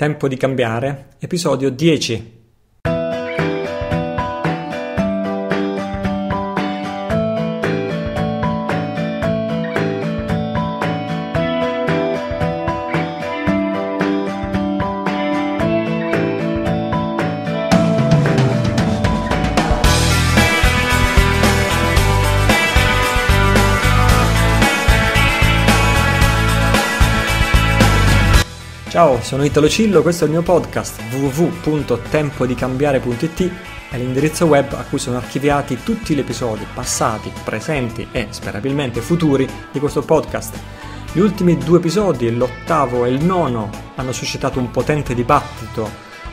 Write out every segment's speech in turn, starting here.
Tempo di cambiare, episodio 10. Ciao, sono Italo Cillo, questo è il mio podcast www.tempodicambiare.it è l'indirizzo web a cui sono archiviati tutti gli episodi passati, presenti e sperabilmente futuri di questo podcast. Gli ultimi due episodi, l'ottavo e il nono, hanno suscitato un potente dibattito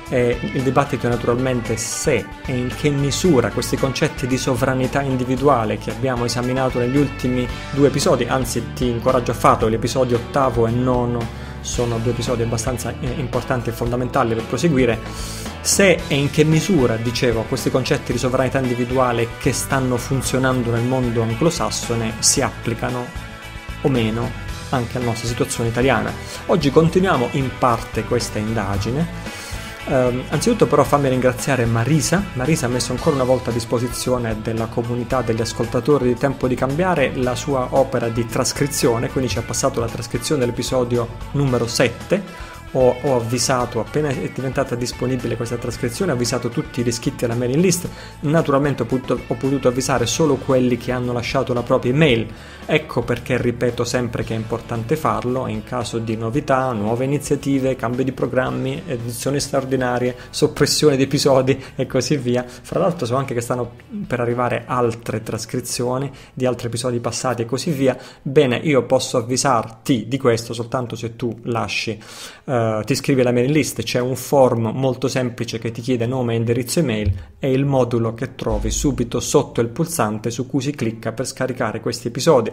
e il dibattito è naturalmente se e in che misura questi concetti di sovranità individuale che abbiamo esaminato negli ultimi due episodi, anzi ti incoraggio a farlo, episodi ottavo e nono sono due episodi abbastanza eh, importanti e fondamentali per proseguire, se e in che misura, dicevo, questi concetti di sovranità individuale che stanno funzionando nel mondo anglosassone si applicano o meno anche alla nostra situazione italiana. Oggi continuiamo in parte questa indagine Um, anzitutto però fammi ringraziare Marisa, Marisa ha messo ancora una volta a disposizione della comunità degli ascoltatori di Tempo di Cambiare la sua opera di trascrizione, quindi ci ha passato la trascrizione dell'episodio numero 7, ho, ho, avvisato appena è diventata disponibile questa trascrizione ho avvisato tutti gli iscritti alla mailing list naturalmente ho potuto, ho potuto, avvisare solo quelli che hanno lasciato la propria email ecco perché ripeto sempre che è importante farlo in caso di novità nuove iniziative cambio di programmi edizioni straordinarie soppressione di episodi e così via fra l'altro so anche che stanno per arrivare altre trascrizioni di altri episodi passati e così via bene io posso avvisarti di questo soltanto se tu lasci eh, eh, ti scrivi la mailing list, c'è un form molto semplice che ti chiede nome, e indirizzo email e il modulo che trovi subito sotto il pulsante su cui si clicca per scaricare questi episodi.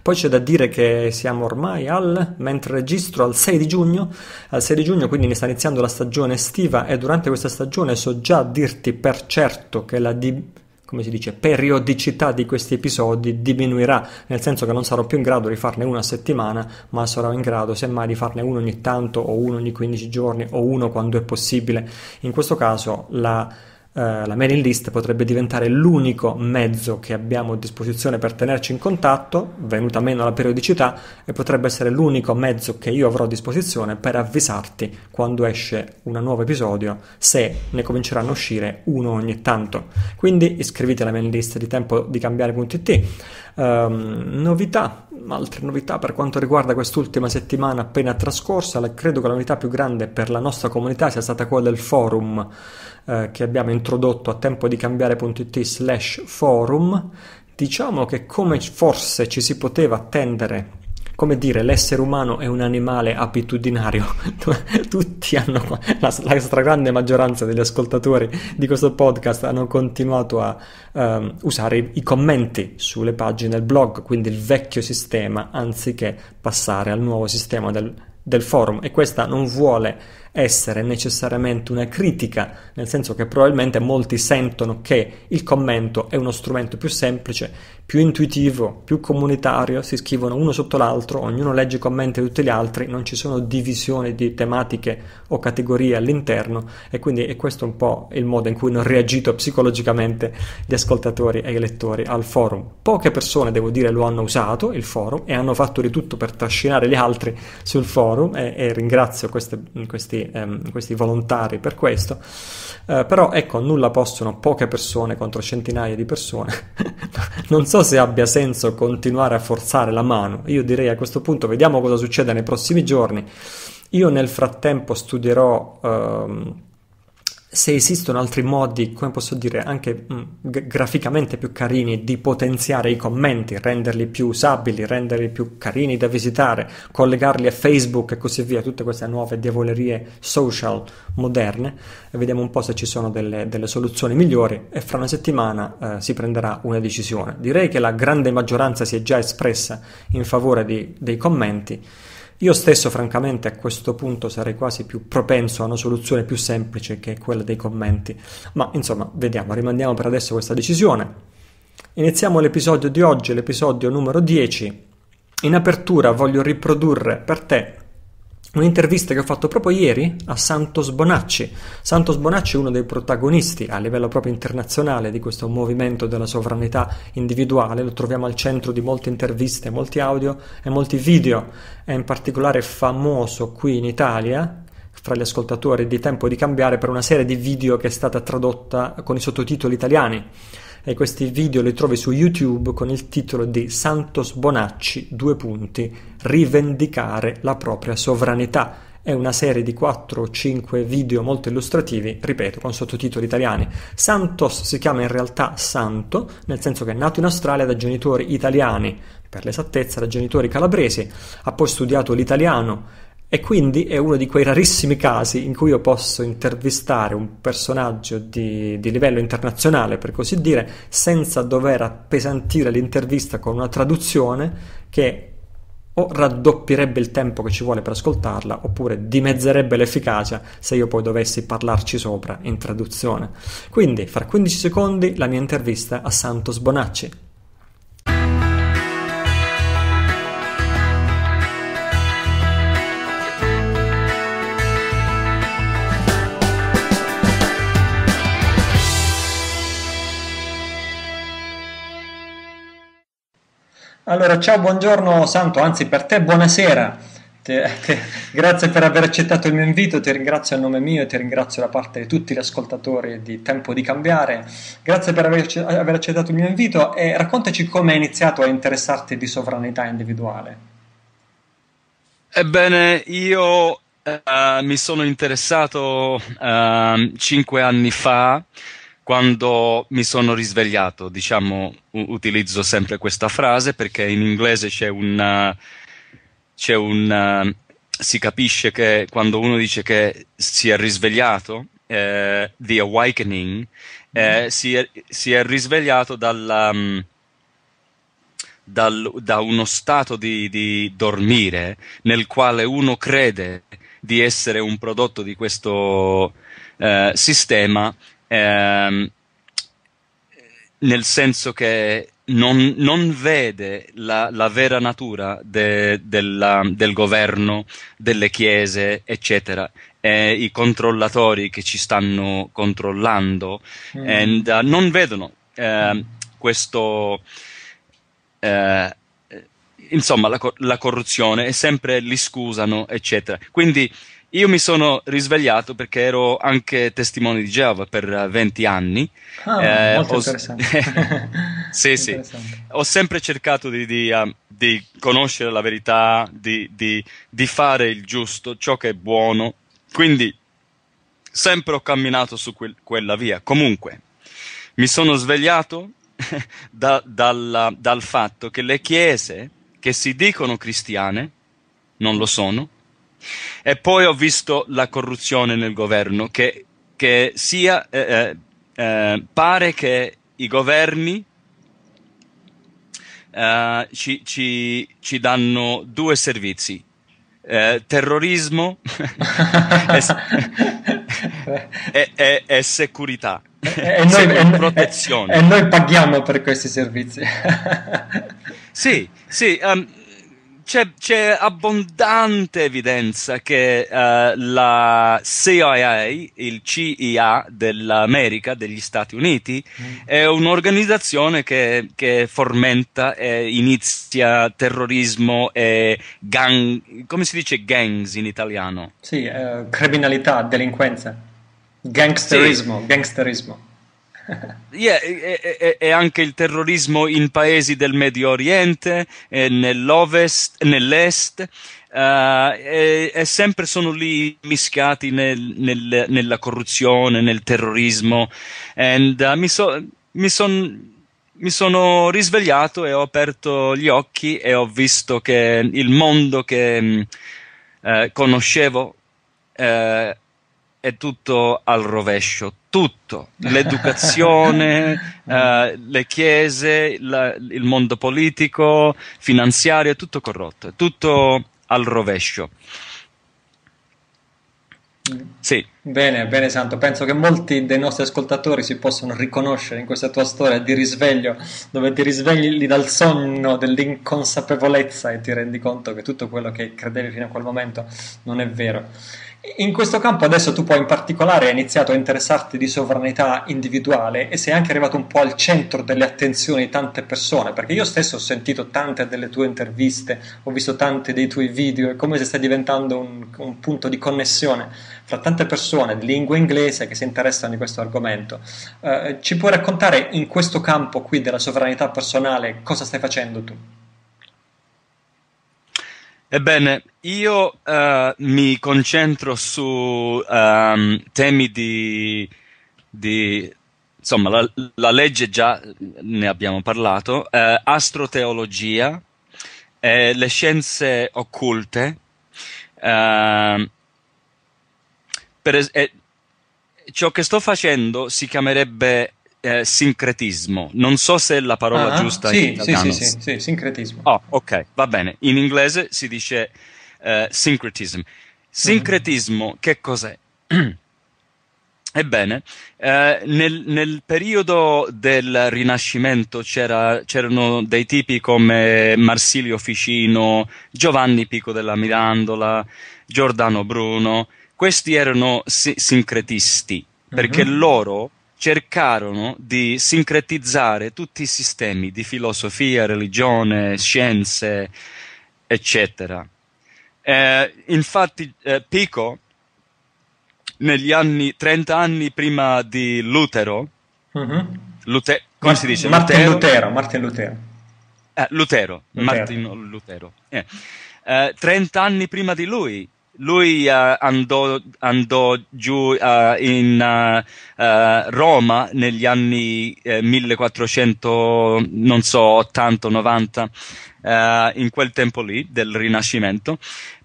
Poi c'è da dire che siamo ormai al, mentre registro, al 6 di giugno, al 6 di giugno quindi ne sta iniziando la stagione estiva e durante questa stagione so già dirti per certo che la DB come si dice, periodicità di questi episodi diminuirà, nel senso che non sarò più in grado di farne una a settimana, ma sarò in grado semmai di farne uno ogni tanto o uno ogni 15 giorni o uno quando è possibile. In questo caso la eh, la mailing list potrebbe diventare l'unico mezzo che abbiamo a disposizione per tenerci in contatto, venuta meno la periodicità, e potrebbe essere l'unico mezzo che io avrò a disposizione per avvisarti quando esce un nuovo episodio, se ne cominceranno a uscire uno ogni tanto. Quindi iscriviti alla mailing list di tempo di cambiare.it. Um, ehm, novità, altre novità per quanto riguarda quest'ultima settimana appena trascorsa, credo che la novità più grande per la nostra comunità sia stata quella del forum eh, che abbiamo introdotto a tempo di cambiare.it slash forum, diciamo che come forse ci si poteva attendere come dire, l'essere umano è un animale abitudinario. Tutti hanno, la, la, stragrande maggioranza degli ascoltatori di questo podcast hanno continuato a um, usare i, i, commenti sulle pagine del blog, quindi il vecchio sistema, anziché passare al nuovo sistema del, del forum. E questa non vuole essere necessariamente una critica, nel senso che probabilmente molti sentono che il commento è uno strumento più semplice, più intuitivo, più comunitario, si scrivono uno sotto l'altro, ognuno legge i commenti di tutti gli altri, non ci sono divisioni di tematiche o categorie all'interno e quindi è questo un po' il modo in cui hanno reagito psicologicamente gli ascoltatori e i lettori al forum. Poche persone, devo dire, lo hanno usato, il forum, e hanno fatto di tutto per trascinare gli altri sul forum e, e ringrazio queste, questi questi, ehm, questi volontari per questo. Eh, però ecco, nulla possono poche persone contro centinaia di persone. non so se abbia senso continuare a forzare la mano. Io direi a questo punto vediamo cosa succede nei prossimi giorni. Io nel frattempo studierò... Ehm, se esistono altri modi, come posso dire, anche mh, mm, graficamente più carini di potenziare i commenti, renderli più usabili, renderli più carini da visitare, collegarli a Facebook e così via, tutte queste nuove diavolerie social moderne, vediamo un po' se ci sono delle, delle soluzioni migliori e fra una settimana eh, si prenderà una decisione. Direi che la grande maggioranza si è già espressa in favore di, dei commenti io stesso, francamente, a questo punto sarei quasi più propenso a una soluzione più semplice che quella dei commenti. Ma insomma, vediamo, rimandiamo per adesso questa decisione. Iniziamo l'episodio di oggi, l'episodio numero 10. In apertura voglio riprodurre per te un'intervista che ho fatto proprio ieri a Santos Bonacci. Santos Bonacci è uno dei protagonisti a livello proprio internazionale di questo movimento della sovranità individuale, lo troviamo al centro di molte interviste, molti audio e molti video, è in particolare famoso qui in Italia fra gli ascoltatori di Tempo di Cambiare per una serie di video che è stata tradotta con i sottotitoli italiani e questi video li trovi su YouTube con il titolo di Santos Bonacci, due punti, rivendicare la propria sovranità. È una serie di 4 o 5 video molto illustrativi, ripeto, con sottotitoli italiani. Santos si chiama in realtà Santo, nel senso che è nato in Australia da genitori italiani, per l'esattezza da genitori calabresi, ha poi studiato l'italiano e quindi è uno di quei rarissimi casi in cui io posso intervistare un personaggio di, di livello internazionale, per così dire, senza dover appesantire l'intervista con una traduzione che o raddoppierebbe il tempo che ci vuole per ascoltarla, oppure dimezzerebbe l'efficacia se io poi dovessi parlarci sopra in traduzione. Quindi, fra 15 secondi, la mia intervista a Santos Bonacci. Allora, ciao, buongiorno Santo, anzi per te buonasera. Te, te, grazie per aver accettato il mio invito, ti ringrazio a nome mio e ti ringrazio da parte di tutti gli ascoltatori di Tempo di Cambiare. Grazie per aver, aver accettato il mio invito e raccontaci come hai iniziato a interessarti di sovranità individuale. Ebbene, io uh, mi sono interessato uh, cinque anni fa quando mi sono risvegliato, diciamo, u- utilizzo sempre questa frase perché in inglese c'è un c'è un si capisce che quando uno dice che si è risvegliato, eh, the awakening, eh, mm. si, è, si, è, risvegliato dalla, um, dal, da uno stato di, di dormire nel quale uno crede di essere un prodotto di questo eh, sistema ehm, nel senso che non, non vede la, la, vera natura de, della, del governo, delle chiese, eccetera. e I controllatori che ci stanno controllando mm. and, uh, non vedono eh, questo. Eh, insomma, la, la, corruzione e sempre li scusano, eccetera. Quindi io mi sono risvegliato perché ero anche testimone di Geova per 20 anni. Ah, eh, molto ho... interessante. sì, sì. Interessante. Ho sempre cercato di, di, uh, di conoscere la verità, di, di fare il giusto, ciò che è buono. Quindi sempre ho camminato su quel, quella via. Comunque, mi sono svegliato da, dal, dal, fatto che le chiese che si dicono cristiane non lo sono e poi ho visto la corruzione nel governo, che, che sia, eh, eh, eh, pare che i governi eh, ci, ci, ci danno due servizi, eh, terrorismo e, e, e, e, sicurezza e, noi, E, noi paghiamo per questi servizi. sì, sì um, c'è, c'è abbondante evidenza che uh, la CIA, il CIA dell'America, degli Stati Uniti, mm. è un'organizzazione che, che formenta e inizia terrorismo e gang, come si dice gangs in italiano? Sì, eh, criminalità, delinquenza, gangsterismo, sì. gangsterismo yeah, è, è, è, anche il terrorismo in paesi del Medio Oriente, e eh, nell'Ovest, nell'Est, uh, e, e, sempre sono lì mischiati nel, nel, nella corruzione, nel terrorismo. And, uh, mi, so, mi, son, mi sono risvegliato e ho aperto gli occhi e ho visto che il mondo che mm, eh, conoscevo eh, è tutto al rovescio, tutto, l'educazione, eh, le chiese, la, il mondo politico, finanziario, è tutto corrotto, è tutto al rovescio. Sì. Bene, bene Santo, penso che molti dei nostri ascoltatori si possano riconoscere in questa tua storia di risveglio, dove ti risvegli dal sonno dell'inconsapevolezza e ti rendi conto che tutto quello che credevi fino a quel momento non è vero in questo campo adesso tu poi in particolare hai iniziato a interessarti di sovranità individuale e sei anche arrivato un po' al centro delle attenzioni di tante persone, perché io stesso ho sentito tante delle tue interviste, ho visto tanti dei tuoi video, è come se stai diventando un, un punto di connessione fra tante persone di lingua inglese che si interessano di questo argomento. Eh, ci puoi raccontare in questo campo qui della sovranità personale cosa stai facendo tu? Ebbene, io uh, mi concentro su um, temi di, di insomma, la, la, legge già ne abbiamo parlato, eh, astroteologia, eh, le scienze occulte, ehm, eh, es- ciò che sto facendo si chiamerebbe eh, sincretismo. Non so se è la parola ah, ah. giusta sì, in italiano. Sì, sì, sì, sincretismo. Oh, ok, va bene. In inglese si dice eh, syncretism. Sincretismo, mm. che cos'è? Ebbene, eh, nel, nel, periodo del Rinascimento c'era, c'erano dei tipi come Marsilio Ficino, Giovanni Pico della Mirandola, Giordano Bruno. Questi erano si- sincretisti perché mm-hmm. loro cercarono di sincretizzare tutti i sistemi di filosofia, religione, scienze, eccetera. Eh, infatti eh, Pico, negli anni 30 anni prima di Lutero, mm-hmm. Lute- come Mart- si dice? Martin Lutero, Lutero, Martin Lutero. Eh, Lutero, Lutero. Martin Lutero. Eh. 30 eh, anni prima di lui lui uh, andò, andò, giù uh, in uh, Roma negli anni 1400, non so, 80, 90, in quel tempo lì del Rinascimento,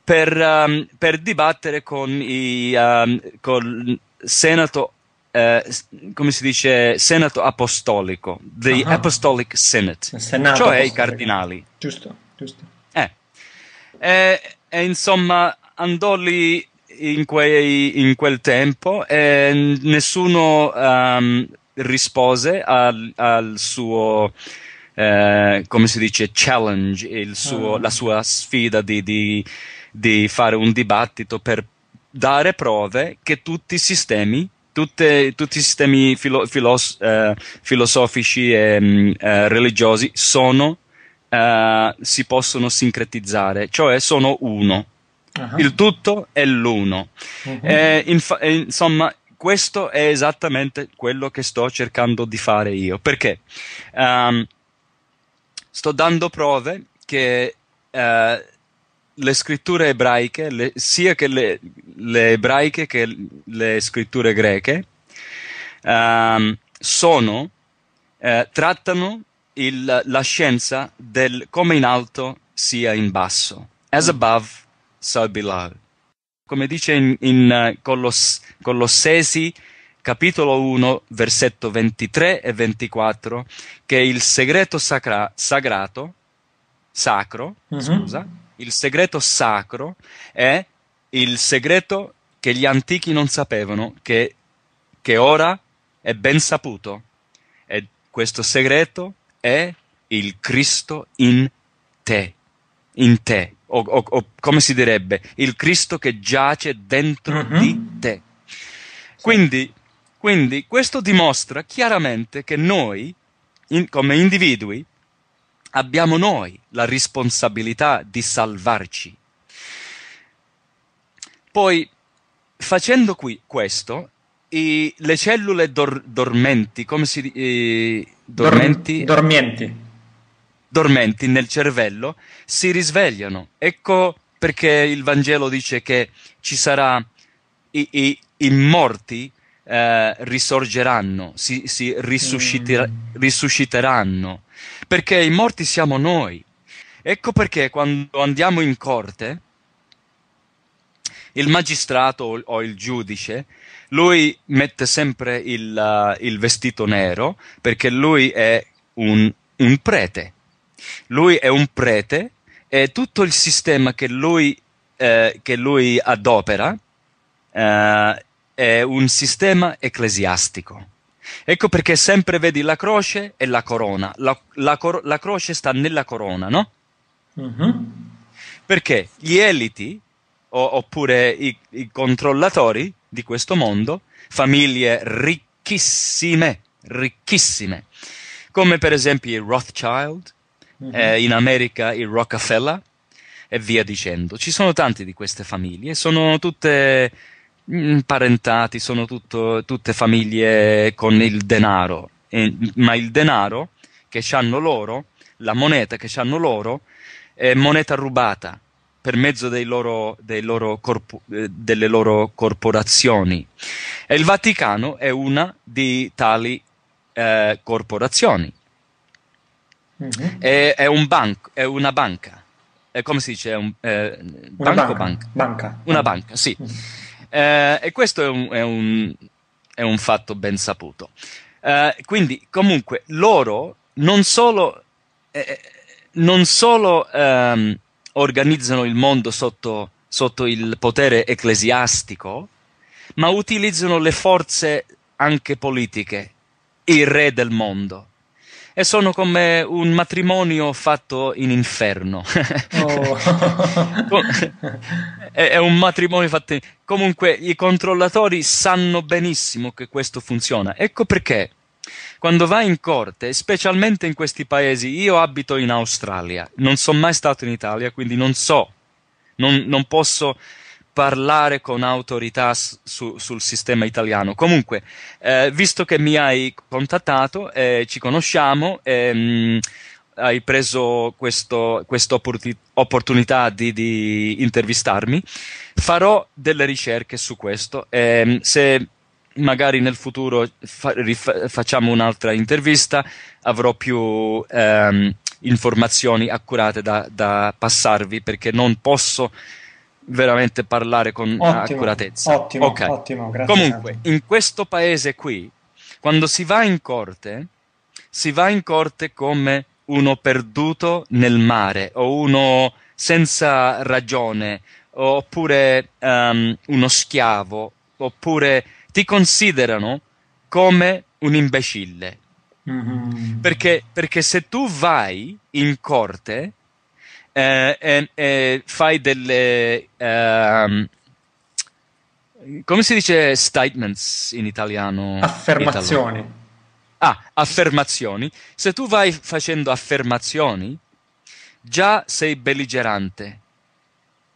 per, um, per dibattere con il ehm, um, senato, come si dice, senato apostolico, the Aha. apostolic senate, senato cioè apostolico. i cardinali. Giusto, giusto. Eh. E, e insomma, andò lì in, quei, in quel tempo e nessuno um, rispose al, al suo, eh, come si dice, challenge, suo, mm. la sua sfida di, di, di fare un dibattito per dare prove che tutti i sistemi Tutte, tutti i sistemi filo, filos, eh, filosofici e mm, eh, religiosi sono, eh, si possono sincretizzare, cioè sono uno. Uh-huh. Il tutto è l'uno. Uh-huh. Eh, inf- eh, insomma, questo è esattamente quello che sto cercando di fare io. Perché um, sto dando prove che uh, le scritture ebraiche, le, sia che le, le, ebraiche che le scritture greche, um, sono, uh, trattano il, la scienza del come in alto sia in basso, as mm. above so below. Come dice in, in eh, Collos, Colossesi capitolo 1 versetto 23 e 24 che il segreto sacra, sagrato, sacro, mm-hmm. scusa, il segreto sacro è il segreto che gli antichi non sapevano, che, che ora è ben saputo. E questo segreto è il Cristo in te, in te o, o, o, come si direbbe, il Cristo che giace dentro mm-hmm. di te. Quindi, quindi, questo dimostra chiaramente che noi, in, come individui, abbiamo noi la responsabilità di salvarci. Poi, facendo qui questo, i, le cellule dor, dormenti, come si eh, dormenti? dormienti dormenti nel cervello si risvegliano. Ecco perché il Vangelo dice che ci sarà i, i, i morti eh, risorgeranno, si, si risusciter- mm. risusciteranno, perché i morti siamo noi. Ecco perché quando andiamo in corte, il magistrato o il giudice, lui mette sempre il, uh, il vestito nero perché lui è un, un prete, lui è un prete e tutto il sistema che lui, eh, che lui adopera eh, è un sistema ecclesiastico. Ecco perché sempre vedi la croce e la corona. La, la, cor- la croce sta nella corona, no? Mm-hmm. Perché gli eliti, o- oppure i-, i controllatori di questo mondo, famiglie ricchissime, ricchissime, come per esempio i Rothschild, Mhm. eh, in America il Rockefeller e via dicendo. Ci sono tante di queste famiglie, sono tutte imparentati, mm, sono tutto, tutte famiglie con il denaro, eh, ma il denaro che hanno loro, la moneta che hanno loro, è moneta rubata per mezzo dei loro, dei loro corpo, eh, delle loro corporazioni. E il Vaticano è una di tali eh, corporazioni mm-hmm. è, è, un banco, è una banca. È come si dice? Un, eh, una banco, banca. banca. Una banca, sì. Mm. Eh, e questo è un, è, un, è un, fatto ben saputo. Eh, quindi, comunque, loro non solo, eh, eh, non solo ehm, organizzano il mondo sotto, sotto il potere ecclesiastico, ma utilizzano le forze anche politiche, il re del mondo e sono come un matrimonio fatto in inferno. oh. è, un matrimonio fatto in... Comunque i controllatori sanno benissimo che questo funziona. Ecco perché quando vai in corte, specialmente in questi paesi, io abito in Australia, non sono mai stato in Italia, quindi non so, non, non posso parlare con autorità su, sul sistema italiano. Comunque, eh, visto che mi hai contattato, eh, ci conosciamo, ehm, hai preso questa opportunità di, di, intervistarmi, farò delle ricerche su questo. Ehm, se magari nel futuro fa, rif, facciamo un'altra intervista, avrò più ehm, informazioni accurate da, da passarvi perché non posso veramente parlare con ottimo, accuratezza. Ottimo, okay. ottimo, grazie. Comunque, in questo paese qui, quando si va in corte, si va in corte come uno perduto nel mare o uno senza ragione oppure um, uno schiavo oppure ti considerano come un imbecille. Mm-hmm. Perché, perché se tu vai in corte eh, eh, fai delle... Ehm, come si dice statements in italiano? Affermazioni. Italo? Ah, affermazioni. Se tu vai facendo affermazioni, già sei belligerante. Mm-hmm.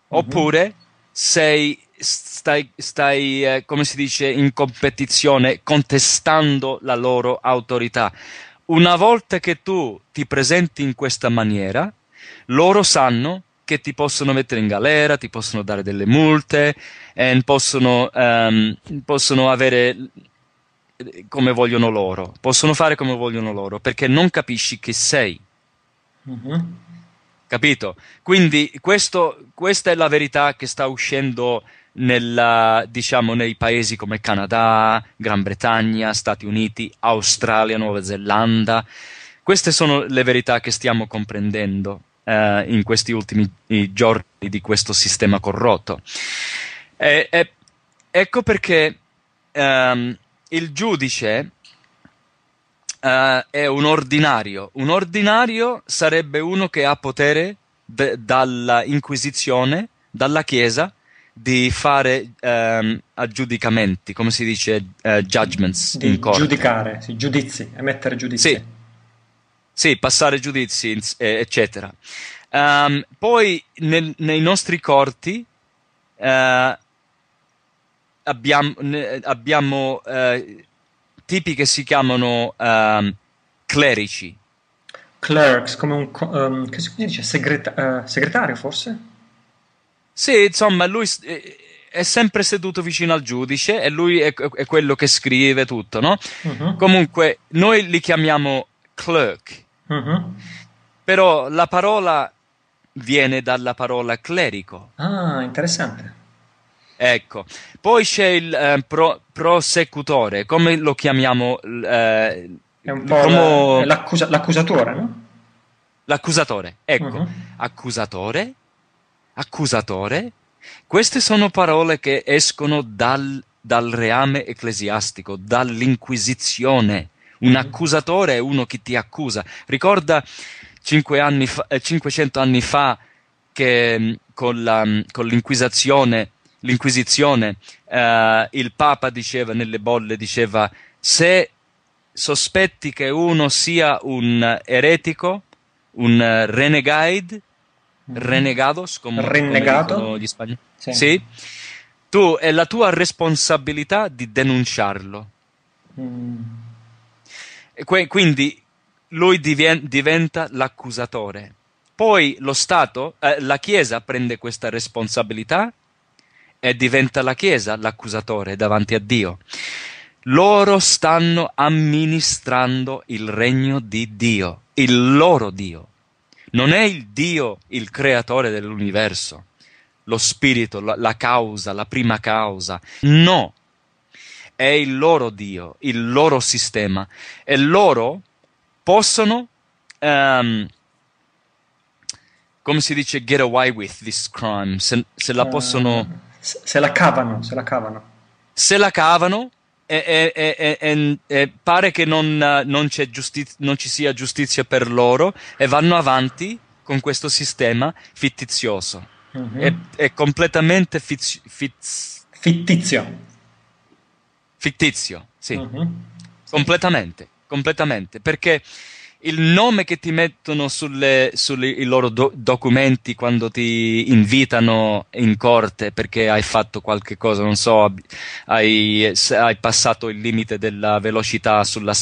Oppure sei, stai, stai eh, come si dice, in competizione, contestando la loro autorità. Una volta che tu ti presenti in questa maniera, loro sanno che ti possono mettere in galera, ti possono dare delle multe, eh, possono, um, possono avere eh, come vogliono loro, possono fare come vogliono loro, perché non capisci chi sei. Mm-hmm. Capito? Quindi questo, questa è la verità che sta uscendo nella, diciamo, nei paesi come Canada, Gran Bretagna, Stati Uniti, Australia, Nuova Zelanda. Queste sono le verità che stiamo comprendendo eh, in questi ultimi giorni di questo sistema corrotto. E, e, ecco perché um, il giudice uh, è un ordinario. Un ordinario sarebbe uno che ha potere d- dalla Inquisizione, dalla Chiesa, di fare um, aggiudicamenti, come si dice uh, judgments di in corte. Giudicare, sì, giudizi, emettere giudizi. Sì, sì, passare giudizi, eh, eccetera. Um, poi nel, nei nostri corti uh, eh, abbiamo, ne, abbiamo uh, tipi che si chiamano um, clerici. Clerks, come un um, che si dice? Segreta- uh, segretario forse? Sì, insomma, lui è sempre seduto vicino al giudice e lui è, è quello che scrive tutto, no? Uh-huh. Comunque, noi li chiamiamo clerk. Uh-huh. Però la parola viene dalla parola clerico. Ah, interessante. Ecco, poi c'è il eh, pro, prosecutore, come lo chiamiamo? Eh, è un po' come... la, l'accusa, l'accusatore, no? L'accusatore, ecco, uh-huh. accusatore, accusatore. Queste sono parole che escono dal, dal reame ecclesiastico, dall'inquisizione. Un mm-hmm. accusatore è uno che ti accusa. Ricorda anni fa, 500 eh, anni fa che mm, con, la, mm, con l'inquisizione, l'inquisizione eh, il Papa diceva nelle bolle, diceva se sospetti che uno sia un eretico, un eh, renegade, mm-hmm. renegados, come, Renegato. come gli spagnoli, sì. sì. tu è la tua responsabilità di denunciarlo. Mm. E quindi lui diventa l'accusatore. Poi lo Stato, eh, la Chiesa prende questa responsabilità e diventa la Chiesa l'accusatore davanti a Dio. Loro stanno amministrando il regno di Dio, il loro Dio. Non è il Dio il creatore dell'universo, lo spirito, la, la causa, la prima causa. No, è il loro Dio, il loro sistema e loro possono, um, come si dice, get away with this crime, se, se la eh, possono... Se, se la cavano, se la cavano. Se la cavano e, e, e, e, pare che non, non, giustiz- non, ci sia giustizia per loro e vanno avanti con questo sistema fittizioso. Mm-hmm. È, è, completamente fiz- fiz- fittizio. Fittizio, sì. Uh-huh. Completamente, completamente. Perché il nome che ti mettono sui loro do- documenti quando ti invitano in corte perché hai fatto qualche cosa, non so, hai, hai passato il limite della velocità sulla,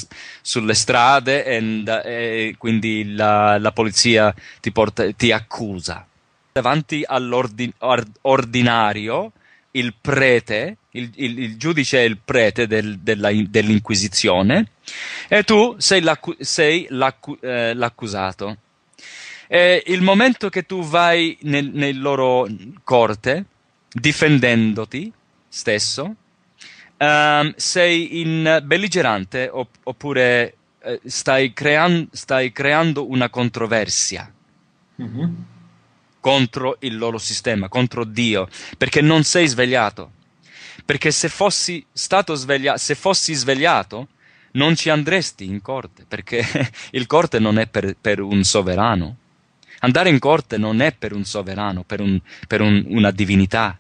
sulle strade and, e quindi la, la polizia ti, porta, ti, accusa. Davanti all'ordinario, all'ordin- il prete il, il, il, giudice è il prete del, della, dell'inquisizione e tu sei, l'accu- sei l'accu- eh, l'accusato. E il momento che tu vai nel, nel loro corte difendendoti stesso, um, sei in belligerante opp- oppure eh, stai, crean- stai, creando una controversia. Mm-hmm. Contro il loro sistema, contro Dio, perché non sei svegliato perché se fossi stato svegliato, se fossi svegliato, non ci andresti in corte, perché il corte non è per, per un sovrano. Andare in corte non è per un sovrano, per, un, per un, una divinità,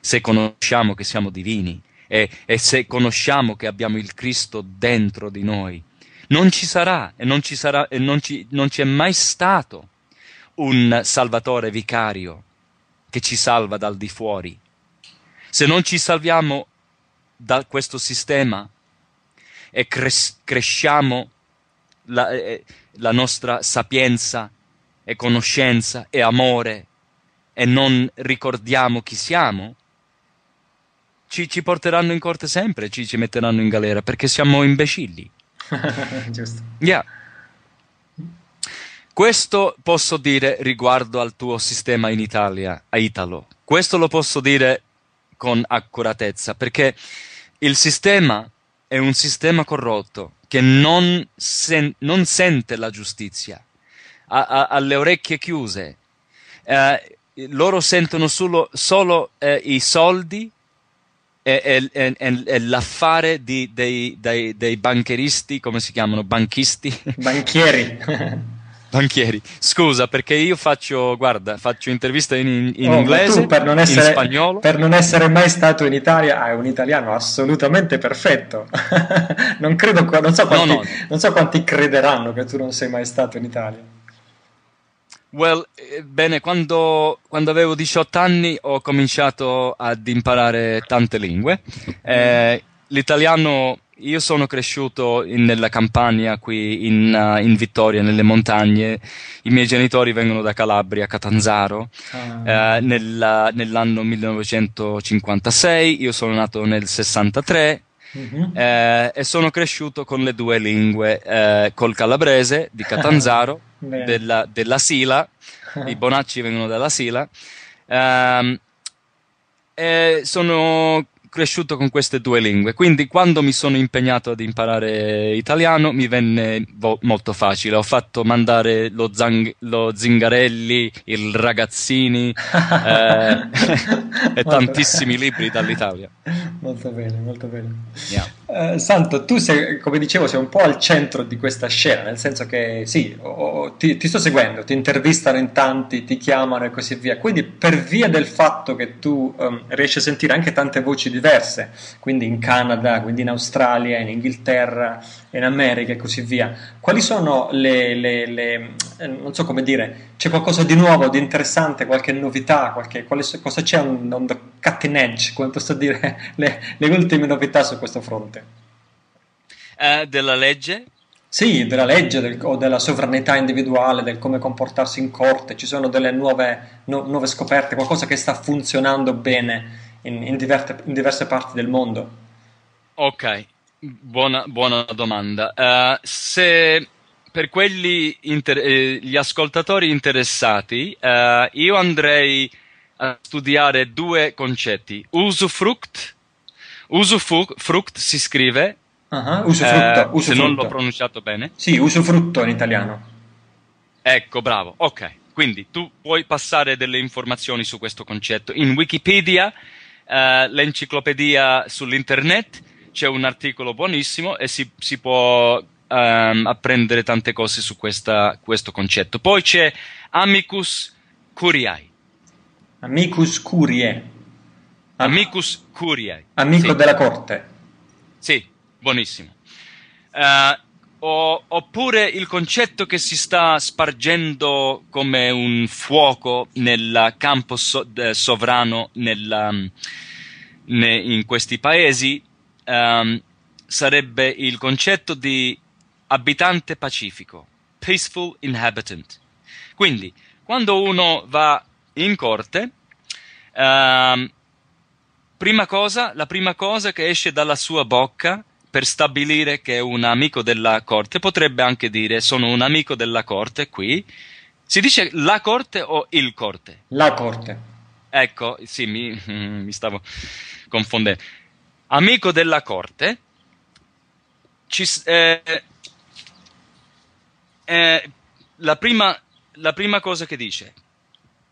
se conosciamo che siamo divini e, e se conosciamo che abbiamo il Cristo dentro di noi. Non ci sarà e non ci, sarà, e non ci, non ci è mai stato un Salvatore vicario che ci salva dal di fuori se non ci salviamo da questo sistema e cres- cresciamo la, eh, eh, la nostra sapienza e conoscenza e amore e non ricordiamo chi siamo, ci, ci, porteranno in corte sempre, ci, ci metteranno in galera perché siamo imbecilli. Giusto. Yeah. Questo posso dire riguardo al tuo sistema in Italia, a Italo. Questo lo posso dire con accuratezza, perché il sistema è un sistema corrotto che non, sen- non sente la giustizia, ha, ha, ha le orecchie chiuse, eh, loro sentono solo, solo eh, i soldi e, e, e, e l'affare di, dei, dei, dei bancheristi, come si chiamano? Banchisti? Banchieri. banchieri. Scusa, perché io faccio, guarda, faccio interviste in, in oh, inglese, per non essere, in spagnolo. Per non essere mai stato in Italia, hai un italiano assolutamente perfetto. non, credo, non, so quanti, no, no. non so quanti crederanno che tu non sei mai stato in Italia. Well, eh, bene, quando, quando, avevo 18 anni ho cominciato ad imparare tante lingue. Eh, l'italiano io sono cresciuto in, nella campagna qui in, uh, in, Vittoria, nelle montagne. I miei genitori vengono da Calabria, Catanzaro, ah. uh, nella, nell'anno 1956. Io sono nato nel 63 Uh-huh. Mhm. Eh, e sono cresciuto con le due lingue, eh, col calabrese di Catanzaro, della, della, Sila, i Bonacci vengono dalla Sila, eh, sono cresciuto con queste due lingue, quindi quando mi sono impegnato ad imparare italiano mi venne vo- molto facile. Ho fatto mandare lo, zang- lo Zingarelli, il Ragazzini eh, e tantissimi libri dall'Italia. Molto bene, molto bene. Yeah. Eh, Santo, tu sei, come dicevo, sei un po' al centro di questa scena, nel senso che sì, oh, ti, ti sto seguendo, ti intervistano in tanti, ti chiamano e così via. Quindi per via del fatto che tu um, riesci a sentire anche tante voci di diverse, quindi in Canada, quindi in Australia, in Inghilterra, in America e così via. Quali sono le, le, le eh, non so come dire, c'è qualcosa di nuovo, di interessante, qualche novità, qualche, quale, cosa c'è on, on the cutting edge, come posso dire, le, le ultime novità su questo fronte? Eh, della legge? Sì, della legge del, o della sovranità individuale, del come comportarsi in corte, ci sono delle nuove, no, nuove scoperte, qualcosa che sta funzionando bene in, in, diverte, in diverse parti del mondo? Ok, buona, buona domanda. Uh, se per quelli inter- eh, gli ascoltatori interessati, uh, io andrei a studiare due concetti: usufruct. Usufruct si scrive. Uh-huh, usufrutto, eh, Se non l'ho pronunciato bene. Sì, usufrutto in italiano. Ecco, bravo. Ok, quindi tu puoi passare delle informazioni su questo concetto. In Wikipedia eh, l'enciclopedia sull'internet, c'è un articolo buonissimo e si, si può um, apprendere tante cose su questa, questo concetto. Poi c'è Amicus Curiae. Amicus Curiae. Ah. Amicus Curiae. Amico sì. della corte. Sì, buonissimo. Uh, o, oppure il concetto che si sta spargendo come un fuoco nel campo so, de, eh, sovrano nella, mm, ne, in questi paesi um, sarebbe il concetto di abitante pacifico, peaceful inhabitant. Quindi, quando uno va in corte, um, prima cosa, la prima cosa che esce dalla sua bocca è per stabilire che è un amico della corte, potrebbe anche dire sono un amico della corte qui. Si dice la corte o il corte? La corte. Ecco, sì, mi, mi stavo confondendo. Amico della corte, ci, eh, eh, la, prima, la, prima, cosa che dice,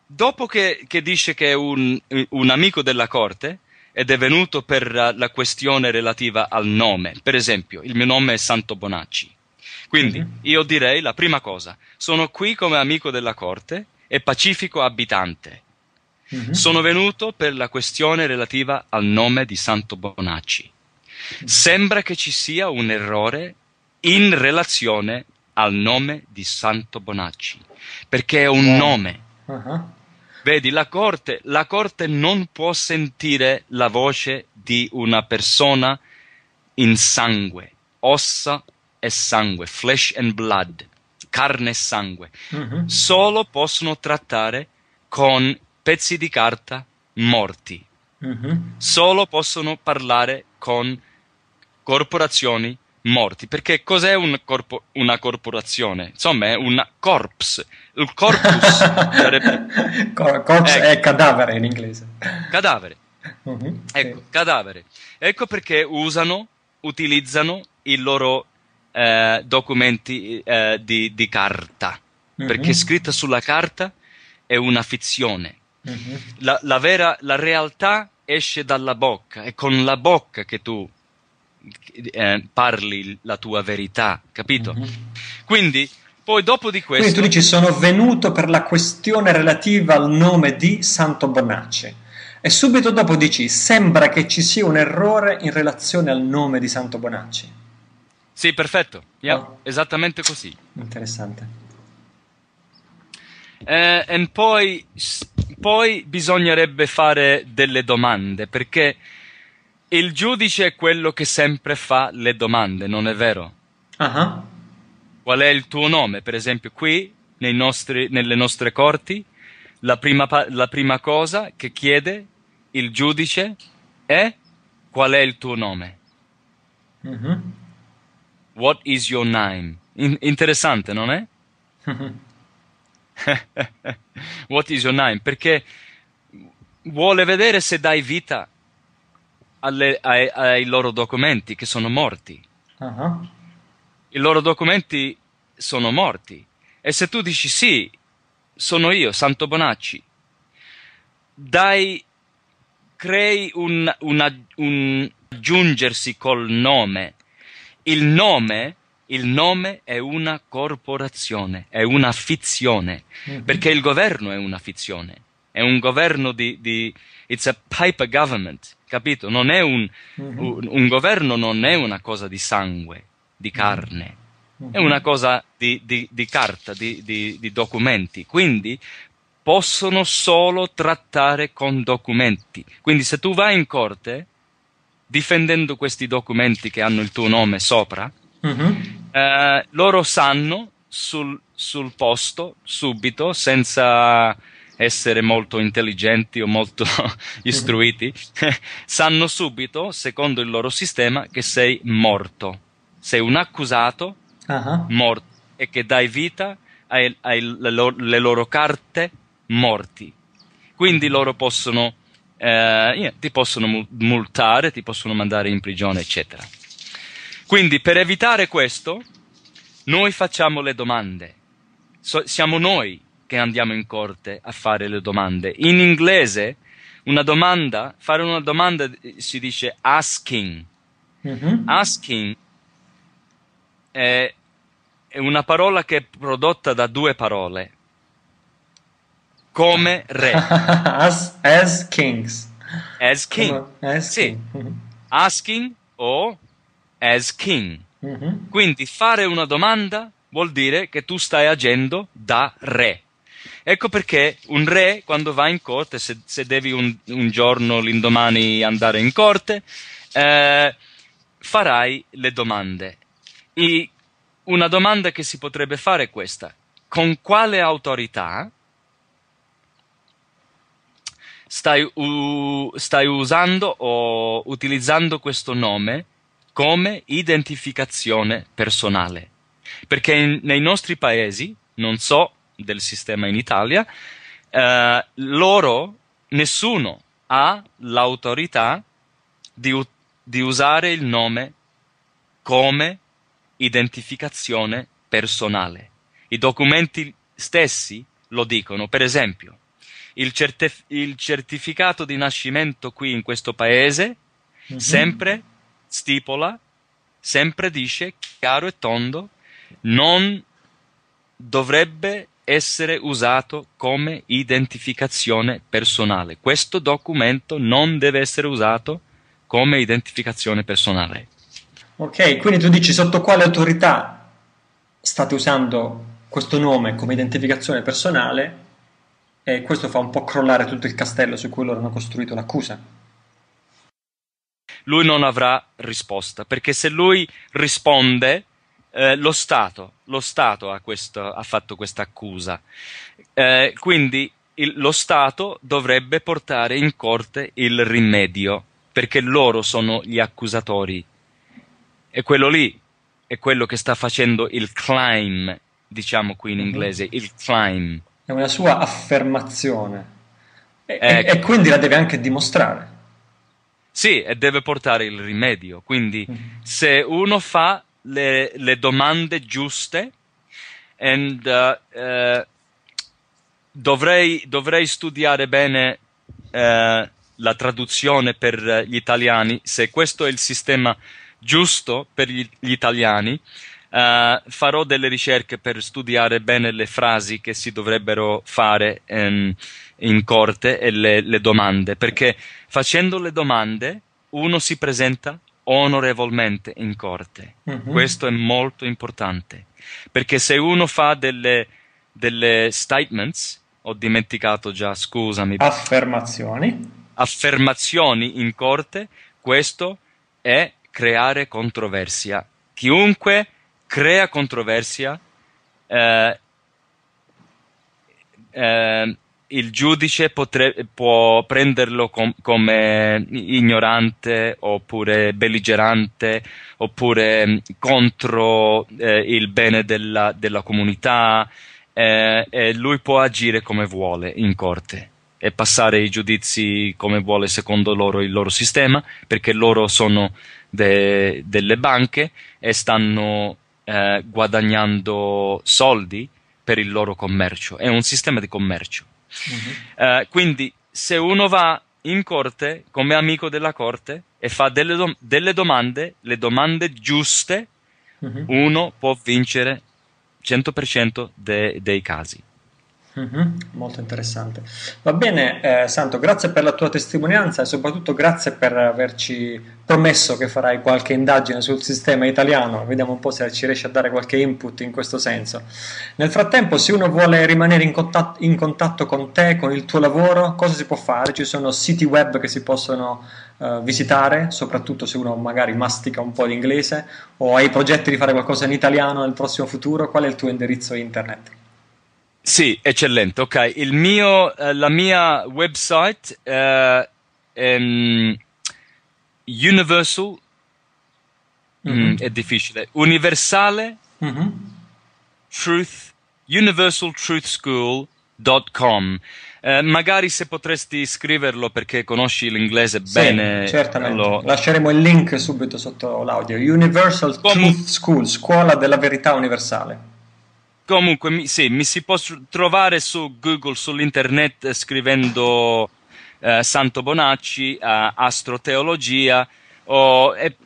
dopo che, che dice che è un, un amico della corte, ed è venuto per la questione relativa al nome. Per esempio, il mio nome è Santo Bonacci. Quindi mm-hmm. io direi la prima cosa, sono qui come amico della corte e pacifico abitante. Mm-hmm. Sono venuto per la questione relativa al nome di Santo Bonacci. Mm-hmm. Sembra che ci sia un errore in relazione al nome di Santo Bonacci, perché è un nome. Uh-huh. Vedi, la corte, la corte non può sentire la voce di una persona in sangue, ossa e sangue, flesh and blood, carne e sangue. Mm-hmm. Solo possono trattare con pezzi di carta morti. Mm-hmm. Solo possono parlare con corporazioni morti. Perché cos'è un corpo, una corporazione? Insomma, è un corpse il corpus sarebbe... Cor- corpse ecco. è cadavere in inglese. Cadavere. Uh-huh, ecco, sì. cadavere. Ecco perché usano, utilizzano i loro eh, documenti eh, di, di, carta. Uh-huh. Perché scritta sulla carta è una fizione. Uh-huh. La, la, vera, la realtà esce dalla bocca, è con la bocca che tu eh, parli la tua verità, capito? Quindi poi dopo di questo... Quindi tu dici sono venuto per la questione relativa al nome di Santo Bonacci e subito dopo dici sembra che ci sia un errore in relazione al nome di Santo Bonacci. Sì, perfetto, yeah, oh. esattamente così. Interessante. Eh, poi, poi bisognerebbe fare delle domande perché il giudice è quello che sempre fa le domande, non è vero? Ah. Uh-huh qual è il tuo nome. Per esempio, qui nei nostri, nelle nostre corti, la prima, la prima cosa che chiede il giudice è qual è il tuo nome. Mm-hmm. What is your name? In- interessante, non è? What is your name? Perché vuole vedere se dai vita alle, ai, ai, loro documenti che sono morti. Uh-huh. I loro documenti sono morti. E se tu dici sì, sono io, Santo Bonacci, dai, crei un, un, un aggiungersi col nome. Il nome, il nome è una corporazione, è una fizione, mm-hmm. perché il governo è una fizione, è un governo di, di it's a paper government, capito? Un, mm-hmm. un, un, governo non è una cosa di sangue, di mm-hmm. carne è una mhm. cosa di, di, di carta, di, di, documenti, quindi possono solo trattare con documenti. Quindi se tu vai in corte difendendo questi documenti che hanno il tuo nome sopra, uh-huh. eh, loro sanno sul, sul, posto, subito, senza essere molto intelligenti o molto istruiti, sanno subito, secondo il loro sistema, che sei morto. Sei un accusato uh-huh. morti e che dai vita alle, alle loro carte morti. Quindi loro possono, eh, ti possono multare, ti possono mandare in prigione, eccetera. Quindi per evitare questo, noi facciamo le domande. So, siamo noi che andiamo in corte a fare le domande. In inglese, una domanda, fare una domanda si dice asking. Mm-hmm. Asking è è una parola che è prodotta da due parole. Come re. as, as, kings. As king. As sì. King. Mm-hmm. Asking o as king. Mm-hmm. Quindi fare una domanda vuol dire che tu stai agendo da re. Ecco perché un re quando va in corte, se, se devi un, un, giorno, l'indomani andare in corte, eh, farai le domande. I, una domanda che si potrebbe fare è questa. Con quale autorità stai, u- stai usando o utilizzando questo nome come identificazione personale? Perché in, nei nostri paesi, non so del sistema in Italia, eh, loro, nessuno ha l'autorità di, u- di usare il nome come identificazione identificazione personale. I documenti stessi lo dicono, per esempio, il, certif- il certificato di nascimento qui in questo paese mm-hmm. sempre stipola, sempre dice chiaro e tondo, non dovrebbe essere usato come identificazione personale. Questo documento non deve essere usato come identificazione personale. Ok, quindi tu dici sotto quale autorità state usando questo nome come identificazione personale e questo fa un po' crollare tutto il castello su cui loro hanno costruito l'accusa. Lui non avrà risposta, perché se lui risponde, eh, lo Stato, lo Stato ha, questo, ha, fatto questa accusa. Eh, quindi il, lo Stato dovrebbe portare in corte il rimedio, perché loro sono gli accusatori e quello lì è quello che sta facendo il climb, diciamo qui in mhm. inglese, il climb. È una sua affermazione. E, eh, ecco. e quindi la deve anche dimostrare. Sì, e deve portare il rimedio. Quindi mm-hmm. se uno fa le, le domande giuste, and, uh, uh, dovrei, dovrei, studiare bene uh, la traduzione per gli italiani, se questo è il sistema giusto per gli, gli italiani. Uh, farò delle ricerche per studiare bene le frasi che si dovrebbero fare um, in corte e le, le domande, perché facendo le domande uno si presenta onorevolmente in corte. Uh-huh. Questo è molto importante, perché se uno fa delle, delle statements, ho dimenticato già, scusami. Affermazioni. Affermazioni in corte, questo è creare controversia. Chiunque crea controversia, eh, eh, il giudice potre- può prenderlo com- come ignorante oppure belligerante oppure mm, contro eh, il bene della, della comunità eh, e lui può agire come vuole in corte e passare i giudizi come vuole secondo loro il loro sistema perché loro sono de, delle banche e stanno eh, guadagnando soldi per il loro commercio. È un sistema di commercio. Mm-hmm. Eh, quindi se uno va in corte come amico della corte e fa delle, do- delle domande, le domande giuste, mm-hmm. uno può vincere 100% de- dei casi. Mm-hmm, molto interessante. Va bene, eh, Santo, grazie per la tua testimonianza e soprattutto grazie per averci promesso che farai qualche indagine sul sistema italiano. Vediamo un po' se ci riesci a dare qualche input in questo senso. Nel frattempo, se uno vuole rimanere in contatto, in contatto con te, con il tuo lavoro, cosa si può fare? Ci sono siti web che si possono eh, visitare, soprattutto se uno magari mastica un po' l'inglese o hai progetti di fare qualcosa in italiano nel prossimo futuro. Qual è il tuo indirizzo internet? Sì, eccellente. Ok, il mio, eh, la mia website eh, è ehm, Universal. Mm, mm-hmm. Mm, è difficile. Universale mm-hmm. Truth universaltruthschool.com. Eh, magari se potresti scriverlo perché conosci l'inglese sì, bene. Certamente. Lo... Lasceremo il link subito sotto l'audio. Universal Come... Truth School, scuola della verità universale. Comunque, mi, sì, mi si può trovare su Google, sull'internet, scrivendo eh, Santo Bonacci, eh, Astroteologia, o, e,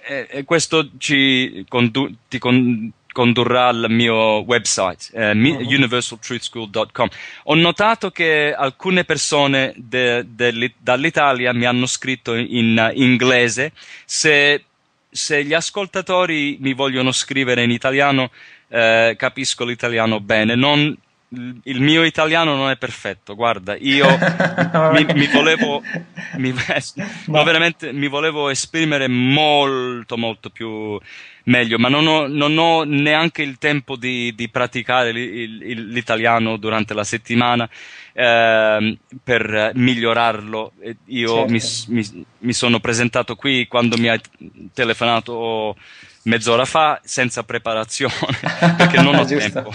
e, questo ci condu- ti con- condurrà al mio website, eh, uh-huh. Ah. universaltruthschool.com. Ho notato che alcune persone de- de- dall'Italia mi hanno scritto in uh, inglese. Se, se gli ascoltatori mi vogliono scrivere in italiano, eh, capisco l'italiano bene. Non, il mio italiano non è perfetto, guarda, io mi, mi, volevo mi, no, veramente mi volevo esprimere molto molto più meglio, ma non ho, non ho neanche il tempo di, di praticare l'italiano durante la settimana eh, per migliorarlo. Io certo. mi, mi, sono presentato qui quando mi hai telefonato mezz'ora fa senza preparazione perché non ho tempo.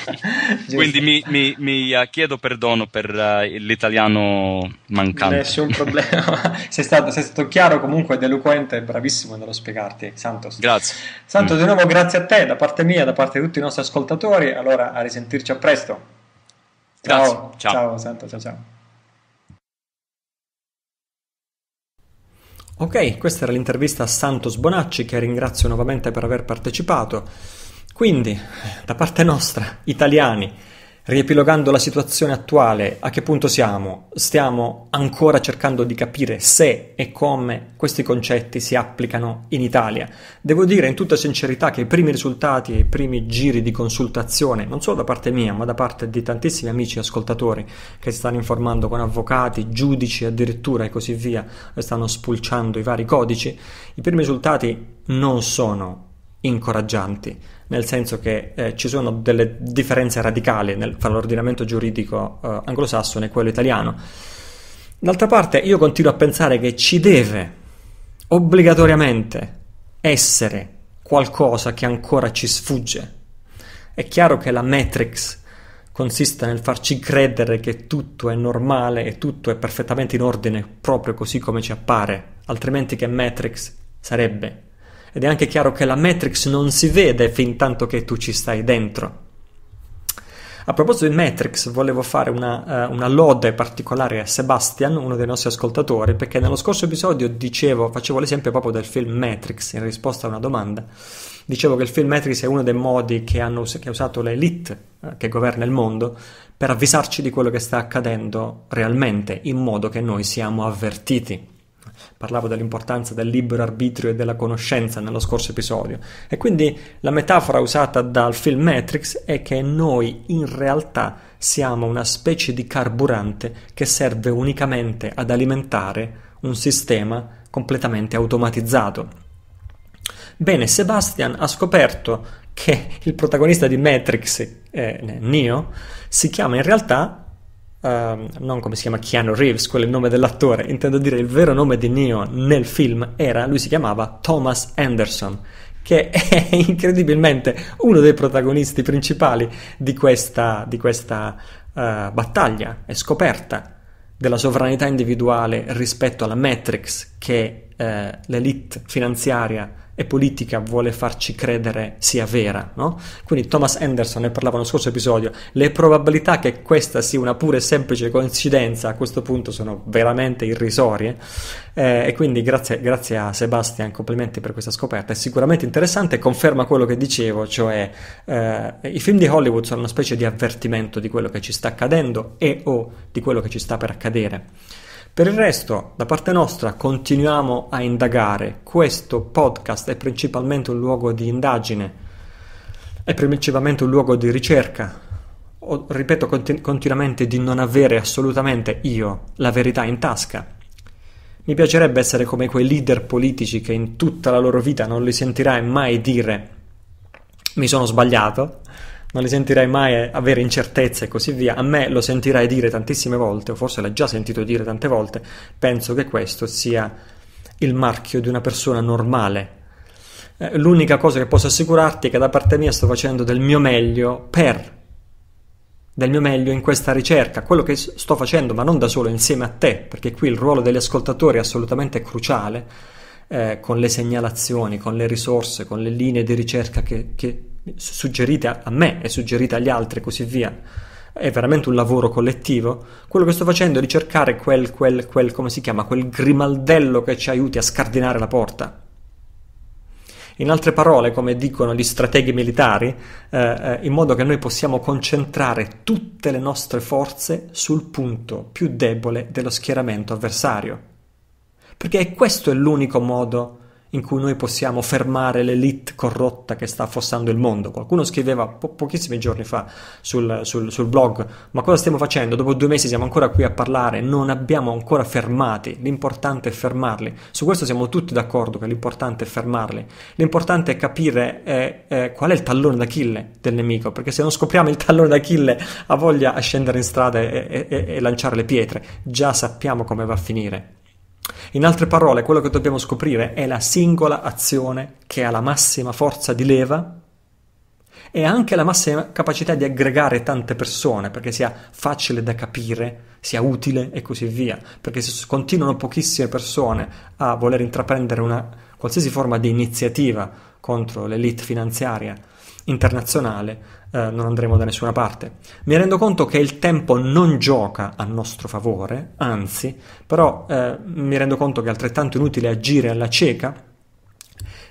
Quindi mi, mi, mi, chiedo perdono per uh, l'italiano mancante. Nessun problema, sei, stato, sei, stato, chiaro comunque, deluquente e bravissimo nello spiegarti, Santos. Grazie. Santos, mm. di nuovo grazie a te, da parte mia, da parte di tutti i nostri ascoltatori. Allora, a risentirci a presto. Ciao, ciao, ciao Santos, ciao ciao. Ok, questa era l'intervista a Santos Bonacci che ringrazio nuovamente per aver partecipato. Quindi, da parte nostra, italiani, Riepilogando la situazione attuale, a che punto siamo? Stiamo ancora cercando di capire se e come questi concetti si applicano in Italia. Devo dire in tutta sincerità che i primi risultati e i primi giri di consultazione, non solo da parte mia, ma da parte di tantissimi amici ascoltatori che si stanno informando con avvocati, giudici addirittura e così via, stanno spulciando i vari codici, i primi risultati non sono incoraggianti, nel senso che eh, ci sono delle differenze radicali nel, fra l'ordinamento giuridico eh, anglosassone e quello italiano. D'altra parte io continuo a pensare che ci deve obbligatoriamente essere qualcosa che ancora ci sfugge. È chiaro che la matrix consiste nel farci credere che tutto è normale e tutto è perfettamente in ordine proprio così come ci appare, altrimenti che matrix sarebbe ed è anche chiaro che la Matrix non si vede fin tanto che tu ci stai dentro. A proposito di Matrix, volevo fare una, uh, una, lode particolare a Sebastian, uno dei nostri ascoltatori, perché nello scorso episodio dicevo, facevo l'esempio proprio del film Matrix in risposta a una domanda. Dicevo che il film Matrix è uno dei modi che, hanno, che ha usato l'elite uh, che governa il mondo per avvisarci di quello che sta accadendo realmente, in modo che noi siamo avvertiti parlavo dell'importanza del libero arbitrio e della conoscenza nello scorso episodio. E quindi la metafora usata dal film Matrix è che noi in realtà siamo una specie di carburante che serve unicamente ad alimentare un sistema completamente automatizzato. Bene, Sebastian ha scoperto che il protagonista di Matrix, eh, Neo, si chiama in realtà Um, non come si chiama Keanu Reeves, quello è il nome dell'attore, intendo dire il vero nome di Neo nel film era, lui si chiamava Thomas Anderson, che è incredibilmente uno dei protagonisti principali di questa, di questa uh, battaglia e scoperta della sovranità individuale rispetto alla Matrix che uh, l'elite finanziaria e politica vuole farci credere sia vera, no? Quindi Thomas Anderson ne parlava nello scorso episodio, le probabilità che questa sia una pura e semplice coincidenza a questo punto sono veramente irrisorie eh, e quindi grazie, grazie, a Sebastian, complimenti per questa scoperta, è sicuramente interessante e conferma quello che dicevo, cioè eh, i film di Hollywood sono una specie di avvertimento di quello che ci sta accadendo e o di quello che ci sta per accadere. Per il resto, da parte nostra, continuiamo a indagare. Questo podcast è principalmente un luogo di indagine, è principalmente un luogo di ricerca. O, ripeto continu- continuamente di non avere assolutamente io la verità in tasca. Mi piacerebbe essere come quei leader politici che in tutta la loro vita non li sentirai mai dire mi sono sbagliato, non li sentirai mai eh, avere incertezze e così via. A me lo sentirai dire tantissime volte, o forse l'hai già sentito dire tante volte, penso che questo sia il marchio di una persona normale. Eh, l'unica cosa che posso assicurarti è che da parte mia sto facendo del mio meglio per del mio meglio in questa ricerca, quello che sto facendo, ma non da solo, insieme a te, perché qui il ruolo degli ascoltatori è assolutamente cruciale, eh, con le segnalazioni, con le risorse, con le linee di ricerca che, che suggerite a me e suggerite agli altri e così via, è veramente un lavoro collettivo. Quello che sto facendo è ricercare quel, quel, quel, come si chiama, quel grimaldello che ci aiuti a scardinare la porta. In altre parole, come dicono gli strateghi militari, eh, eh in modo che noi possiamo concentrare tutte le nostre forze sul punto più debole dello schieramento avversario. Perché questo è l'unico modo in cui noi possiamo fermare l'elite corrotta che sta affossando il mondo. Qualcuno scriveva po- pochissimi giorni fa sul, sul, sul blog, ma cosa stiamo facendo? Dopo due mesi siamo ancora qui a parlare, non abbiamo ancora fermati, l'importante è fermarli. Su questo siamo tutti d'accordo che l'importante è fermarli. L'importante è capire eh, eh, qual è il tallone d'Achille del nemico, perché se non scopriamo il tallone d'Achille ha voglia a scendere in strada e, e, e lanciare le pietre, già sappiamo come va a finire. In altre parole, quello che dobbiamo scoprire è la singola azione che ha la massima forza di leva e anche la massima capacità di aggregare tante persone perché sia facile da capire, sia utile e così via. Perché se continuano pochissime persone a voler intraprendere una qualsiasi forma di iniziativa contro l'elite finanziaria, internazionale eh, non andremo da nessuna parte. Mi rendo conto che il tempo non gioca a nostro favore, anzi, però eh, mi rendo conto che è altrettanto inutile agire alla cieca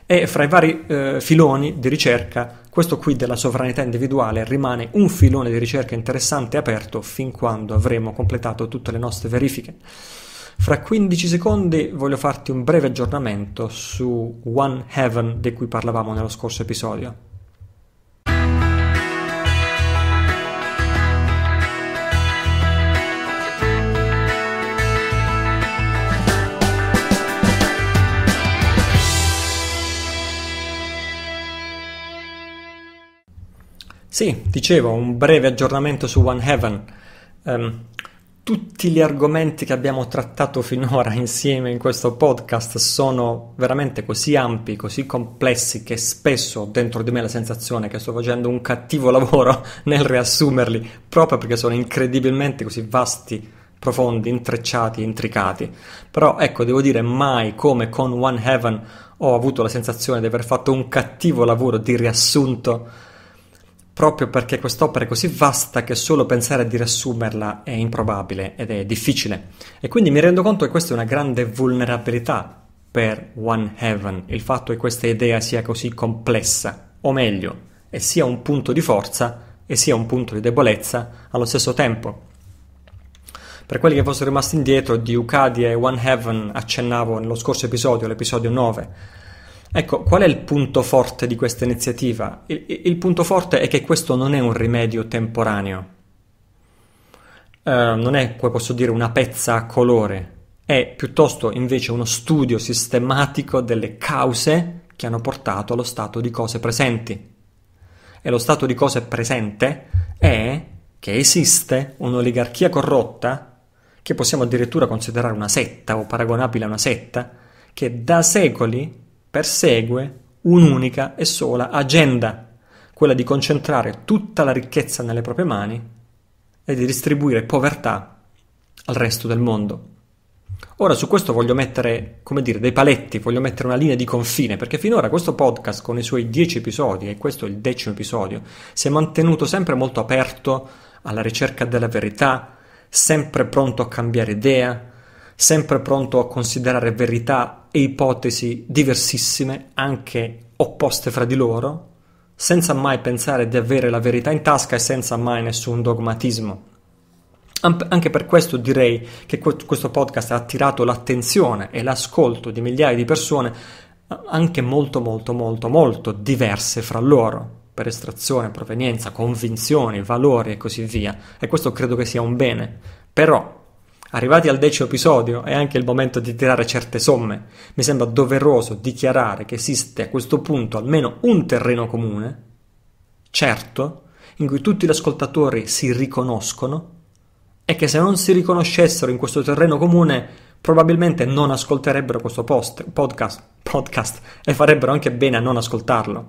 e fra i vari eh, filoni di ricerca questo qui della sovranità individuale rimane un filone di ricerca interessante e aperto fin quando avremo completato tutte le nostre verifiche. Fra 15 secondi voglio farti un breve aggiornamento su One Heaven di cui parlavamo nello scorso episodio. Sì, dicevo, un breve aggiornamento su One Heaven. Um, tutti gli argomenti che abbiamo trattato finora insieme in questo podcast sono veramente così ampi, così complessi che spesso ho dentro di me la sensazione che sto facendo un cattivo lavoro nel riassumerli, proprio perché sono incredibilmente così vasti, profondi, intrecciati, intricati. Però ecco, devo dire, mai come con One Heaven ho avuto la sensazione di aver fatto un cattivo lavoro di riassunto proprio perché quest'opera è così vasta che solo pensare di riassumerla è improbabile ed è difficile. E quindi mi rendo conto che questa è una grande vulnerabilità per One Heaven, il fatto che questa idea sia così complessa, o meglio, e sia un punto di forza e sia un punto di debolezza allo stesso tempo. Per quelli che fossero rimasti indietro di Ucadia e One Heaven accennavo nello scorso episodio, l'episodio 9, Ecco, qual è il punto forte di questa iniziativa? Il, il punto forte è che questo non è un rimedio temporaneo, eh, non è, come posso dire, una pezza a colore, è piuttosto invece uno studio sistematico delle cause che hanno portato allo stato di cose presenti. E lo stato di cose presente è che esiste un'oligarchia corrotta, che possiamo addirittura considerare una setta o paragonabile a una setta, che da secoli persegue un'unica e sola agenda, quella di concentrare tutta la ricchezza nelle proprie mani e di distribuire povertà al resto del mondo. Ora su questo voglio mettere, come dire, dei paletti, voglio mettere una linea di confine, perché finora questo podcast con i suoi dieci episodi, e questo è il decimo episodio, si è mantenuto sempre molto aperto alla ricerca della verità, sempre pronto a cambiare idea, sempre pronto a considerare verità e ipotesi diversissime, anche opposte fra di loro, senza mai pensare di avere la verità in tasca e senza mai nessun dogmatismo. Anche per questo direi che questo podcast ha attirato l'attenzione e l'ascolto di migliaia di persone, anche molto molto molto molto diverse fra loro, per estrazione, provenienza, convinzioni, valori e così via. E questo credo che sia un bene. Però Arrivati al decimo episodio è anche il momento di tirare certe somme. Mi sembra doveroso dichiarare che esiste a questo punto almeno un terreno comune, certo, in cui tutti gli ascoltatori si riconoscono e che se non si riconoscessero in questo terreno comune probabilmente non ascolterebbero questo post, podcast, podcast e farebbero anche bene a non ascoltarlo.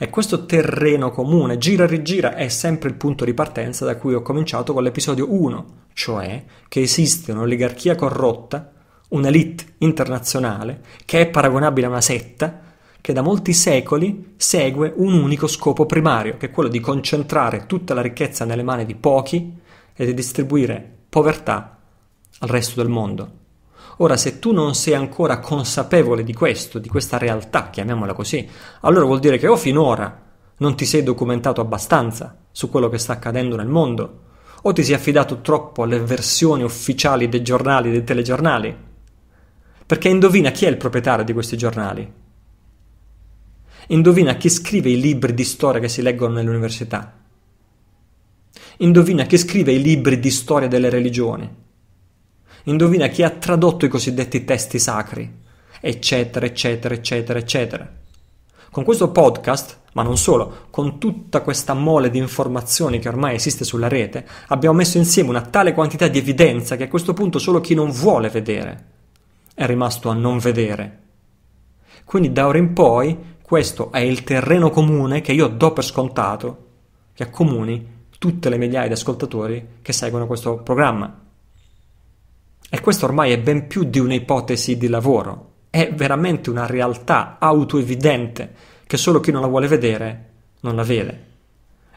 È questo terreno comune, gira e rigira, è sempre il punto di partenza da cui ho cominciato con l'episodio 1, cioè che esiste un'oligarchia corrotta, un'elite internazionale, che è paragonabile a una setta, che da molti secoli segue un unico scopo primario, che è quello di concentrare tutta la ricchezza nelle mani di pochi e di distribuire povertà al resto del mondo. Ora, se tu non sei ancora consapevole di questo, di questa realtà, chiamiamola così, allora vuol dire che o finora non ti sei documentato abbastanza su quello che sta accadendo nel mondo, o ti sei affidato troppo alle versioni ufficiali dei giornali, e dei telegiornali. Perché indovina chi è il proprietario di questi giornali? Indovina chi scrive i libri di storia che si leggono nelle università? Indovina chi scrive i libri di storia delle religioni Indovina chi ha tradotto i cosiddetti testi sacri, eccetera, eccetera, eccetera, eccetera. Con questo podcast, ma non solo, con tutta questa mole di informazioni che ormai esiste sulla rete, abbiamo messo insieme una tale quantità di evidenza che a questo punto solo chi non vuole vedere è rimasto a non vedere. Quindi da ora in poi questo è il terreno comune che io do per scontato, che accomuni tutte le migliaia di ascoltatori che seguono questo programma. E questo ormai è ben più di un'ipotesi di lavoro, è veramente una realtà autoevidente che solo chi non la vuole vedere non la vede.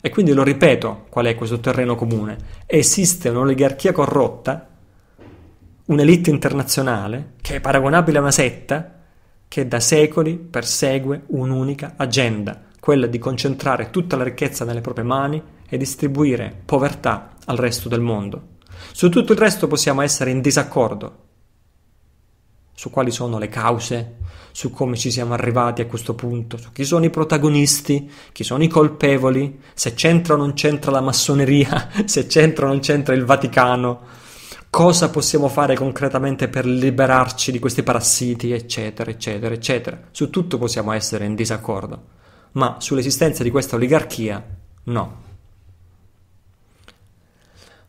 E quindi lo ripeto, qual è questo terreno comune? Esiste un'oligarchia corrotta, un'elite internazionale, che è paragonabile a una setta, che da secoli persegue un'unica agenda, quella di concentrare tutta la ricchezza nelle proprie mani e distribuire povertà al resto del mondo. Su tutto il resto possiamo essere in disaccordo su quali sono le cause, su come ci siamo arrivati a questo punto, su chi sono i protagonisti, chi sono i colpevoli, se c'entra o non c'entra la massoneria, se c'entra o non c'entra il Vaticano, cosa possiamo fare concretamente per liberarci di questi parassiti, eccetera, eccetera, eccetera. Su tutto possiamo essere in disaccordo, ma sull'esistenza di questa oligarchia no.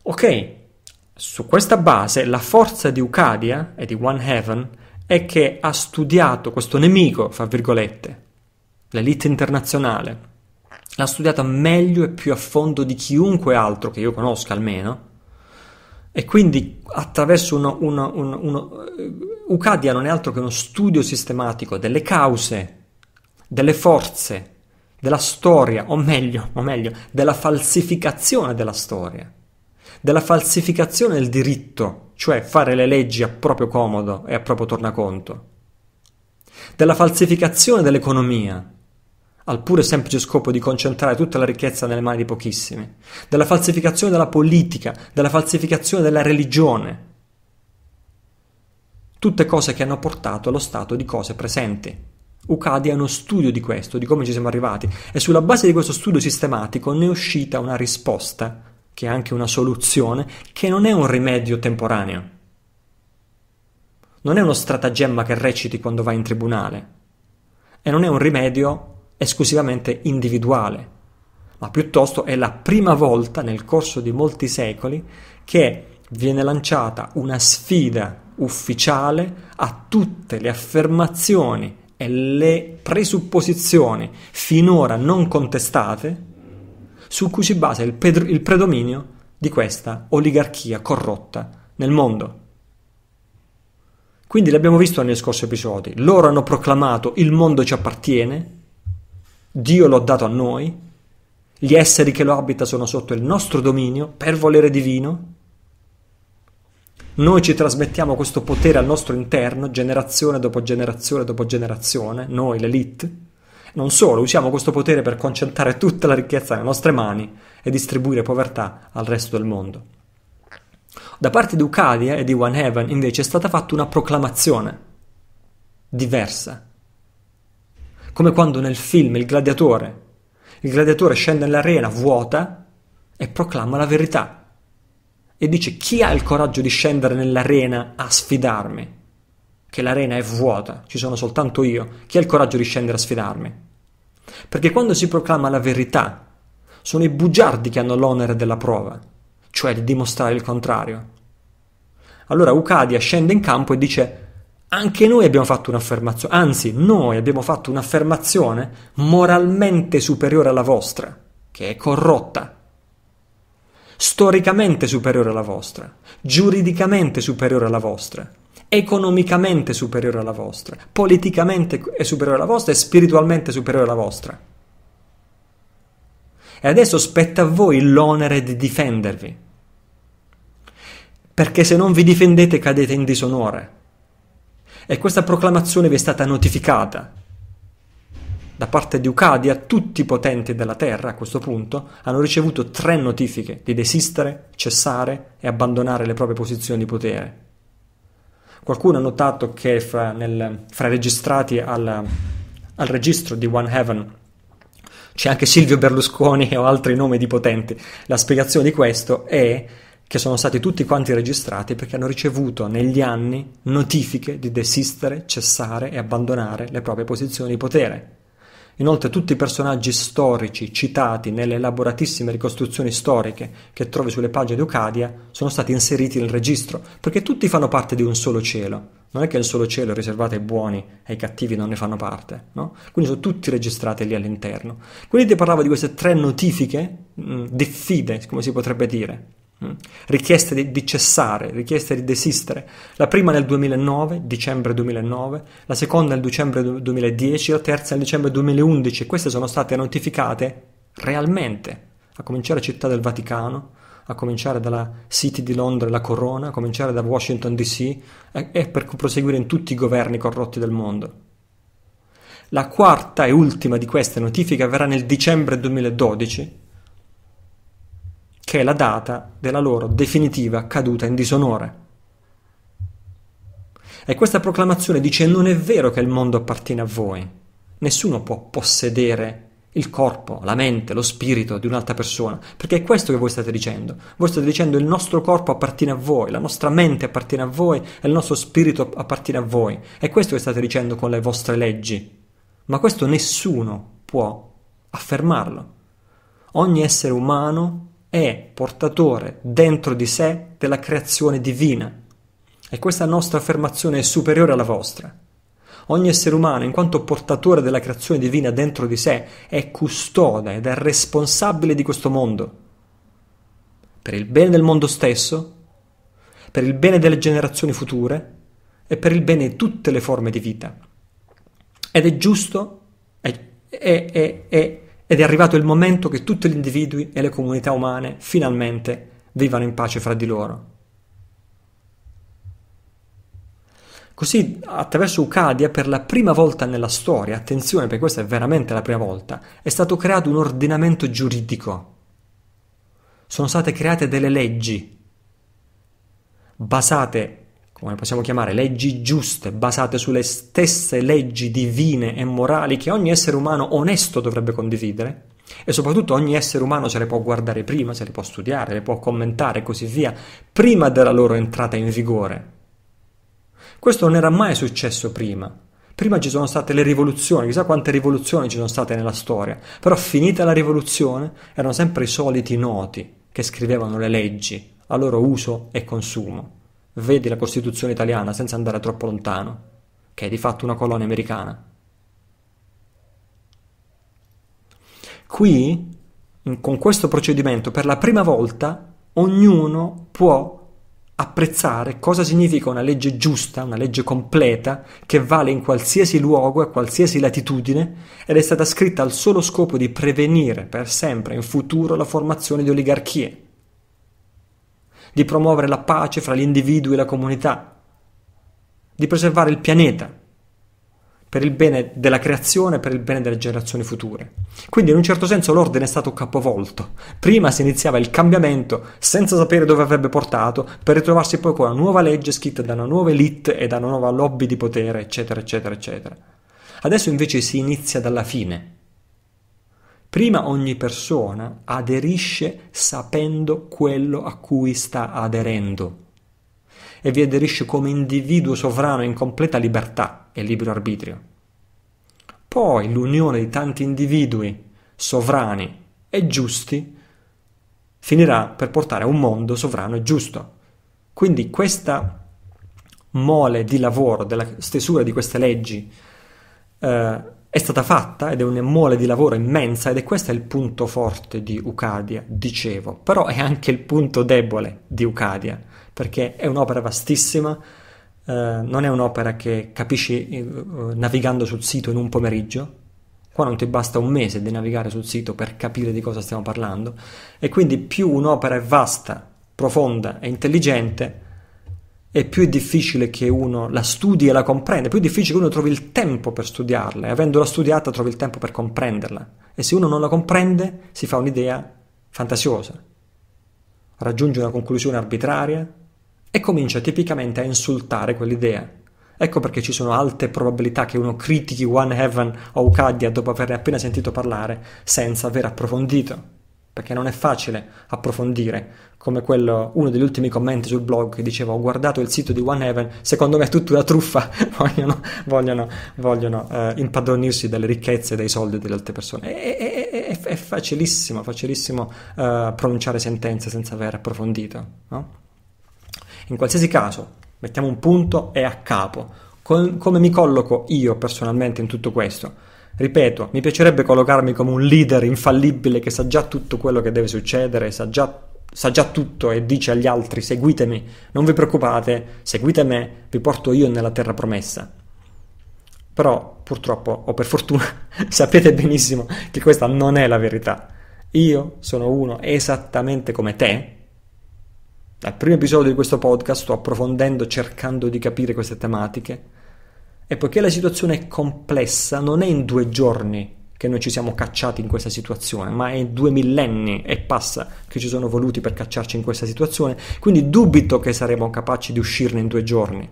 Ok, su questa base la forza di Ucadia e di One Heaven è che ha studiato questo nemico, fra virgolette, l'elite internazionale, l'ha studiata meglio e più a fondo di chiunque altro che io conosca almeno. E quindi attraverso uno, uno, uno, uno eh, Ucadia non è altro che uno studio sistematico delle cause, delle forze, della storia, o meglio, o meglio della falsificazione della storia della falsificazione del diritto, cioè fare le leggi a proprio comodo e a proprio tornaconto, della falsificazione dell'economia, al pure semplice scopo di concentrare tutta la ricchezza nelle mani di pochissimi, della falsificazione della politica, della falsificazione della religione. Tutte cose che hanno portato allo stato di cose presenti. Ucadi è uno studio di questo, di come ci siamo arrivati, e sulla base di questo studio sistematico ne è uscita una risposta che è anche una soluzione, che non è un rimedio temporaneo. Non è uno stratagemma che reciti quando vai in tribunale e non è un rimedio esclusivamente individuale, ma piuttosto è la prima volta nel corso di molti secoli che viene lanciata una sfida ufficiale a tutte le affermazioni e le presupposizioni finora non contestate su cui si basa il, pedro- il predominio di questa oligarchia corrotta nel mondo. Quindi l'abbiamo visto negli scorsi episodi, loro hanno proclamato il mondo ci appartiene, Dio l'ha dato a noi, gli esseri che lo abita sono sotto il nostro dominio per volere divino, noi ci trasmettiamo questo potere al nostro interno, generazione dopo generazione dopo generazione, noi l'elite, non solo, usiamo questo potere per concentrare tutta la ricchezza nelle nostre mani e distribuire povertà al resto del mondo. Da parte di Ucadia e di One Heaven invece è stata fatta una proclamazione diversa. Come quando nel film Il gladiatore, il gladiatore scende nell'arena vuota e proclama la verità e dice chi ha il coraggio di scendere nell'arena a sfidarmi? che l'arena è vuota, ci sono soltanto io, chi ha il coraggio di scendere a sfidarmi? Perché quando si proclama la verità, sono i bugiardi che hanno l'onere della prova, cioè di dimostrare il contrario. Allora Ucadia scende in campo e dice anche noi abbiamo fatto un'affermazione, anzi noi abbiamo fatto un'affermazione moralmente superiore alla vostra, che è corrotta, storicamente superiore alla vostra, giuridicamente superiore alla vostra, economicamente superiore alla vostra, politicamente è superiore alla vostra e spiritualmente superiore alla vostra. E adesso spetta a voi l'onere di difendervi. Perché se non vi difendete cadete in disonore. E questa proclamazione vi è stata notificata da parte di Ucadia, tutti i potenti della terra a questo punto hanno ricevuto tre notifiche di desistere, cessare e abbandonare le proprie posizioni di potere. Qualcuno ha notato che fra, nel, fra i registrati al, al registro di One Heaven c'è anche Silvio Berlusconi o altri nomi di potenti. La spiegazione di questo è che sono stati tutti quanti registrati perché hanno ricevuto negli anni notifiche di desistere, cessare e abbandonare le proprie posizioni di potere. Inoltre tutti i personaggi storici citati nelle elaboratissime ricostruzioni storiche che trovi sulle pagine di Ocadia sono stati inseriti nel registro, perché tutti fanno parte di un solo cielo. Non è che il solo cielo è riservato ai buoni e ai cattivi non ne fanno parte, no? Quindi sono tutti registrati lì all'interno. Quindi ti parlavo di queste tre notifiche, mh, mm, diffide, come si potrebbe dire, Mm? richieste di, di, cessare, richieste di desistere. La prima nel 2009, dicembre 2009, la seconda nel dicembre 2010, la terza nel dicembre 2011. Queste sono state notificate realmente, a cominciare da Città del Vaticano, a cominciare dalla City di Londra, e la Corona, a cominciare da Washington DC e, e per proseguire in tutti i governi corrotti del mondo. La quarta e ultima di queste notifiche avverrà nel dicembre 2012 che è la data della loro definitiva caduta in disonore. E questa proclamazione dice non è vero che il mondo appartiene a voi. Nessuno può possedere il corpo, la mente, lo spirito di un'altra persona, perché è questo che voi state dicendo. Voi state dicendo il nostro corpo appartiene a voi, la nostra mente appartiene a voi e il nostro spirito appartiene a voi. È questo che state dicendo con le vostre leggi. Ma questo nessuno può affermarlo. Ogni essere umano è portatore dentro di sé della creazione divina. E questa nostra affermazione è superiore alla vostra. Ogni essere umano, in quanto portatore della creazione divina dentro di sé, è custode ed è responsabile di questo mondo. Per il bene del mondo stesso, per il bene delle generazioni future e per il bene di tutte le forme di vita. Ed è giusto, è, è, è, è ed è arrivato il momento che tutti gli individui e le comunità umane finalmente vivano in pace fra di loro. Così attraverso Ucadia per la prima volta nella storia, attenzione perché questa è veramente la prima volta, è stato creato un ordinamento giuridico. Sono state create delle leggi basate come possiamo chiamare, leggi giuste, basate sulle stesse leggi divine e morali che ogni essere umano onesto dovrebbe condividere, e soprattutto ogni essere umano se le può guardare prima, se le può studiare, le può commentare e così via, prima della loro entrata in vigore. Questo non era mai successo prima. Prima ci sono state le rivoluzioni, chissà quante rivoluzioni ci sono state nella storia, però finita la rivoluzione erano sempre i soliti noti che scrivevano le leggi a loro uso e consumo vedi la Costituzione italiana senza andare troppo lontano, che è di fatto una colonia americana. Qui, con questo procedimento, per la prima volta ognuno può apprezzare cosa significa una legge giusta, una legge completa, che vale in qualsiasi luogo, a qualsiasi latitudine, ed è stata scritta al solo scopo di prevenire per sempre in futuro la formazione di oligarchie di promuovere la pace fra gli individui e la comunità, di preservare il pianeta per il bene della creazione e per il bene delle generazioni future. Quindi in un certo senso l'ordine è stato capovolto. Prima si iniziava il cambiamento senza sapere dove avrebbe portato, per ritrovarsi poi con una nuova legge scritta da una nuova elite e da una nuova lobby di potere, eccetera, eccetera, eccetera. Adesso invece si inizia dalla fine Prima ogni persona aderisce sapendo quello a cui sta aderendo e vi aderisce come individuo sovrano in completa libertà e libero arbitrio. Poi l'unione di tanti individui sovrani e giusti finirà per portare a un mondo sovrano e giusto. Quindi questa mole di lavoro della stesura di queste leggi eh, è stata fatta ed è una mole di lavoro immensa ed è questo il punto forte di Ucadia, dicevo, però è anche il punto debole di Ucadia, perché è un'opera vastissima, eh, non è un'opera che capisci eh, eh navigando sul sito in un pomeriggio, qua non ti basta un mese di navigare sul sito per capire di cosa stiamo parlando, e quindi più un'opera è vasta, profonda e intelligente, è più difficile che uno la studi e la comprenda, è più difficile che uno trovi il tempo per studiarla e avendola studiata trovi il tempo per comprenderla. E se uno non la comprende si fa un'idea fantasiosa, raggiunge una conclusione arbitraria e comincia tipicamente a insultare quell'idea. Ecco perché ci sono alte probabilità che uno critichi One Heaven o Ucadia dopo averne appena sentito parlare senza aver approfondito perché non è facile approfondire, come quello, uno degli ultimi commenti sul blog che diceva ho guardato il sito di One Heaven, secondo me è tutta una truffa, vogliono, vogliono, vogliono eh, impadronirsi delle ricchezze dei soldi delle altre persone. È, è, è, è facilissimo, facilissimo eh, pronunciare sentenze senza aver approfondito. No? In qualsiasi caso, mettiamo un punto e a capo. Com- come mi colloco io personalmente in tutto questo? Ripeto, mi piacerebbe collocarmi come un leader infallibile che sa già tutto quello che deve succedere, sa già, sa già, tutto e dice agli altri seguitemi, non vi preoccupate, seguite me, vi porto io nella terra promessa. Però purtroppo o per fortuna sapete benissimo che questa non è la verità. Io sono uno esattamente come te. Dal primo episodio di questo podcast sto approfondendo, cercando di capire queste tematiche e poiché la situazione è complessa, non è in due giorni che noi ci siamo cacciati in questa situazione, ma è due millenni e passa che ci sono voluti per cacciarci in questa situazione, quindi dubito che saremo capaci di uscirne in due giorni.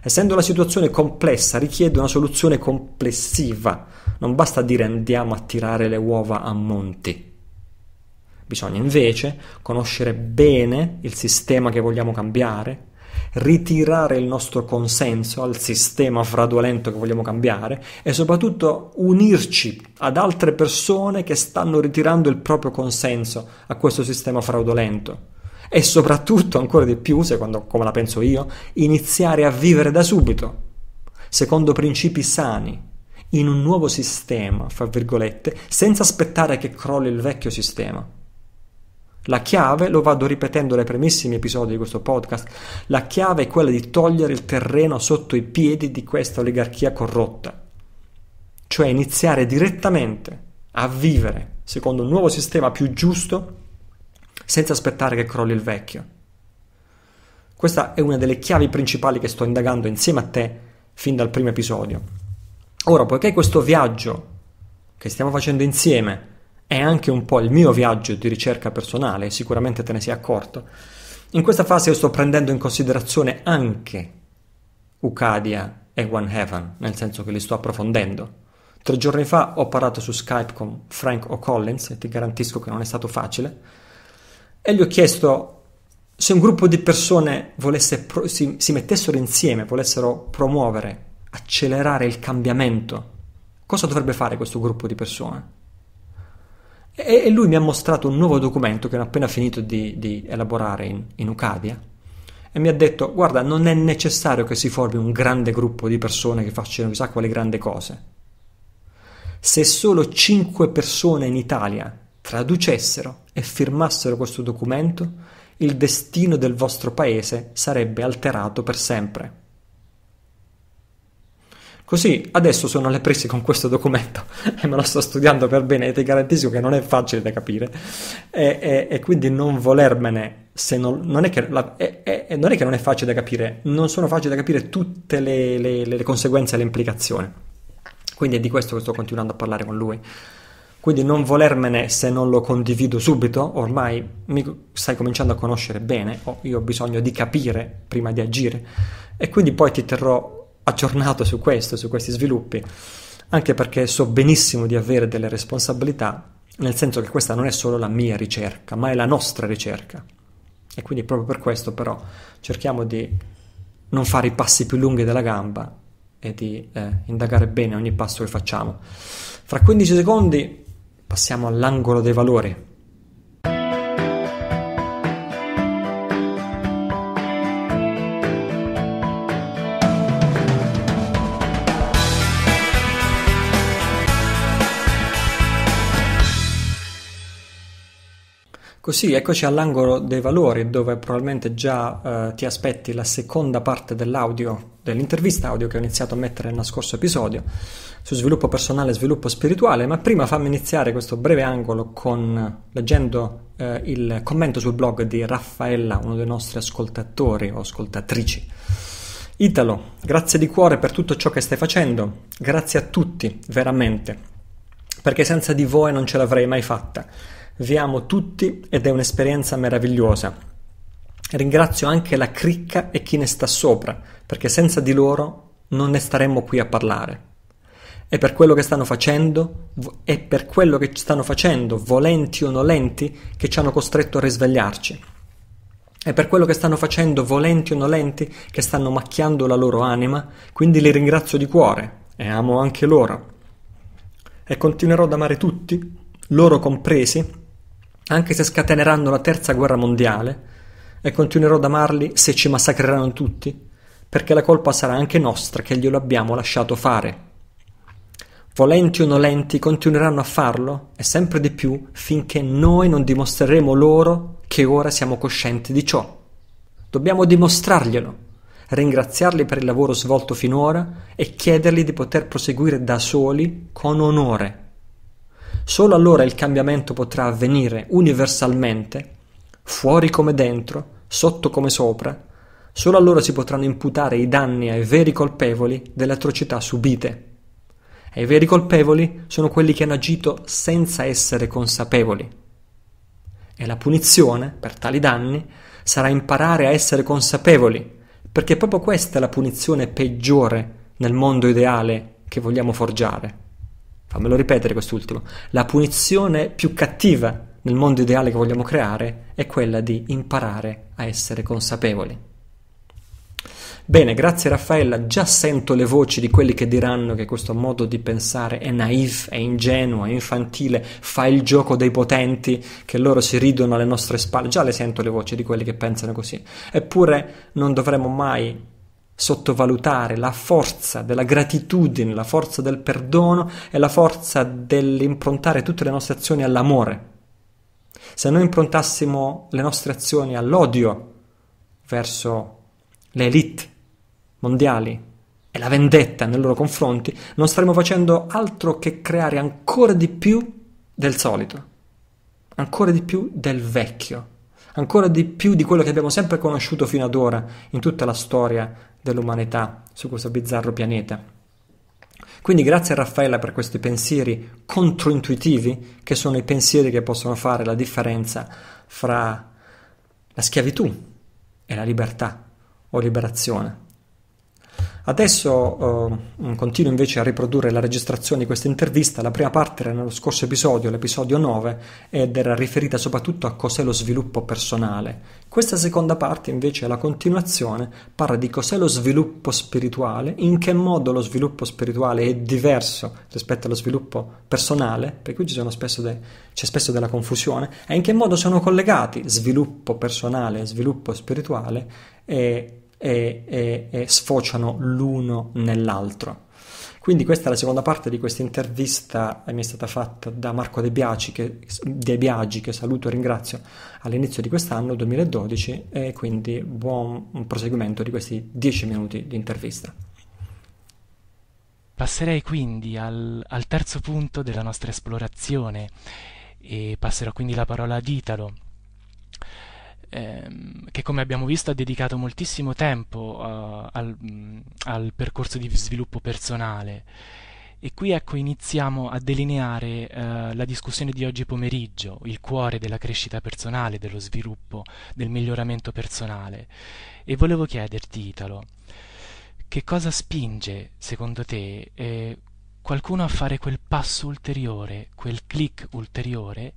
Essendo la situazione complessa, richiede una soluzione complessiva. Non basta dire andiamo a tirare le uova a monti. Bisogna invece conoscere bene il sistema che vogliamo cambiare, ritirare il nostro consenso al sistema fraudolento che vogliamo cambiare e soprattutto unirci ad altre persone che stanno ritirando il proprio consenso a questo sistema fraudolento. E soprattutto, ancora di più, secondo come la penso io, iniziare a vivere da subito, secondo principi sani, in un nuovo sistema, fra virgolette, senza aspettare che crolli il vecchio sistema. La chiave, lo vado ripetendo nei primissimi episodi di questo podcast, la chiave è quella di togliere il terreno sotto i piedi di questa oligarchia corrotta, cioè iniziare direttamente a vivere secondo un nuovo sistema più giusto senza aspettare che crolli il vecchio. Questa è una delle chiavi principali che sto indagando insieme a te fin dal primo episodio. Ora, poiché questo viaggio che stiamo facendo insieme è anche un po' il mio viaggio di ricerca personale, sicuramente te ne sei accorto. In questa fase io sto prendendo in considerazione anche Ucadia e One Heaven, nel senso che li sto approfondendo. Tre giorni fa ho parlato su Skype con Frank O'Collins e ti garantisco che non è stato facile. E gli ho chiesto se un gruppo di persone volesse, si, si mettessero insieme, volessero promuovere, accelerare il cambiamento, cosa dovrebbe fare questo gruppo di persone? E, e, lui mi ha mostrato un nuovo documento che ho appena finito di, di elaborare in, in Ucadia e mi ha detto guarda non è necessario che si formi un grande gruppo di persone che facciano chissà quali grandi cose. Se solo 5 persone in Italia traducessero e firmassero questo documento, il destino del vostro paese sarebbe alterato per sempre. Così adesso sono alle prese con questo documento e me lo sto studiando per bene e ti garantisco che non è facile da capire e, e, e quindi non volermene se non, non, è che, la, è, è, non, è che, non è facile da capire, non sono facili da capire tutte le, le, le conseguenze e le implicazioni. Quindi è di questo che sto continuando a parlare con lui. Quindi non volermene se non lo condivido subito, ormai mi stai cominciando a conoscere bene, io ho bisogno di capire prima di agire e quindi poi ti terrò aggiornato su questo, su questi sviluppi, anche perché so benissimo di avere delle responsabilità, nel senso che questa non è solo la mia ricerca, ma è la nostra ricerca. E quindi proprio per questo però cerchiamo di non fare i passi più lunghi della gamba e di eh, indagare bene ogni passo che facciamo. Fra 15 secondi passiamo all'angolo dei valori. Così eccoci all'angolo dei valori dove probabilmente già eh, ti aspetti la seconda parte dell'audio, dell'intervista audio che ho iniziato a mettere nel scorso episodio su sviluppo personale e sviluppo spirituale, ma prima fammi iniziare questo breve angolo con, leggendo eh, il commento sul blog di Raffaella, uno dei nostri ascoltatori o ascoltatrici. Italo, grazie di cuore per tutto ciò che stai facendo, grazie a tutti, veramente, perché senza di voi non ce l'avrei mai fatta. Vi amo tutti ed è un'esperienza meravigliosa. Ringrazio anche la cricca e chi ne sta sopra, perché senza di loro non ne staremmo qui a parlare. E per quello che stanno facendo, è per quello che stanno facendo, volenti o nolenti, che ci hanno costretto a risvegliarci. È per quello che stanno facendo, volenti o nolenti, che stanno macchiando la loro anima, quindi li ringrazio di cuore e amo anche loro. E continuerò ad amare tutti, loro compresi, anche se scateneranno la terza guerra mondiale, e continuerò ad amarli se ci massacreranno tutti, perché la colpa sarà anche nostra che glielo abbiamo lasciato fare. Volenti o nolenti continueranno a farlo, e sempre di più, finché noi non dimostreremo loro che ora siamo coscienti di ciò. Dobbiamo dimostrarglielo ringraziarli per il lavoro svolto finora e chiedergli di poter proseguire da soli con onore Solo allora il cambiamento potrà avvenire universalmente, fuori come dentro, sotto come sopra, solo allora si potranno imputare i danni ai veri colpevoli delle atrocità subite. E i veri colpevoli sono quelli che hanno agito senza essere consapevoli. E la punizione per tali danni sarà imparare a essere consapevoli, perché proprio questa è la punizione peggiore nel mondo ideale che vogliamo forgiare fammelo ripetere quest'ultimo, la punizione più cattiva nel mondo ideale che vogliamo creare è quella di imparare a essere consapevoli. Bene, grazie Raffaella, già sento le voci di quelli che diranno che questo modo di pensare è naif, è ingenuo, è infantile, fa il gioco dei potenti, che loro si ridono alle nostre spalle, già le sento le voci di quelli che pensano così. Eppure non dovremmo mai sottovalutare la forza della gratitudine, la forza del perdono e la forza dell'improntare tutte le nostre azioni all'amore. Se noi improntassimo le nostre azioni all'odio verso le elite mondiali e la vendetta nei loro confronti, non staremmo facendo altro che creare ancora di più del solito, ancora di più del vecchio, ancora di più di quello che abbiamo sempre conosciuto fino ad ora in tutta la storia dell'umanità su questo bizzarro pianeta. Quindi grazie a Raffaella per questi pensieri controintuitivi, che sono i pensieri che possono fare la differenza fra la schiavitù e la libertà o liberazione. Adesso eh, continuo invece a riprodurre la registrazione di questa intervista. La prima parte era nello scorso episodio, l'episodio 9, ed era riferita soprattutto a cos'è lo sviluppo personale. Questa seconda parte invece è la continuazione, parla di cos'è lo sviluppo spirituale, in che modo lo sviluppo spirituale è diverso rispetto allo sviluppo personale, per cui spesso de- c'è spesso della confusione, e in che modo sono collegati sviluppo personale e sviluppo spirituale. E e, e, e sfociano l'uno nell'altro. Quindi questa è la seconda parte di questa intervista che eh, mi è stata fatta da Marco De Biagi che, De Biagi, che saluto e ringrazio all'inizio di quest'anno 2012 e quindi buon proseguimento di questi dieci minuti di intervista. Passerei quindi al, al terzo punto della nostra esplorazione e passerò quindi la parola ad Italo ehm, che come abbiamo visto ha dedicato moltissimo tempo uh, al, mh, mm, al, percorso di sviluppo personale. E qui ecco iniziamo a delineare uh, la discussione di oggi pomeriggio, il cuore della crescita personale, dello sviluppo, del miglioramento personale. E volevo chiederti, Italo, che cosa spinge, secondo te, eh, qualcuno a fare quel passo ulteriore, quel click ulteriore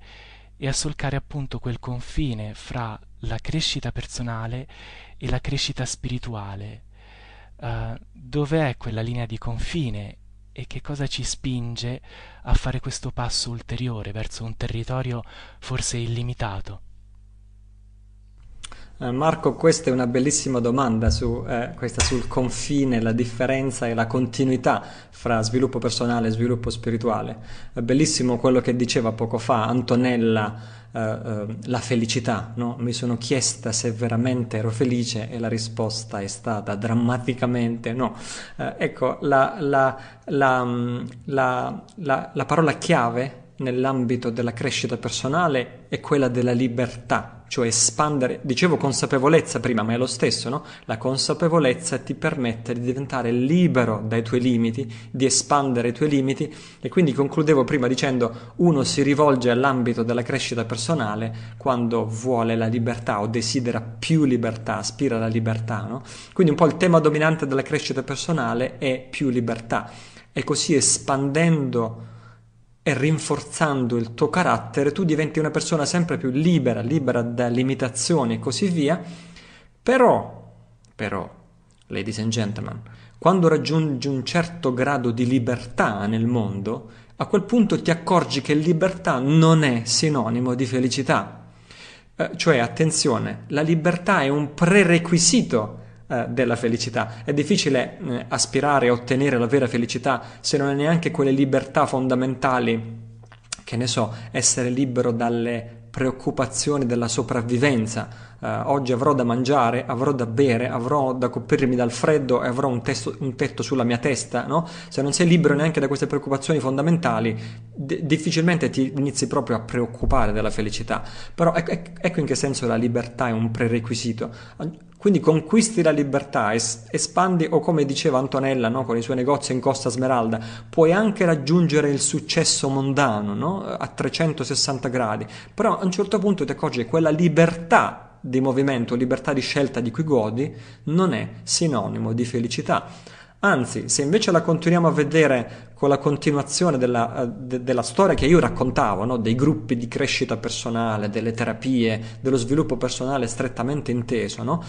e a solcare appunto quel confine fra la crescita personale e la crescita spirituale. Uh, eh, è quella linea di confine e che cosa ci spinge a fare questo passo ulteriore verso un territorio forse illimitato? Eh, Marco, questa è una bellissima domanda su, eh, sul confine, la differenza e la continuità fra sviluppo personale e sviluppo spirituale. È bellissimo quello che diceva poco fa Antonella, eh, eh, la felicità. No? Mi sono chiesta se veramente ero felice e la risposta è stata drammaticamente no. Eh, ecco, la, mm, la, la, la parola chiave nell'ambito della crescita personale è quella della libertà cioè espandere, dicevo consapevolezza prima, ma è lo stesso, no? La consapevolezza ti permette di diventare libero dai tuoi limiti, di espandere i tuoi limiti e quindi concludevo prima dicendo uno si rivolge all'ambito della crescita personale quando vuole la libertà o desidera più libertà, aspira alla libertà, no? Quindi un po' il tema dominante della crescita personale è più libertà e così espandendo e rinforzando il tuo carattere tu diventi una persona sempre più libera, libera da limitazioni e così via, però, però, ladies and gentlemen, quando raggiungi un certo grado di libertà nel mondo, a quel punto ti accorgi che libertà non è sinonimo di felicità. Eh, cioè, attenzione, la libertà è un prerequisito eh, della felicità. È difficile eh, aspirare a ottenere la vera felicità se non hai neanche quelle libertà fondamentali, che ne so, essere libero dalle preoccupazioni della sopravvivenza, eh, oggi avrò da mangiare, avrò da bere, avrò da coprirmi dal freddo e avrò un, testo, un tetto sulla mia testa, no? Se non sei libero neanche da queste preoccupazioni fondamentali, d- difficilmente ti inizi proprio a preoccupare della felicità. Però ec- ecco, ecco, ecco in che senso la libertà è un prerequisito. Quindi conquisti la libertà, es- espandi o come diceva Antonella no? con i suoi negozi in Costa Smeralda, puoi anche raggiungere il successo mondano no? a 360 gradi, però a un certo punto ti accorgi che quella libertà di movimento, libertà di scelta di cui godi, non è sinonimo di felicità. Anzi, se invece la continuiamo a vedere con la continuazione della, eh, de, della storia che io raccontavo, no? dei gruppi di crescita personale, delle terapie, dello sviluppo personale strettamente inteso, no?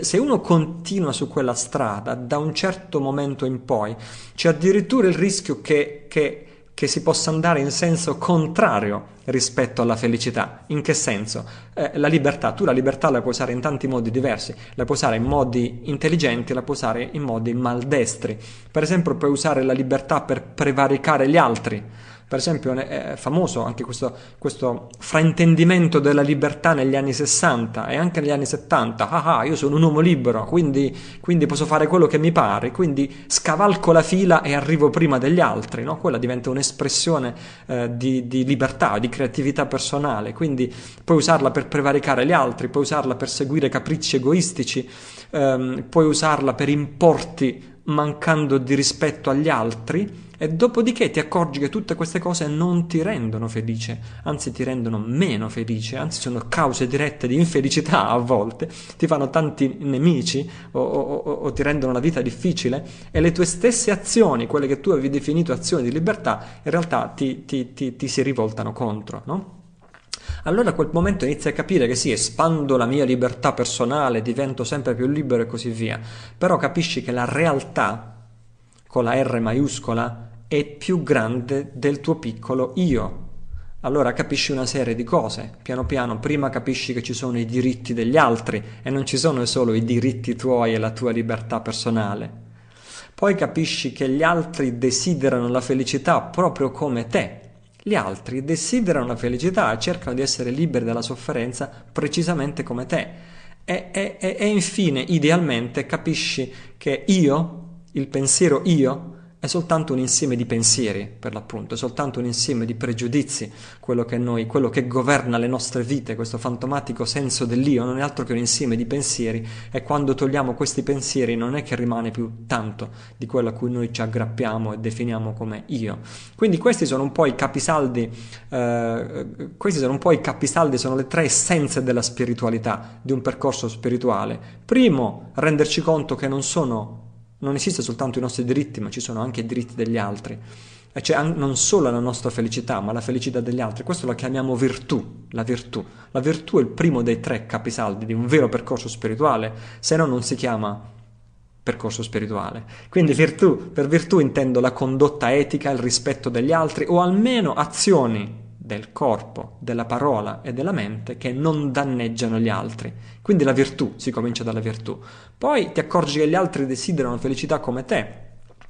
se uno continua su quella strada da un certo momento in poi, c'è addirittura il rischio che, che che si possa andare in senso contrario rispetto alla felicità. In che senso? Eh, la libertà, tu la libertà la puoi usare in tanti modi diversi, la puoi usare in modi intelligenti, la puoi usare in modi maldestri. Per esempio puoi usare la libertà per prevaricare gli altri per esempio è eh, famoso anche questo, questo fraintendimento della libertà negli anni 60 e anche negli anni 70. Ah ah, io sono un uomo libero, quindi, quindi posso fare quello che mi pare, quindi scavalco la fila e arrivo prima degli altri. No? Quella diventa un'espressione eh, di, di libertà, di creatività personale, quindi puoi usarla per prevaricare gli altri, puoi usarla per seguire capricci egoistici, ehm, puoi usarla per importi mancando di rispetto agli altri e dopodiché ti accorgi che tutte queste cose non ti rendono felice, anzi ti rendono meno felice, anzi sono cause dirette di infelicità a volte, ti fanno tanti nemici o, o, o, o ti rendono la vita difficile e le tue stesse azioni, quelle che tu avevi definito azioni di libertà, in realtà ti, ti, ti, ti si rivoltano contro, no? allora a quel momento inizi a capire che sì, espando la mia libertà personale, divento sempre più libero e così via, però capisci che la realtà, con la R maiuscola, è più grande del tuo piccolo io. Allora capisci una serie di cose, piano piano, prima capisci che ci sono i diritti degli altri e non ci sono solo i diritti tuoi e la tua libertà personale. Poi capisci che gli altri desiderano la felicità proprio come te. Gli altri desiderano la felicità e cercano di essere liberi dalla sofferenza precisamente come te. E, e, e, e infine, idealmente, capisci che io, il pensiero io, è soltanto un insieme di pensieri, per l'appunto, è soltanto un insieme di pregiudizi, quello che, noi, quello che governa le nostre vite, questo fantomatico senso dell'io, non è altro che un insieme di pensieri e quando togliamo questi pensieri non è che rimane più tanto di quello a cui noi ci aggrappiamo e definiamo come io. Quindi questi sono un po' i capisaldi, eh, questi sono un po' i capisaldi, sono le tre essenze della spiritualità, di un percorso spirituale. Primo, renderci conto che non sono non esistono soltanto i nostri diritti, ma ci sono anche i diritti degli altri. E c'è cioè, non solo la nostra felicità, ma la felicità degli altri. Questo la chiamiamo virtù, la virtù. La virtù è il primo dei tre capisaldi di un vero percorso spirituale, se no non si chiama percorso spirituale. Quindi virtù, per virtù intendo la condotta etica, il rispetto degli altri o almeno azioni del corpo, della parola e della mente che non danneggiano gli altri. Quindi la virtù, si comincia dalla virtù. Poi ti accorgi che gli altri desiderano felicità come te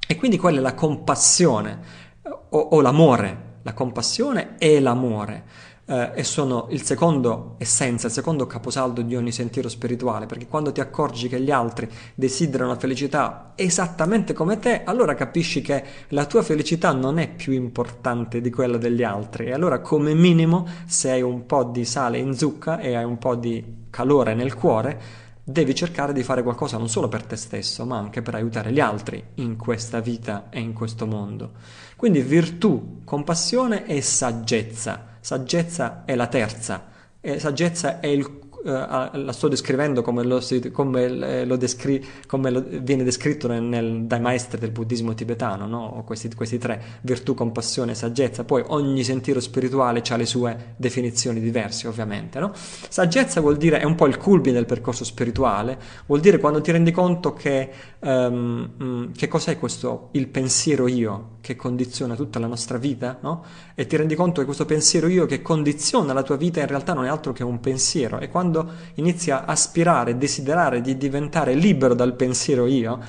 e quindi quella è la compassione eh, o, o l'amore. La compassione e l'amore eh, e sono il secondo essenza, il secondo caposaldo di ogni sentiero spirituale, perché quando ti accorgi che gli altri desiderano la felicità esattamente come te, allora capisci che la tua felicità non è più importante di quella degli altri e allora come minimo se hai un po' di sale in zucca e hai un po' di calore nel cuore, devi cercare di fare qualcosa non solo per te stesso, ma anche per aiutare gli altri in questa vita e in questo mondo. Quindi virtù, compassione e saggezza Saggezza è la terza. E saggezza è il Uh, la sto descrivendo come, lo, come, eh, lo descri, come lo, viene descritto nel, nel, dai maestri del buddismo tibetano, no? questi, questi, tre, virtù, compassione, e saggezza, poi ogni sentiero spirituale ha le sue definizioni diverse ovviamente. No? Saggezza vuol dire, è un po' il culmine del percorso spirituale, vuol dire quando ti rendi conto che, um, che cos'è questo, il pensiero io, che condiziona tutta la nostra vita, no? E ti rendi conto che questo pensiero io che condiziona la tua vita in realtà non è altro che un pensiero. E quando inizi a aspirare, desiderare di diventare libero dal pensiero io,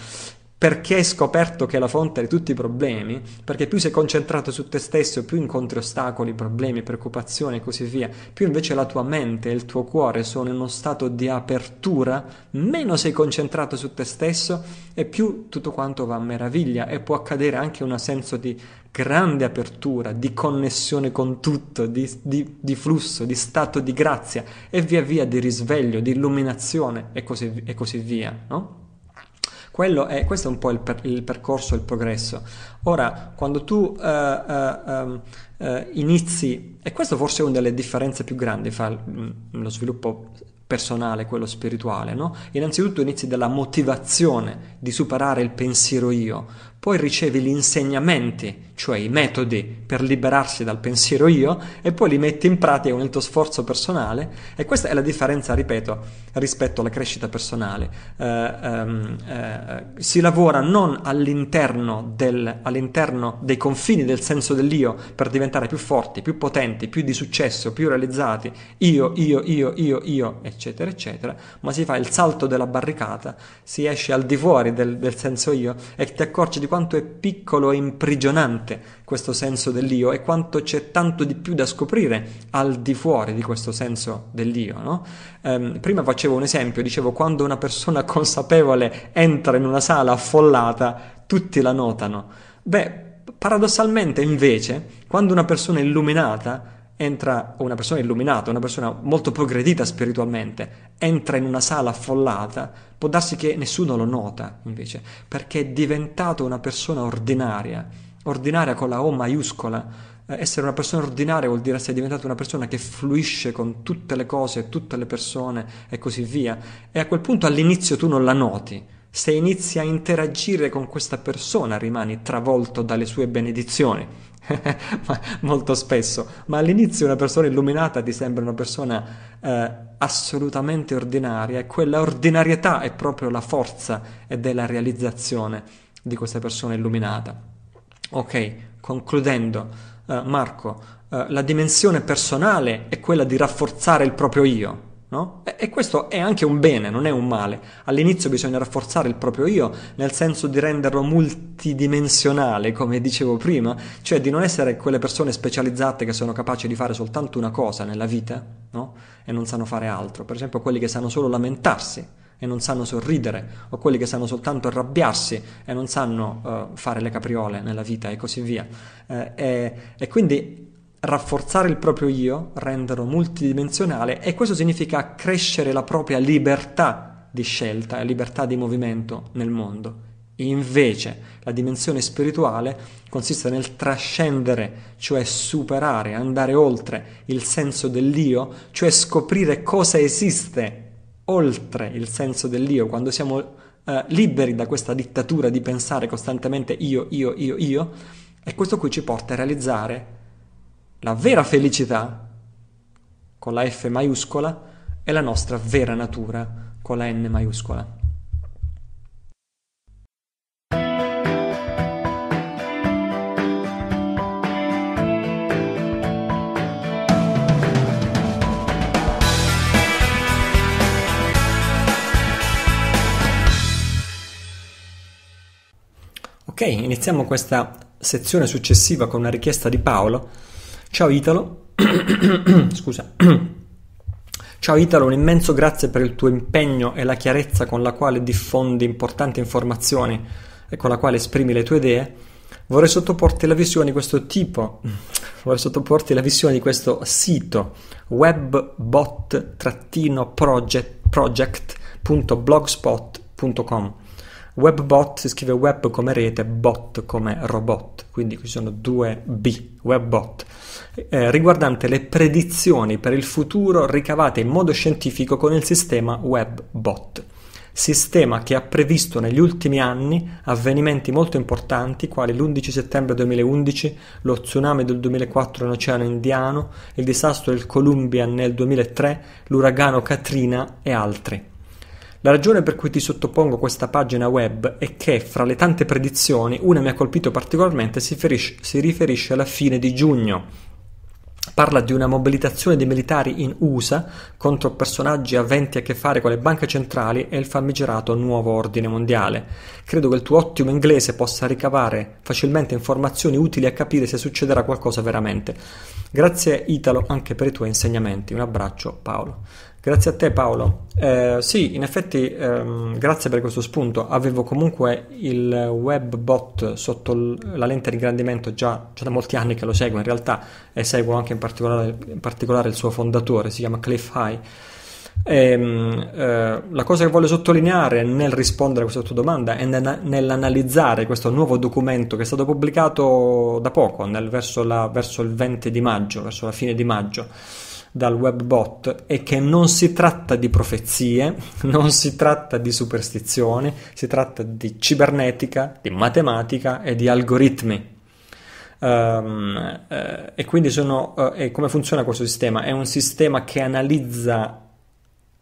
perché hai scoperto che è la fonte di tutti i problemi, perché più sei concentrato su te stesso, più incontri ostacoli, problemi, preoccupazioni e così via, più invece la tua mente e il tuo cuore sono in uno stato di apertura, meno sei concentrato su te stesso e più tutto quanto va a meraviglia e può accadere anche un senso di grande apertura, di connessione con tutto, di, di, di flusso, di stato di grazia e via via di risveglio, di illuminazione e così, e così via, no? è, questo è un po' il, per, il, percorso, il progresso. Ora, quando tu uh, uh, uh, inizi, e questo forse è una delle differenze più grandi fra lo sviluppo personale, e quello spirituale, no? Innanzitutto inizi dalla motivazione di superare il pensiero io, poi ricevi gli insegnamenti cioè i metodi per liberarsi dal pensiero io, e poi li metti in pratica con il tuo sforzo personale. E questa è la differenza, ripeto, rispetto alla crescita personale. Eh, ehm, eh, si lavora non all'interno, del, all'interno, dei confini del senso dell'io per diventare più forti, più potenti, più di successo, più realizzati, io, io, io, io, io, eccetera, eccetera, ma si fa il salto della barricata, si esce al di fuori del, del senso io e ti accorgi di quanto è piccolo e imprigionante presente questo senso dell'io e quanto c'è tanto di più da scoprire al di fuori di questo senso dell'io. No? Ehm, prima facevo un esempio, dicevo quando una persona consapevole entra in una sala affollata, tutti la notano. Beh, paradossalmente invece, quando una persona illuminata entra, una persona illuminata, una persona molto progredita spiritualmente, entra in una sala affollata, può darsi che nessuno lo nota invece, perché è diventato una persona ordinaria ordinaria con la O maiuscola. Eh, essere una persona ordinaria vuol dire essere diventata una persona che fluisce con tutte le cose, tutte le persone e così via. E a quel punto all'inizio tu non la noti. Se inizi a interagire con questa persona rimani travolto dalle sue benedizioni, molto spesso, ma all'inizio una persona illuminata ti sembra una persona eh, assolutamente ordinaria e quella ordinarietà è proprio la forza ed è la realizzazione di questa persona illuminata. Ok, concludendo, eh, Marco, eh, la dimensione personale è quella di rafforzare il proprio io, no? E, e questo è anche un bene, non è un male. All'inizio bisogna rafforzare il proprio io, nel senso di renderlo multidimensionale, come dicevo prima, cioè di non essere quelle persone specializzate che sono capaci di fare soltanto una cosa nella vita, no? E non sanno fare altro, per esempio quelli che sanno solo lamentarsi e non sanno sorridere, o quelli che sanno soltanto arrabbiarsi e non sanno uh, fare le capriole nella vita e così via. Eh, e, e quindi rafforzare il proprio io, renderlo multidimensionale e questo significa crescere la propria libertà di scelta e libertà di movimento nel mondo. Invece la dimensione spirituale consiste nel trascendere, cioè superare, andare oltre il senso dell'io, cioè scoprire cosa esiste oltre il senso dell'io, quando siamo eh, liberi da questa dittatura di pensare costantemente io, io, io, io, è questo qui ci porta a realizzare la vera felicità con la F maiuscola e la nostra vera natura con la N maiuscola. Ok, iniziamo questa sezione successiva con una richiesta di Paolo. Ciao Italo, scusa. Ciao Italo, un immenso grazie per il tuo impegno e la chiarezza con la quale diffondi importanti informazioni e con la quale esprimi le tue idee. Vorrei sottoporti la visione di questo tipo, vorrei sottoporti la visione di questo sito webbot-project.blogspot.com Webbot si scrive web come rete, bot come robot, quindi ci sono due B, webbot, eh, riguardante le predizioni per il futuro ricavate in modo scientifico con il sistema webbot, sistema che ha previsto negli ultimi anni avvenimenti molto importanti quali l'11 settembre 2011, lo tsunami del 2004 in Oceano Indiano, il disastro del Columbia nel 2003, l'uragano Katrina e altri. La ragione per cui ti sottopongo questa pagina web è che, fra le tante predizioni, una mi ha colpito particolarmente si, si riferisce alla fine di giugno, parla di una mobilitazione dei militari in USA contro personaggi aventi a che fare con le banche centrali e il famigerato nuovo ordine mondiale. Credo che il tuo ottimo inglese possa ricavare facilmente informazioni utili a capire se succederà qualcosa veramente. Grazie Italo anche per i tuoi insegnamenti. Un abbraccio Paolo. Grazie a te Paolo. Eh, sì, in effetti ehm, grazie per questo spunto. Avevo comunque il web bot sotto l- la lente di ingrandimento già, già, da molti anni che lo seguo in realtà e seguo anche in particolare, in particolare il suo fondatore, si chiama Cliff High. E, ehm, eh, la cosa che voglio sottolineare nel rispondere a questa tua domanda e nel, nell'analizzare questo nuovo documento che è stato pubblicato da poco, nel, verso, la, verso il 20 di maggio, verso la fine di maggio dal web bot è che non si tratta di profezie, non si tratta di superstizione, si tratta di cibernetica, di matematica e di algoritmi. Um, uh, e quindi sono, uh, come funziona questo sistema? È un sistema che analizza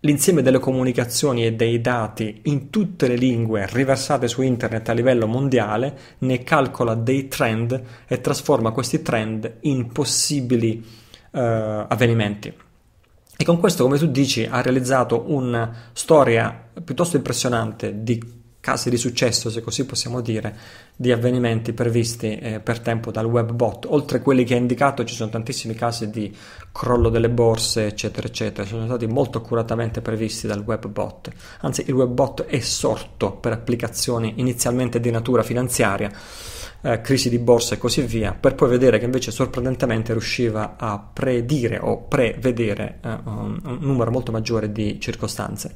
l'insieme delle comunicazioni e dei dati in tutte le lingue riversate su internet a livello mondiale, ne calcola dei trend e trasforma questi trend in possibili eh, avvenimenti. E con questo, come tu dici, ha realizzato una storia piuttosto impressionante di casi di successo, se così possiamo dire, di avvenimenti previsti eh, per tempo dal web bot. Oltre a quelli che ha indicato, ci sono tantissimi casi di crollo delle borse, eccetera, eccetera. Sono stati molto accuratamente previsti dal web bot. Anzi, il web bot è sorto per applicazioni inizialmente di natura finanziaria eh, crisi di borsa e così via, per poi vedere che invece sorprendentemente riusciva a predire o prevedere eh, un, numero molto maggiore di circostanze.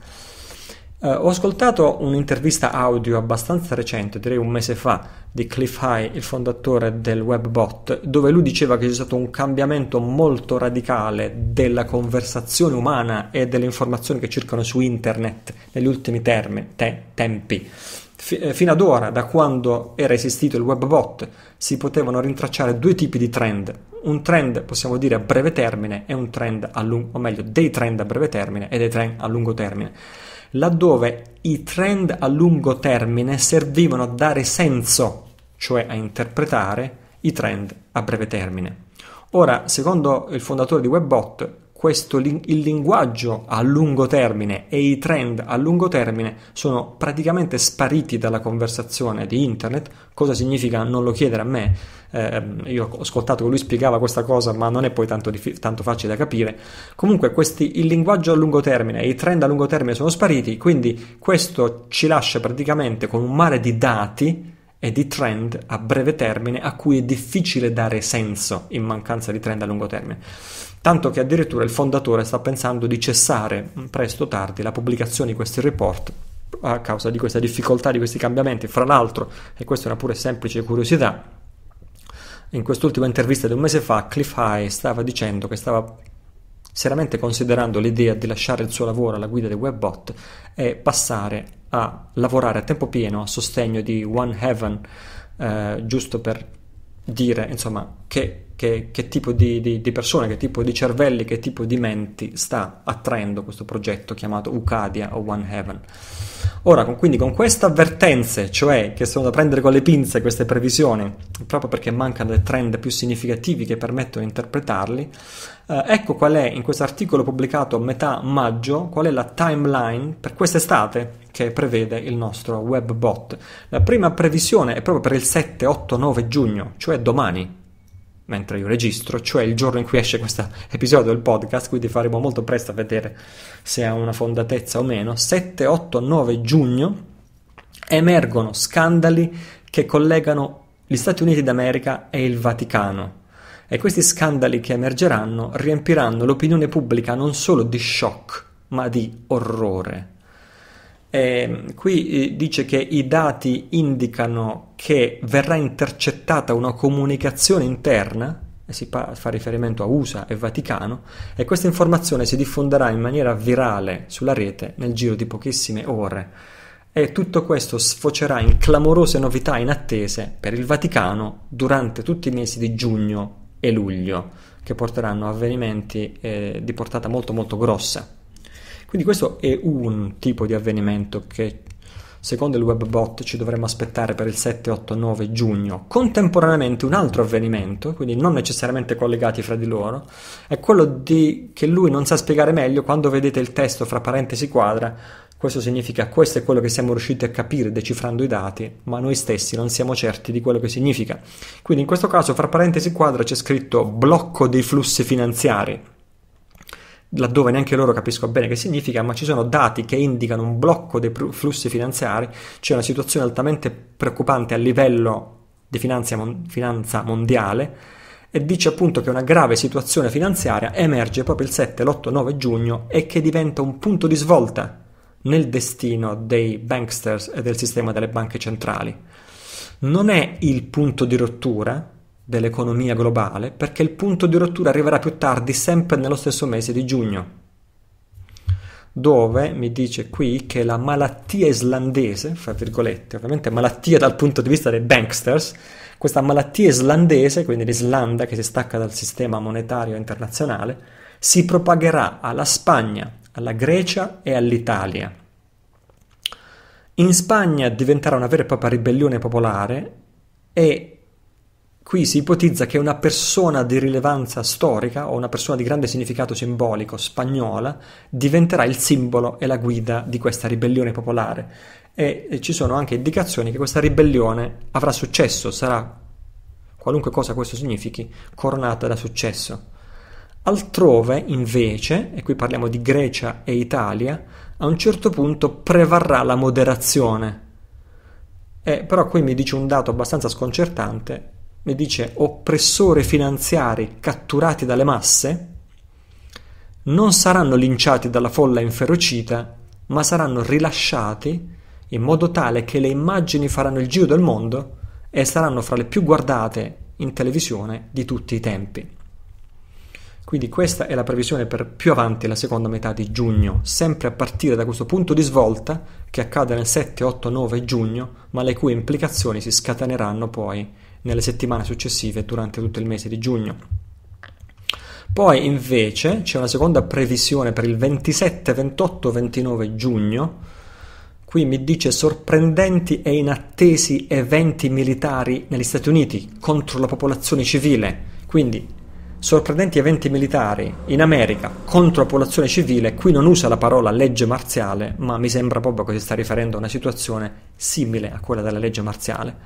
Uh, ho ascoltato un'intervista audio abbastanza recente, direi un mese fa, di Cliff High, il fondatore del WebBot, dove lui diceva che c'è stato un cambiamento molto radicale della conversazione umana e delle informazioni che circolano su internet negli ultimi termi, te- tempi. Eh, fino ad ora, da quando era esistito il web si potevano rintracciare due tipi di trend. Un trend, possiamo dire, a breve termine e un trend a lungo, o meglio, dei trend a breve termine e dei trend a lungo termine. Laddove i trend a lungo termine servivano a dare senso, cioè a interpretare i trend a breve termine. Ora, secondo il fondatore di Webbot, questo, il linguaggio a lungo termine e i trend a lungo termine sono praticamente spariti dalla conversazione di internet. Cosa significa non lo chiedere a me? Eh, io ho ascoltato che lui spiegava questa cosa, ma non è poi tanto, dif- tanto facile da capire. Comunque, questi, il linguaggio a lungo termine e i trend a lungo termine sono spariti, quindi questo ci lascia praticamente con un mare di dati e di trend a breve termine a cui è difficile dare senso in mancanza di trend a lungo termine tanto che addirittura il fondatore sta pensando di cessare mm, presto o tardi la pubblicazione di questi report a causa di questa difficoltà, di questi cambiamenti. Fra l'altro, e questa è una pure semplice curiosità, in quest'ultima intervista di un mese fa Cliff High stava dicendo che stava seriamente considerando l'idea di lasciare il suo lavoro alla guida dei webbot e passare a lavorare a tempo pieno a sostegno di One Heaven, eh, giusto per dire insomma che, che, che tipo di, di, di, persone, che tipo di cervelli, che tipo di menti sta attraendo questo progetto chiamato Ucadia o One Heaven. Ora, con, quindi con queste avvertenze, cioè che sono da prendere con le pinze queste previsioni, proprio perché mancano dei trend più significativi che permettono di interpretarli, eh, ecco qual è in questo articolo pubblicato a metà maggio, qual è la timeline per quest'estate che prevede il nostro web bot. La prima previsione è proprio per il 7, 8, 9 giugno, cioè domani, mentre io registro, cioè il giorno in cui esce questo episodio del podcast, quindi faremo molto presto a vedere se ha una fondatezza o meno. 7, 8, 9 giugno emergono scandali che collegano gli Stati Uniti d'America e il Vaticano. E questi scandali che emergeranno riempiranno l'opinione pubblica non solo di shock, ma di orrore. Ehm, eh, qui dice che i dati indicano che verrà intercettata una comunicazione interna, e si fa riferimento a USA e Vaticano, e questa informazione si diffonderà in maniera virale sulla rete nel giro di pochissime ore. E tutto questo sfocerà in clamorose novità inattese per il Vaticano durante tutti i mesi di giugno e luglio, che porteranno avvenimenti eh, di portata molto molto grossa. Quindi questo è un tipo di avvenimento che secondo il webbot ci dovremmo aspettare per il 7, 8, 9 giugno. Contemporaneamente un altro avvenimento, quindi non necessariamente collegati fra di loro, è quello di, che lui non sa spiegare meglio quando vedete il testo fra parentesi quadra. Questo significa questo è quello che siamo riusciti a capire decifrando i dati, ma noi stessi non siamo certi di quello che significa. Quindi in questo caso fra parentesi quadra c'è scritto blocco dei flussi finanziari laddove neanche loro capiscono bene che significa, ma ci sono dati che indicano un blocco dei flussi finanziari, c'è una situazione altamente preoccupante a livello di finanza, finanza mondiale, e dice appunto che una grave situazione finanziaria emerge proprio il 7, l'8, 9 giugno e che diventa un punto di svolta nel destino dei banksters e del sistema delle banche centrali. Non è il punto di rottura, dell'economia globale perché il punto di rottura arriverà più tardi, sempre nello stesso mese di giugno, dove mi dice qui che la malattia islandese, fra virgolette, ovviamente malattia dal punto di vista dei banksters, questa malattia islandese, quindi l'Islanda che si stacca dal sistema monetario internazionale, si propagherà alla Spagna, alla Grecia e all'Italia. In Spagna diventerà una vera e propria ribellione popolare e Qui si ipotizza che una persona di rilevanza storica o una persona di grande significato simbolico spagnola diventerà il simbolo e la guida di questa ribellione popolare e ci sono anche indicazioni che questa ribellione avrà successo, sarà, qualunque cosa questo significhi, coronata da successo. Altrove, invece, e qui parliamo di Grecia e Italia, a un certo punto prevarrà la moderazione. Eh, però qui mi dice un dato abbastanza sconcertante, mi dice oppressori finanziari catturati dalle masse, non saranno linciati dalla folla inferocita, ma saranno rilasciati in modo tale che le immagini faranno il giro del mondo e saranno fra le più guardate in televisione di tutti i tempi. Quindi questa è la previsione per più avanti la seconda metà di giugno, sempre a partire da questo punto di svolta che accade nel 7, 8, 9 giugno, ma le cui implicazioni si scateneranno poi nelle settimane successive durante tutto il mese di giugno. Poi invece c'è una seconda previsione per il 27, 28, 29 giugno. Qui mi dice sorprendenti e inattesi eventi militari negli Stati Uniti contro la popolazione civile. Quindi sorprendenti eventi militari in America contro la popolazione civile, qui non usa la parola legge marziale, ma mi sembra proprio che si sta riferendo a una situazione simile a quella della legge marziale.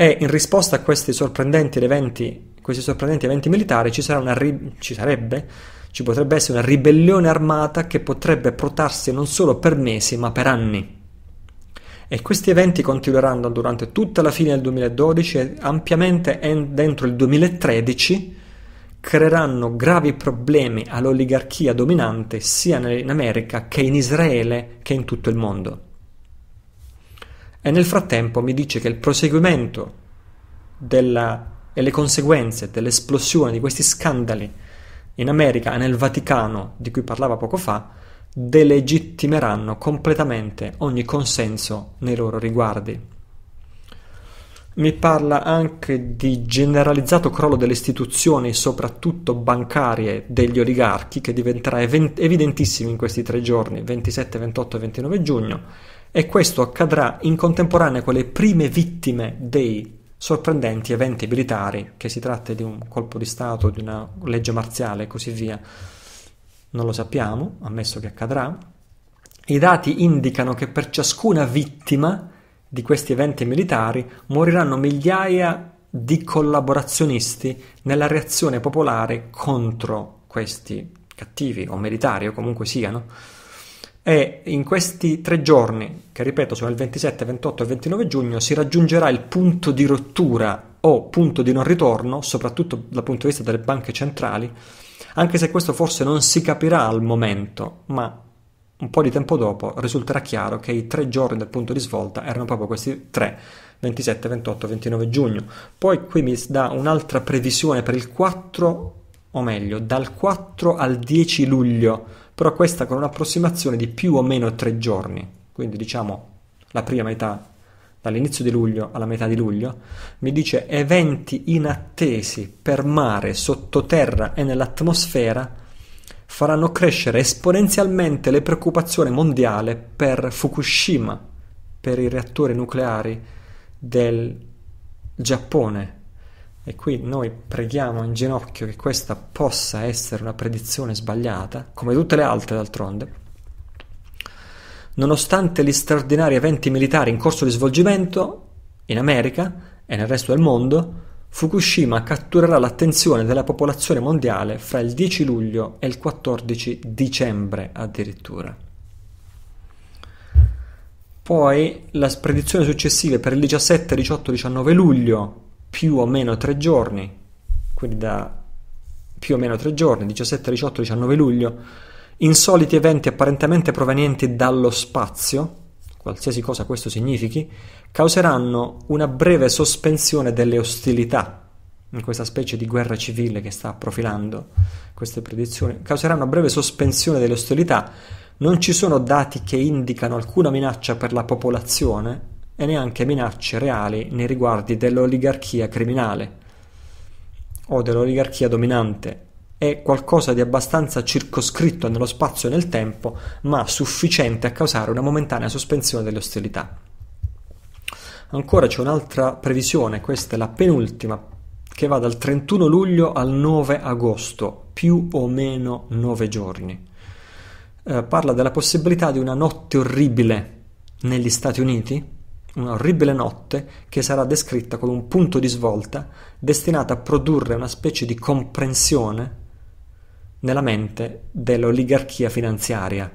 E in risposta a questi sorprendenti eventi, questi sorprendenti eventi militari ci, ri- ci, sarebbe, ci potrebbe essere una ribellione armata che potrebbe protarsi non solo per mesi ma per anni. E questi eventi continueranno durante tutta la fine del 2012 e ampiamente en- dentro il 2013 creeranno gravi problemi all'oligarchia dominante sia in America che in Israele che in tutto il mondo e nel frattempo mi dice che il proseguimento della, e le conseguenze dell'esplosione di questi scandali in America e nel Vaticano di cui parlava poco fa delegittimeranno completamente ogni consenso nei loro riguardi. Mi parla anche di generalizzato crollo delle istituzioni, soprattutto bancarie, degli oligarchi, che diventerà evidentissimo in questi tre giorni, 27, 28 e 29 giugno, e questo accadrà in contemporanea con le prime vittime dei sorprendenti eventi militari, che si tratti di un colpo di Stato, di una legge marziale e così via. Non lo sappiamo, ammesso che accadrà. I dati indicano che per ciascuna vittima di questi eventi militari moriranno migliaia di collaborazionisti nella reazione popolare contro questi cattivi o militari o comunque siano e in questi tre giorni, che ripeto sono il 27, 28 e 29 giugno, si raggiungerà il punto di rottura o punto di non ritorno, soprattutto dal punto di vista delle banche centrali, anche se questo forse non si capirà al momento, ma un po' di tempo dopo risulterà chiaro che i tre giorni del punto di svolta erano proprio questi tre, 27, 28, 29 giugno. Poi qui mi dà un'altra previsione per il 4, o meglio, dal 4 al 10 luglio però questa con un'approssimazione di più o meno tre giorni, quindi diciamo la prima metà dall'inizio di luglio alla metà di luglio, mi dice eventi inattesi per mare, sottoterra e nell'atmosfera faranno crescere esponenzialmente le preoccupazioni mondiali per Fukushima, per i reattori nucleari del Giappone e qui noi preghiamo in ginocchio che questa possa essere una predizione sbagliata, come tutte le altre d'altronde. Nonostante gli straordinari eventi militari in corso di svolgimento in America e nel resto del mondo, Fukushima catturerà l'attenzione della popolazione mondiale fra il 10 luglio e il 14 dicembre addirittura. Poi la predizioni successiva per il 17, 18, 19 luglio più o meno tre giorni, quindi da più o meno tre giorni, 17, 18, 19 luglio, insoliti eventi apparentemente provenienti dallo spazio, qualsiasi cosa questo significhi, causeranno una breve sospensione delle ostilità in questa specie di guerra civile che sta profilando queste predizioni, causeranno una breve sospensione delle ostilità. Non ci sono dati che indicano alcuna minaccia per la popolazione, e neanche minacce reali nei riguardi dell'oligarchia criminale o dell'oligarchia dominante. È qualcosa di abbastanza circoscritto nello spazio e nel tempo, ma sufficiente a causare una momentanea sospensione delle ostilità. Ancora c'è un'altra previsione, questa è la penultima, che va dal 31 luglio al 9 agosto, più o meno 9 giorni. Eh, parla della possibilità di una notte orribile negli Stati Uniti, una orribile notte che sarà descritta come un punto di svolta destinata a produrre una specie di comprensione nella mente dell'oligarchia finanziaria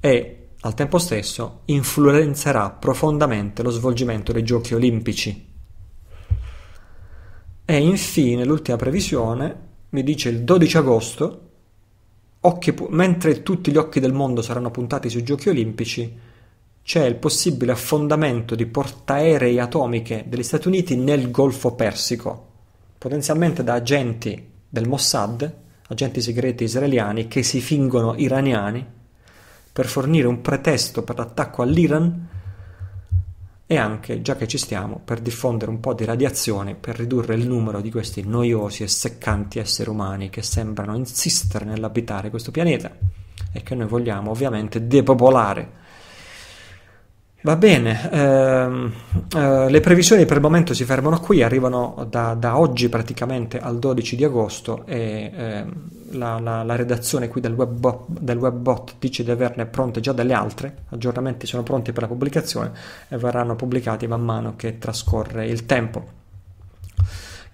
e al tempo stesso influenzerà profondamente lo svolgimento dei giochi olimpici. E infine l'ultima previsione mi dice il 12 agosto, occhi, mentre tutti gli occhi del mondo saranno puntati sui giochi olimpici, c'è il possibile affondamento di portaerei atomiche degli Stati Uniti nel Golfo Persico, potenzialmente da agenti del Mossad, agenti segreti israeliani che si fingono iraniani, per fornire un pretesto per l'attacco all'Iran e anche, già che ci stiamo, per diffondere un po' di radiazione per ridurre il numero di questi noiosi e seccanti esseri umani che sembrano insistere nell'abitare questo pianeta e che noi vogliamo ovviamente depopolare Va bene, ehm, eh, le previsioni per il momento si fermano qui, arrivano da, da oggi praticamente al 12 di agosto e ehm, la, la, la, redazione qui del, web, del webbot dice di averne pronte già delle altre, aggiornamenti sono pronti per la pubblicazione e verranno pubblicati man mano che trascorre il tempo.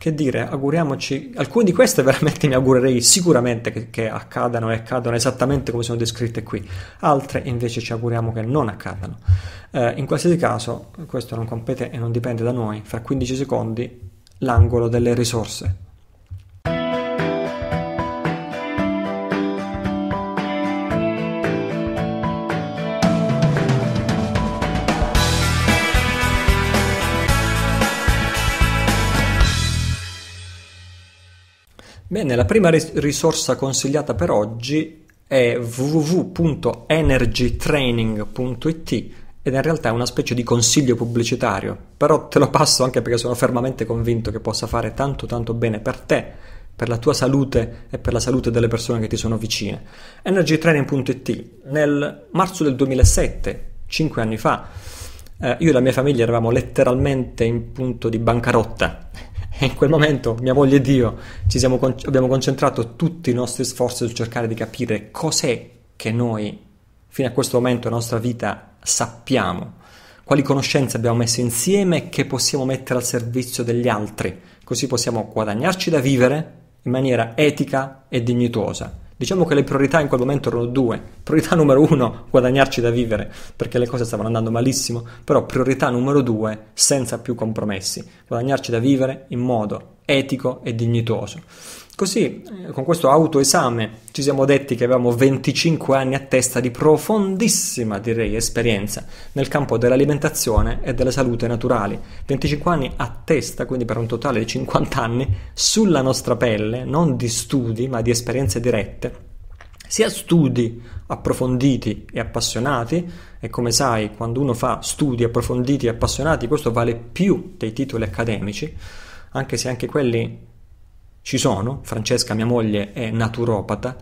Che dire, auguriamoci, alcune di queste veramente mi augurerei sicuramente che, che accadano e accadano esattamente come sono descritte qui, altre invece ci auguriamo che non accadano. Eh, in qualsiasi caso, questo non compete e non dipende da noi, fra 15 secondi l'angolo delle risorse. Bene, la prima risorsa consigliata per oggi è www.energytraining.it ed in realtà è una specie di consiglio pubblicitario, però te lo passo anche perché sono fermamente convinto che possa fare tanto tanto bene per te, per la tua salute e per la salute delle persone che ti sono vicine. Energytraining.it nel marzo del 2007, 5 anni fa, eh, io e la mia famiglia eravamo letteralmente in punto di bancarotta e in quel momento mia moglie e Dio, ci siamo con- abbiamo concentrato tutti i nostri sforzi sul cercare di capire cos'è che noi, fino a questo momento della nostra vita, sappiamo, quali conoscenze abbiamo messo insieme che possiamo mettere al servizio degli altri, così possiamo guadagnarci da vivere in maniera etica e dignitosa. Diciamo che le priorità in quel momento erano due. Priorità numero uno, guadagnarci da vivere, perché le cose stavano andando malissimo, però priorità numero due, senza più compromessi, guadagnarci da vivere in modo etico e dignitoso. Così, eh, con questo autoesame, ci siamo detti che avevamo 25 anni a testa di profondissima, direi, esperienza nel campo dell'alimentazione e della salute naturali. 25 anni a testa, quindi per un totale di 50 anni, sulla nostra pelle, non di studi, ma di esperienze dirette sia studi approfonditi e appassionati, e come sai, quando uno fa studi approfonditi e appassionati, questo vale più dei titoli accademici, anche se anche quelli ci sono, Francesca mia moglie è naturopata,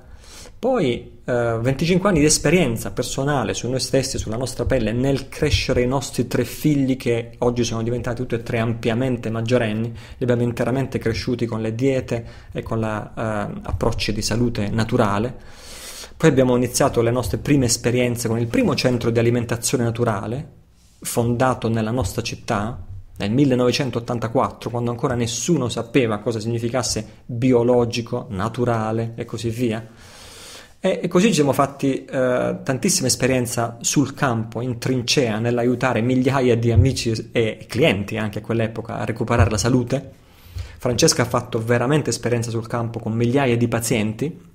poi eh, 25 anni di esperienza personale su noi stessi, sulla nostra pelle, nel crescere i nostri tre figli che oggi sono diventati tutti e tre ampiamente maggiorenni, li abbiamo interamente cresciuti con le diete e con l'approccio la, eh, di salute naturale. Poi abbiamo iniziato le nostre prime esperienze con il primo centro di alimentazione naturale, fondato nella nostra città, nel 1984, quando ancora nessuno sapeva cosa significasse biologico, naturale e così via. E così ci siamo fatti eh, tantissima esperienza sul campo, in trincea, nell'aiutare migliaia di amici e clienti anche a quell'epoca a recuperare la salute. Francesca ha fatto veramente esperienza sul campo con migliaia di pazienti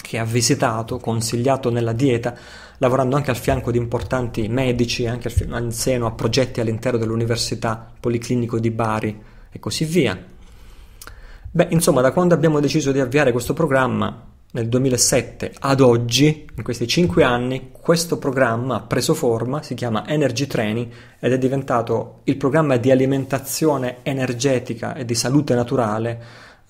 che ha visitato, consigliato nella dieta, lavorando anche al fianco di importanti medici, anche al, fianco, al seno a progetti all'interno dell'Università Policlinico di Bari e così via. Beh, insomma, da quando abbiamo deciso di avviare questo programma nel 2007 ad oggi, in questi 5 anni, questo programma ha preso forma, si chiama Energy Training ed è diventato il programma di alimentazione energetica e di salute naturale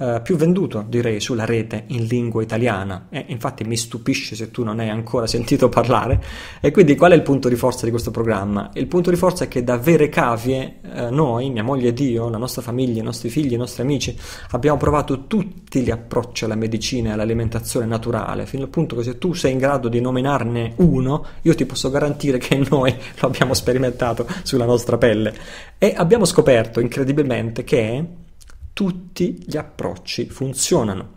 eh, più venduto, direi, sulla rete in lingua italiana. E infatti mi stupisce se tu non hai ancora sentito parlare. E quindi qual è il punto di forza di questo programma? Il punto di forza è che da vere cavie eh, noi, mia moglie ed io, la nostra famiglia, i nostri figli, i nostri amici, abbiamo provato tutti gli approcci alla medicina e all'alimentazione naturale, fino al punto che se tu sei in grado di nominarne uno, io ti posso garantire che noi lo abbiamo sperimentato sulla nostra pelle. E abbiamo scoperto incredibilmente che tutti gli approcci funzionano.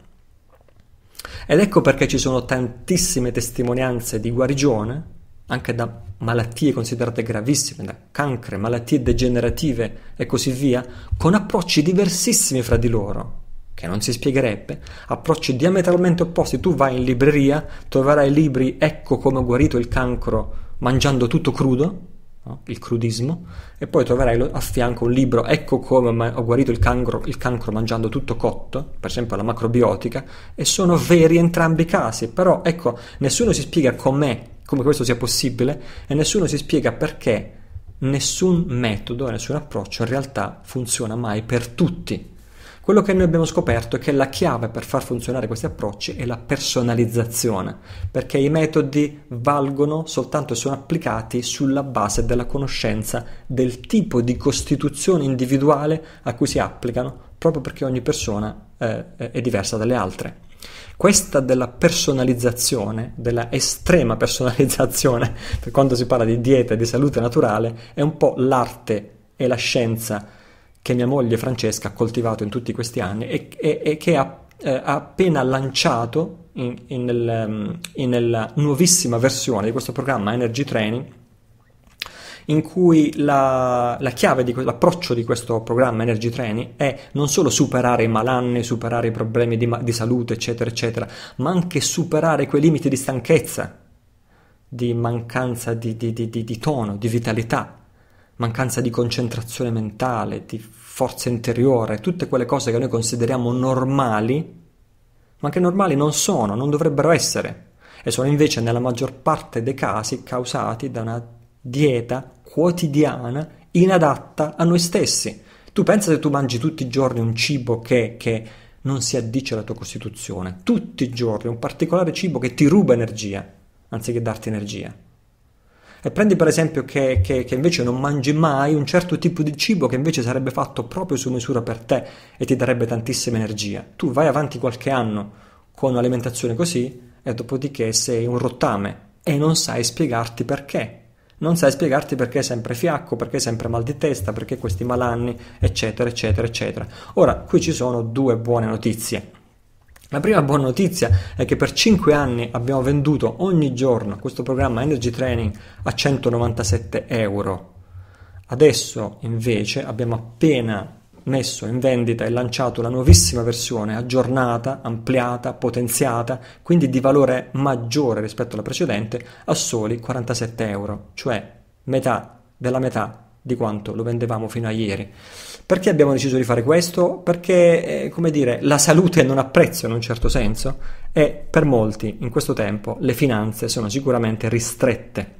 Ed ecco perché ci sono tantissime testimonianze di guarigione, anche da malattie considerate gravissime, da cancre, malattie degenerative e così via, con approcci diversissimi fra di loro, che non si spiegherebbe, approcci diametralmente opposti. Tu vai in libreria, troverai libri, ecco come ho guarito il cancro mangiando tutto crudo, no? il crudismo, e poi troverai a fianco un libro, ecco come ho guarito il cancro, il cancro mangiando tutto cotto, per esempio la macrobiotica, e sono veri entrambi i casi, però ecco, nessuno si spiega com'è, come questo sia possibile, e nessuno si spiega perché nessun metodo, nessun approccio in realtà funziona mai per tutti. Quello che noi abbiamo scoperto è che la chiave per far funzionare questi approcci è la personalizzazione, perché i metodi valgono soltanto se sono applicati sulla base della conoscenza del tipo di costituzione individuale a cui si applicano, proprio perché ogni persona eh, è diversa dalle altre. Questa della personalizzazione, della estrema personalizzazione, quando si parla di dieta e di salute naturale, è un po' l'arte e la scienza che mia moglie Francesca ha coltivato in tutti questi anni e, e, e che ha, eh, appena lanciato in, in nel, mm, in nella nuovissima versione di questo programma Energy Training in cui la, la chiave di, l'approccio di questo programma Energy Training è non solo superare i malanni, superare i problemi di, di salute, eccetera, eccetera, ma anche superare quei limiti di stanchezza, di mancanza di, di, di tono, di vitalità mancanza di concentrazione mentale, di forza interiore, tutte quelle cose che noi consideriamo normali, ma che normali non sono, non dovrebbero essere, e sono invece nella maggior parte dei casi causati da una dieta quotidiana inadatta a noi stessi. Tu pensa se tu mangi tutti i giorni un cibo che, che non si addice alla tua costituzione, tutti i giorni un particolare cibo che ti ruba energia, anziché darti energia. E prendi per esempio che, che, che, invece non mangi mai un certo tipo di cibo che invece sarebbe fatto proprio su misura per te e ti darebbe tantissima energia. Tu vai avanti qualche anno con un'alimentazione così e dopodiché sei un rottame e non sai spiegarti perché. Non sai spiegarti perché è sempre fiacco, perché è sempre mal di testa, perché questi malanni, eccetera, eccetera, eccetera. Ora, qui ci sono due buone notizie. La prima buona notizia è che per 5 anni abbiamo venduto ogni giorno questo programma Energy Training a 197 euro. Adesso invece abbiamo appena messo in vendita e lanciato la nuovissima versione aggiornata, ampliata, potenziata, quindi di valore maggiore rispetto alla precedente a soli 47 euro, cioè metà della metà di quanto lo vendevamo fino a ieri. Perché abbiamo deciso di fare questo? Perché, eh, come dire, la salute non ha prezzo in un certo senso e per molti in questo tempo le finanze sono sicuramente ristrette.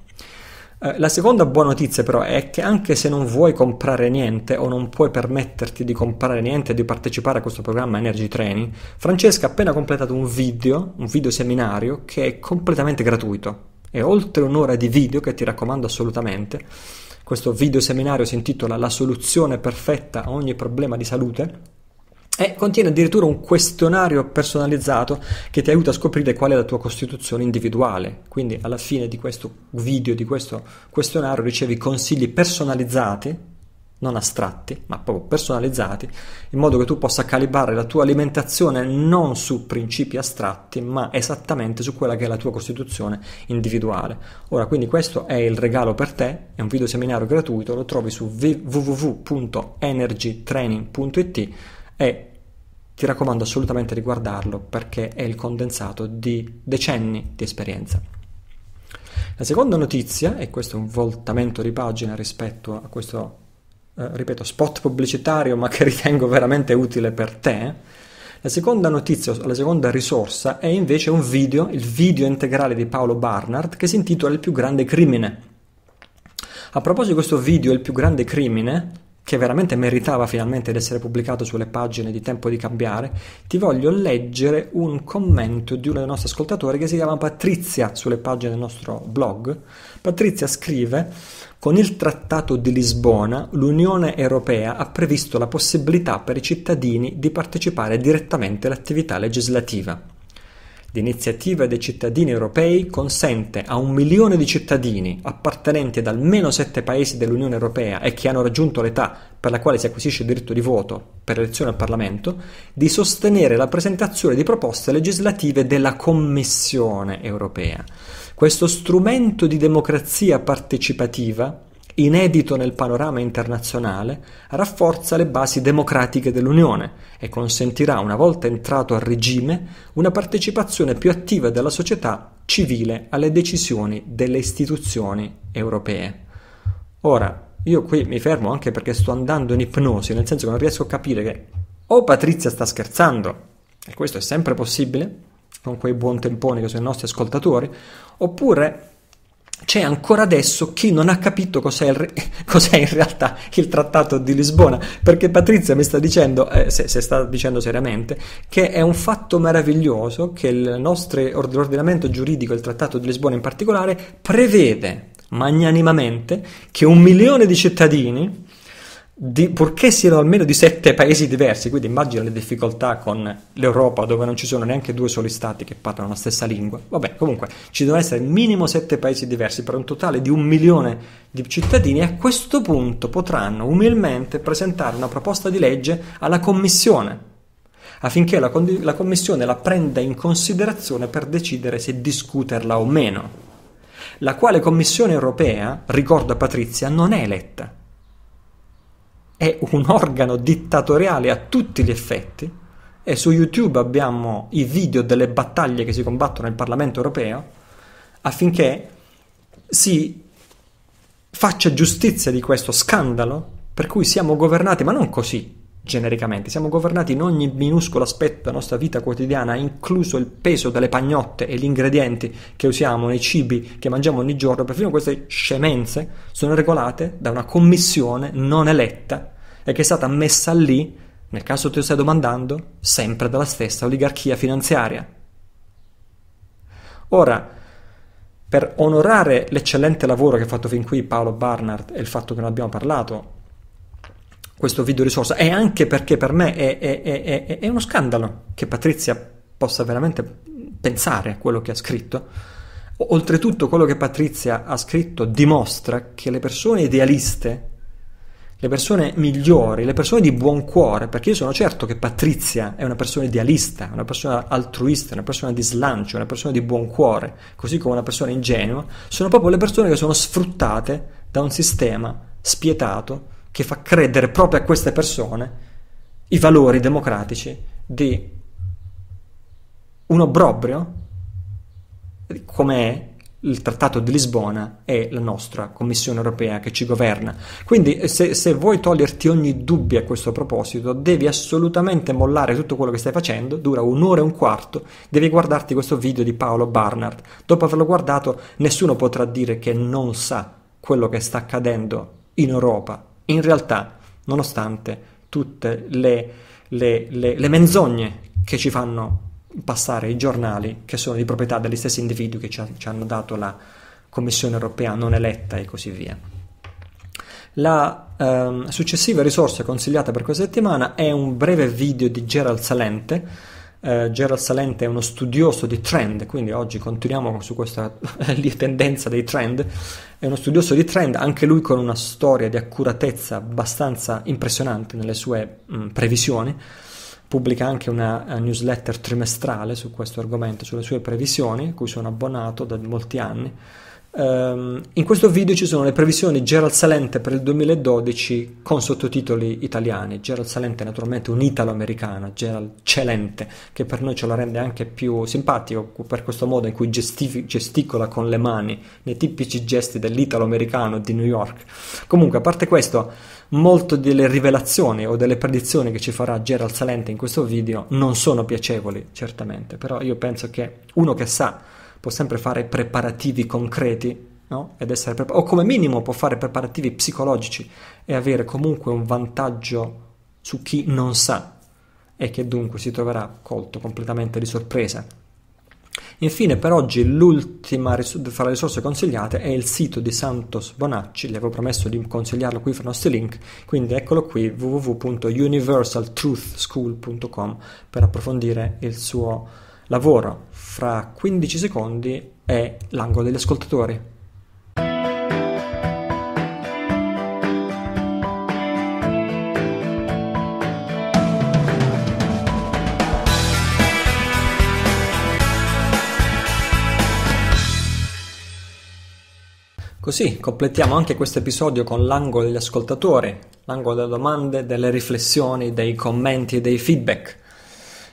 Eh, la seconda buona notizia però è che anche se non vuoi comprare niente o non puoi permetterti di comprare niente e di partecipare a questo programma Energy Training, Francesca ha appena completato un video, un video seminario che è completamente gratuito. È oltre un'ora di video che ti raccomando assolutamente questo video seminario si intitola La soluzione perfetta a ogni problema di salute e contiene addirittura un questionario personalizzato che ti aiuta a scoprire qual è la tua costituzione individuale. Quindi alla fine di questo video, di questo questionario, ricevi consigli personalizzati non astratti, ma proprio personalizzati, in modo che tu possa calibrare la tua alimentazione non su principi astratti, ma esattamente su quella che è la tua costituzione individuale. Ora, quindi questo è il regalo per te, è un video seminario gratuito, lo trovi su www.energytraining.it e ti raccomando assolutamente di guardarlo perché è il condensato di decenni di esperienza. La seconda notizia, e questo è un voltamento di pagina rispetto a questo eh, ripeto, spot pubblicitario, ma che ritengo veramente utile per te. La seconda notizia, la seconda risorsa è invece un video, il video integrale di Paolo Barnard che si intitola Il più grande crimine. A proposito di questo video, Il più grande crimine, che veramente meritava finalmente di essere pubblicato sulle pagine di Tempo di Cambiare, ti voglio leggere un commento di uno dei nostri ascoltatori che si chiama Patrizia sulle pagine del nostro blog. Patrizia scrive con il Trattato di Lisbona l'Unione europea ha previsto la possibilità per i cittadini di partecipare direttamente all'attività legislativa. L'iniziativa dei cittadini europei consente a un milione di cittadini appartenenti ad almeno sette paesi dell'Unione Europea e che hanno raggiunto l'età per la quale si acquisisce il diritto di voto per elezione al Parlamento di sostenere la presentazione di proposte legislative della Commissione europea questo strumento di democrazia partecipativa, inedito nel panorama internazionale, rafforza le basi democratiche dell'Unione e consentirà, una volta entrato a regime, una partecipazione più attiva della società civile alle decisioni delle istituzioni europee. Ora, io qui mi fermo anche perché sto andando in ipnosi, nel senso che non riesco a capire che o Patrizia sta scherzando, e questo è sempre possibile, con quei buon temponi che sono i nostri ascoltatori, oppure c'è ancora adesso chi non ha capito cos'è, re- cos'è, in realtà il trattato di Lisbona, perché Patrizia mi sta dicendo, eh, se, se, sta dicendo seriamente, che è un fatto meraviglioso che il nostro ordinamento giuridico, il trattato di Lisbona in particolare, prevede magnanimamente che un milione di cittadini di, purché siano almeno di sette paesi diversi, quindi immagino le difficoltà con l'Europa dove non ci sono neanche due soli stati che parlano la stessa lingua. Vabbè, comunque ci devono essere minimo sette paesi diversi per un totale di un milione di cittadini e a questo punto potranno umilmente presentare una proposta di legge alla Commissione affinché la, la Commissione la prenda in considerazione per decidere se discuterla o meno. La quale Commissione europea, ricordo a Patrizia, non è eletta è un organo dittatoriale a tutti gli effetti e su YouTube abbiamo i video delle battaglie che si combattono nel Parlamento europeo affinché si faccia giustizia di questo scandalo per cui siamo governati, ma non così genericamente, siamo governati in ogni minuscolo aspetto della nostra vita quotidiana, incluso il peso delle pagnotte e gli ingredienti che usiamo nei cibi che mangiamo ogni giorno, perfino queste scemenze sono regolate da una commissione non eletta e che è stata messa lì, nel caso te lo stai domandando, sempre dalla stessa oligarchia finanziaria. Ora, per onorare l'eccellente lavoro che ha fatto fin qui Paolo Barnard e il fatto che non abbiamo parlato, questo video risorsa, e anche perché per me è, è, è, è uno scandalo che Patrizia possa veramente pensare a quello che ha scritto, Oltretutto quello che Patrizia ha scritto dimostra che le persone idealiste le persone migliori, le persone di buon cuore, perché io sono certo che Patrizia è una persona idealista, una persona altruista, una persona di slancio, una persona di buon cuore, così come una persona ingenua, sono proprio le persone che sono sfruttate da un sistema spietato che fa credere proprio a queste persone i valori democratici di un obbrobrio come è il Trattato di Lisbona e la nostra Commissione europea che ci governa. Quindi eh, se, se, vuoi toglierti ogni dubbio a questo proposito, devi assolutamente mollare tutto quello che stai facendo, dura un'ora e un quarto, devi guardarti questo video di Paolo Barnard. Dopo averlo guardato nessuno potrà dire che non sa quello che sta accadendo in Europa. In realtà, nonostante tutte le, le, le, le menzogne che ci fanno passare i giornali che sono di proprietà degli stessi individui che ci, ha, ci hanno dato la Commissione europea non eletta e così via. La ehm, successiva risorsa consigliata per questa settimana è un breve video di Gerald Salente. Eh, Gerald Salente è uno studioso di trend, quindi oggi continuiamo su questa tendenza dei trend. È uno studioso di trend, anche lui con una storia di accuratezza abbastanza impressionante nelle sue mh, previsioni pubblica anche una eh, newsletter trimestrale su questo argomento, sulle sue previsioni, cui sono abbonato da molti anni. Ehm, in questo video ci sono le previsioni Gerald Salente per il 2012 con sottotitoli italiani. Gerald Salente è naturalmente un italo-americano, Gerald Celente, che per noi ce la rende anche più simpatico per questo modo in cui gestif- gesticola con le mani, nei tipici gesti dell'italo-americano di New York. Comunque, a parte questo, molte delle rivelazioni o delle predizioni che ci farà Gerald Salente in questo video non sono piacevoli, certamente, però io penso che uno che sa può sempre fare preparativi concreti No? Prepar- o come minimo può fare preparativi psicologici e avere comunque un vantaggio su chi non sa e che dunque si troverà colto completamente di sorpresa Infine, per oggi, l'ultima fra le risorse consigliate è il sito di Santos Bonacci. Gli avevo promesso di consigliarlo qui fra i nostri link, quindi eccolo qui: www.universaltruthschool.com per approfondire il suo lavoro. Fra 15 secondi è l'angolo degli ascoltatori. Così completiamo anche questo episodio con l'angolo degli ascoltatori, l'angolo delle domande, delle riflessioni, dei commenti e dei feedback.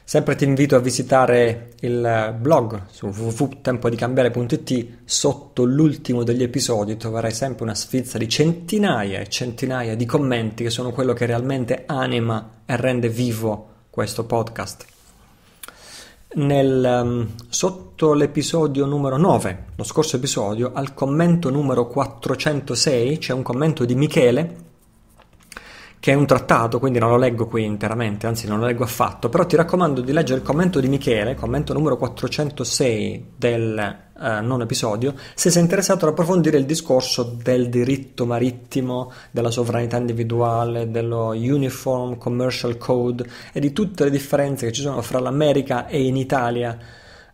Sempre ti invito a visitare il blog su www.tempodicambiare.it sotto l'ultimo degli episodi troverai sempre una sfizza di centinaia e centinaia di commenti che sono quello che realmente anima e rende vivo questo podcast. Nel, ehm, sotto l'episodio numero 9, lo scorso episodio, al commento numero 406 c'è un commento di Michele che è un trattato, quindi non lo leggo qui interamente, anzi non lo leggo affatto, però ti raccomando di leggere il commento di Michele, commento numero 406 del eh, non episodio, se sei interessato ad approfondire il discorso del diritto marittimo, della sovranità individuale, dello Uniform Commercial Code e di tutte le differenze che ci sono fra l'America e in Italia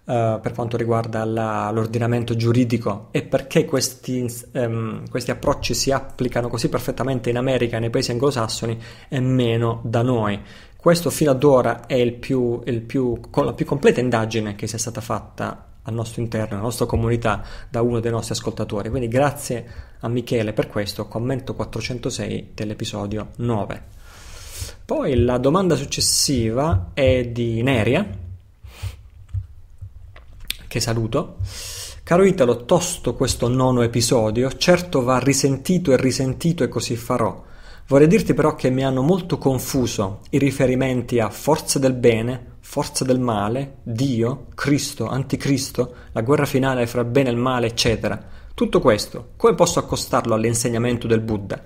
eh, per quanto riguarda la, l'ordinamento giuridico e perché questi, um, questi, approcci si applicano così perfettamente in America, nei paesi anglosassoni e meno da noi. Questo fino ad ora è il più, il più, la più completa indagine che sia stata fatta al nostro interno, alla nostra comunità, da uno dei nostri ascoltatori. Quindi grazie a Michele per questo, commento 406 dell'episodio 9. Poi la domanda successiva è di Neria, che saluto. Caro Italo, tosto questo nono episodio, certo va risentito e risentito e così farò. Vorrei dirti però che mi hanno molto confuso i riferimenti a forza del bene, forza del male, Dio, Cristo, Anticristo, la guerra finale fra bene e male, eccetera. Tutto questo, come posso accostarlo all'insegnamento del Buddha?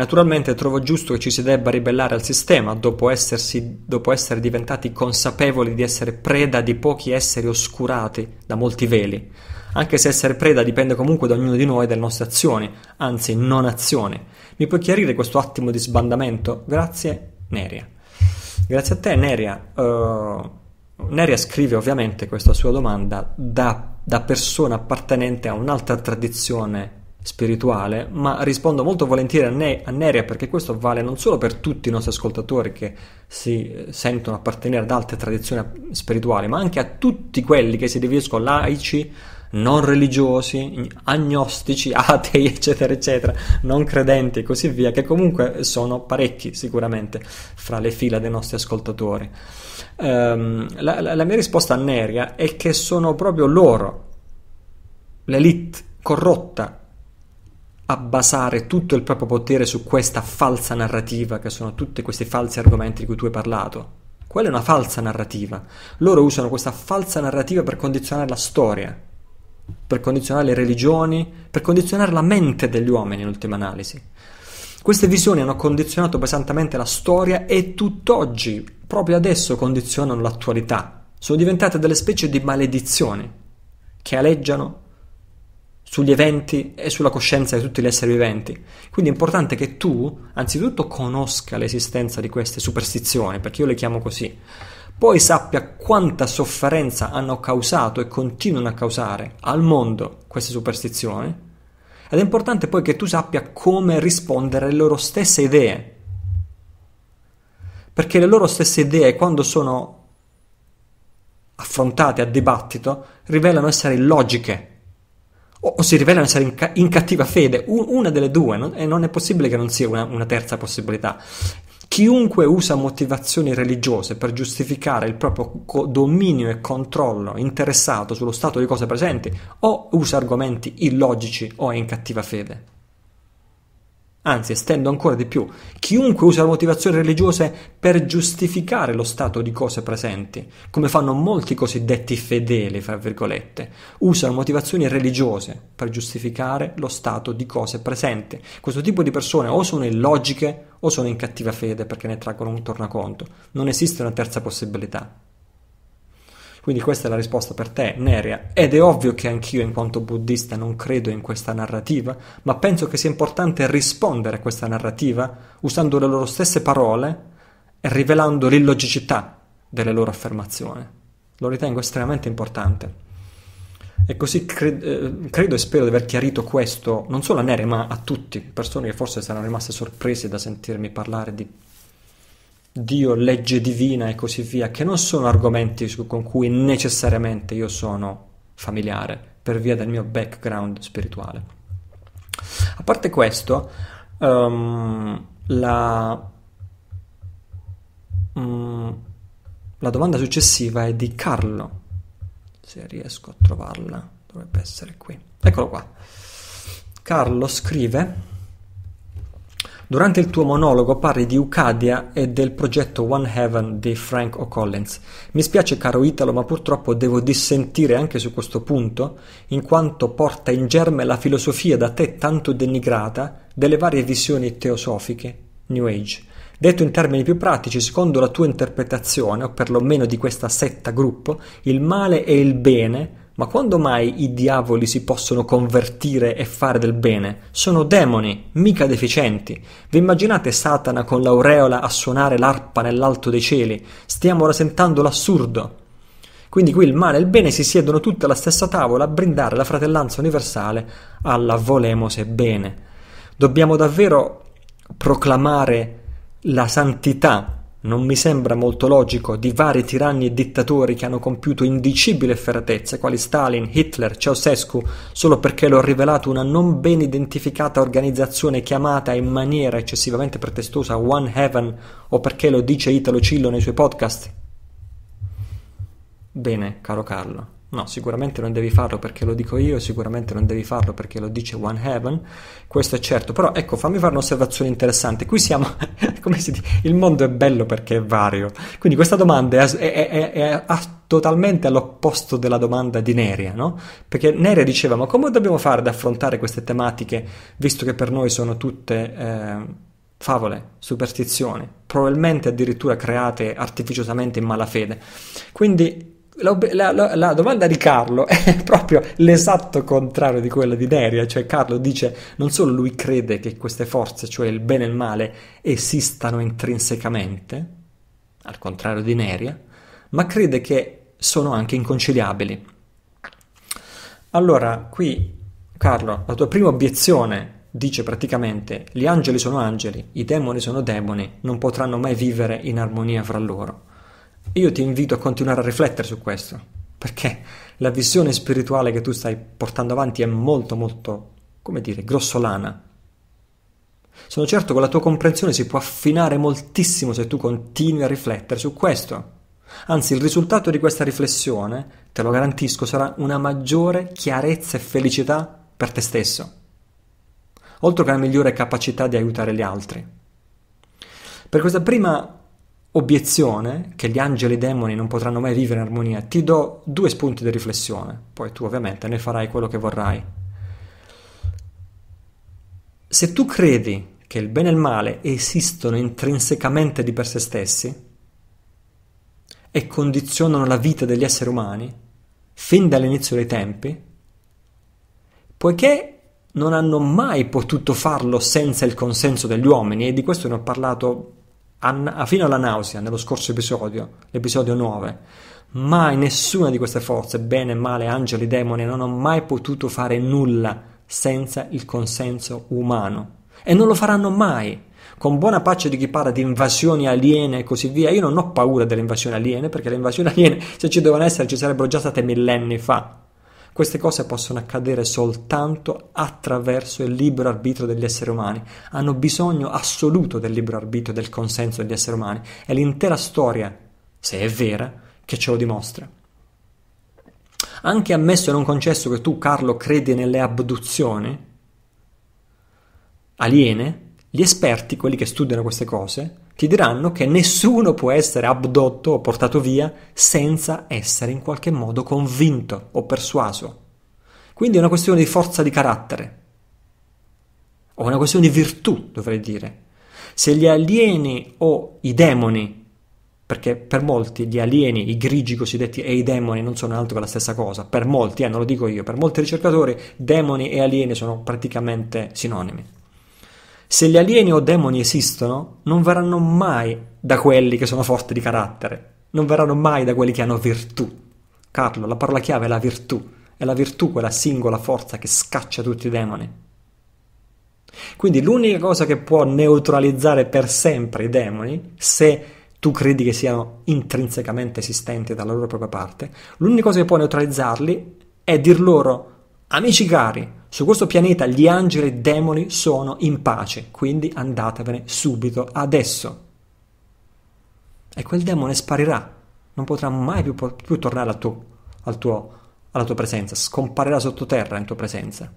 Naturalmente trovo giusto che ci si debba ribellare al sistema dopo, essersi, dopo essere diventati consapevoli di essere preda di pochi esseri oscurati da molti veli, anche se essere preda dipende comunque da ognuno di noi e dalle nostre azioni, anzi non azioni. Mi puoi chiarire questo attimo di sbandamento? Grazie Neria. Grazie a te Neria. Uh, Neria scrive ovviamente questa sua domanda da, da persona appartenente a un'altra tradizione spirituale, ma rispondo molto volentieri a, ne- a, Neria perché questo vale non solo per tutti i nostri ascoltatori che si eh, sentono appartenere ad altre tradizioni spirituali, ma anche a tutti quelli che si definiscono laici, non religiosi, agnostici, atei, eccetera, eccetera, non credenti e così via, che comunque sono parecchi sicuramente fra le fila dei nostri ascoltatori. Um, la, la, la mia risposta a Neria è che sono proprio loro, l'elite corrotta basare tutto il proprio potere su questa falsa narrativa, che sono tutti questi falsi argomenti di cui tu hai parlato. Quella è una falsa narrativa. Loro usano questa falsa narrativa per condizionare la storia, per condizionare le religioni, per condizionare la mente degli uomini in ultima analisi. Queste visioni hanno condizionato pesantemente la storia e tutt'oggi, proprio adesso, condizionano l'attualità. Sono diventate delle specie di maledizioni che aleggiano sugli eventi e sulla coscienza di tutti gli esseri viventi. Quindi è importante che tu, anzitutto, conosca l'esistenza di queste superstizioni, perché io le chiamo così, poi sappia quanta sofferenza hanno causato e continuano a causare al mondo queste superstizioni, ed è importante poi che tu sappia come rispondere alle loro stesse idee, perché le loro stesse idee, quando sono affrontate a dibattito, rivelano essere illogiche o, o si rivelano essere in, ca- in cattiva fede, U- una delle due, non, e non è possibile che non sia una, una terza possibilità. Chiunque usa motivazioni religiose per giustificare il proprio co- dominio e controllo interessato sullo stato di cose presenti o usa argomenti illogici o è in cattiva fede. Anzi, estendo ancora di più, chiunque usa motivazioni religiose per giustificare lo stato di cose presenti, come fanno molti cosiddetti fedeli, fra virgolette, usano motivazioni religiose per giustificare lo stato di cose presenti. Questo tipo di persone o sono illogiche o sono in cattiva fede perché ne traggono un tornaconto. Non esiste una terza possibilità. Quindi questa è la risposta per te, Nerea. Ed è ovvio che anch'io, in quanto buddista, non credo in questa narrativa, ma penso che sia importante rispondere a questa narrativa usando le loro stesse parole e rivelando l'illogicità delle loro affermazioni. Lo ritengo estremamente importante. E così cre- eh, credo e spero di aver chiarito questo non solo a Nere, ma a tutti, persone che forse saranno rimaste sorprese da sentirmi parlare di Dio, legge divina e così via, che non sono argomenti su, con cui necessariamente io sono familiare per via del mio background spirituale. A parte questo, um, la, um, la domanda successiva è di Carlo, se riesco a trovarla, dovrebbe essere qui. Eccolo qua. Carlo scrive Durante il tuo monologo parli di Eucadia e del progetto One Heaven di Frank O'Collins. Mi spiace caro Italo, ma purtroppo devo dissentire anche su questo punto, in quanto porta in germe la filosofia da te tanto denigrata delle varie visioni teosofiche, New Age. Detto in termini più pratici, secondo la tua interpretazione, o perlomeno di questa setta gruppo, il male e il bene ma quando mai i diavoli si possono convertire e fare del bene? Sono demoni, mica deficienti. Vi immaginate Satana con l'aureola a suonare l'arpa nell'alto dei cieli? Stiamo rasentando l'assurdo. Quindi qui il male e il bene si siedono tutti alla stessa tavola a brindare la fratellanza universale alla volemose bene. Dobbiamo davvero proclamare la santità non mi sembra molto logico di vari tiranni e dittatori che hanno compiuto indicibili efferatezze, quali Stalin, Hitler, Ceausescu, solo perché lo ha rivelato una non ben identificata organizzazione chiamata in maniera eccessivamente pretestosa One Heaven o perché lo dice Italo Cillo nei suoi podcast? Bene, caro Carlo. No, sicuramente non devi farlo perché lo dico io, sicuramente non devi farlo perché lo dice One Heaven, questo è certo, però ecco, fammi fare un'osservazione interessante, qui siamo, come si dice, il mondo è bello perché è vario, quindi questa domanda è, è, è, è totalmente all'opposto della domanda di Neria, no? Perché Neria diceva, ma come dobbiamo fare ad affrontare queste tematiche, visto che per noi sono tutte... Eh, favole, superstizioni, probabilmente addirittura create artificiosamente in malafede. Quindi la, la, la, domanda di Carlo è proprio l'esatto contrario di quella di Neria, cioè Carlo dice non solo lui crede che queste forze, cioè il bene e il male, esistano intrinsecamente, al contrario di Neria, ma crede che sono anche inconciliabili. Allora, qui Carlo, la tua prima obiezione dice praticamente gli angeli sono angeli, i demoni sono demoni, non potranno mai vivere in armonia fra loro. Io ti invito a continuare a riflettere su questo, perché la visione spirituale che tu stai portando avanti è molto, molto, come dire, grossolana. Sono certo che la tua comprensione si può affinare moltissimo se tu continui a riflettere su questo. Anzi, il risultato di questa riflessione, te lo garantisco, sarà una maggiore chiarezza e felicità per te stesso, oltre che una migliore capacità di aiutare gli altri. Per questa prima obiezione che gli angeli e i demoni non potranno mai vivere in armonia, ti do due spunti di riflessione, poi tu ovviamente ne farai quello che vorrai. Se tu credi che il bene e il male esistono intrinsecamente di per se stessi e condizionano la vita degli esseri umani fin dall'inizio dei tempi, poiché non hanno mai potuto farlo senza il consenso degli uomini, e di questo ne ho parlato a, fino alla nausea nello scorso episodio, l'episodio 9. Mai nessuna di queste forze, bene, male, angeli, demoni, non ho mai potuto fare nulla senza il consenso umano. E non lo faranno mai. Con buona pace di chi parla di invasioni aliene e così via, io non ho paura delle invasioni aliene, perché le invasioni aliene, se ci devono essere, ci sarebbero già state millenni fa. Queste cose possono accadere soltanto attraverso il libero arbitrio degli esseri umani. Hanno bisogno assoluto del libero arbitrio, del consenso degli esseri umani. È l'intera storia, se è vera, che ce lo dimostra. Anche ammesso e non concesso che tu, Carlo, credi nelle abduzioni aliene, gli esperti, quelli che studiano queste cose, ti diranno che nessuno può essere abdotto o portato via senza essere in qualche modo convinto o persuaso. Quindi è una questione di forza di carattere, o una questione di virtù, dovrei dire. Se gli alieni o i demoni, perché per molti gli alieni, i grigi cosiddetti e i demoni non sono altro che la stessa cosa, per molti, eh, non lo dico io, per molti ricercatori demoni e alieni sono praticamente sinonimi. Se gli alieni o demoni esistono, non verranno mai da quelli che sono forti di carattere, non verranno mai da quelli che hanno virtù. Carlo, la parola chiave è la virtù, è la virtù quella singola forza che scaccia tutti i demoni. Quindi l'unica cosa che può neutralizzare per sempre i demoni, se tu credi che siano intrinsecamente esistenti dalla loro propria parte, l'unica cosa che può neutralizzarli è dir loro, amici cari, su questo pianeta gli angeli e i demoni sono in pace, quindi andatevene subito adesso. E quel demone sparirà, non potrà mai più, più tornare al tuo, al tuo, alla tua presenza, scomparirà sottoterra in tua presenza.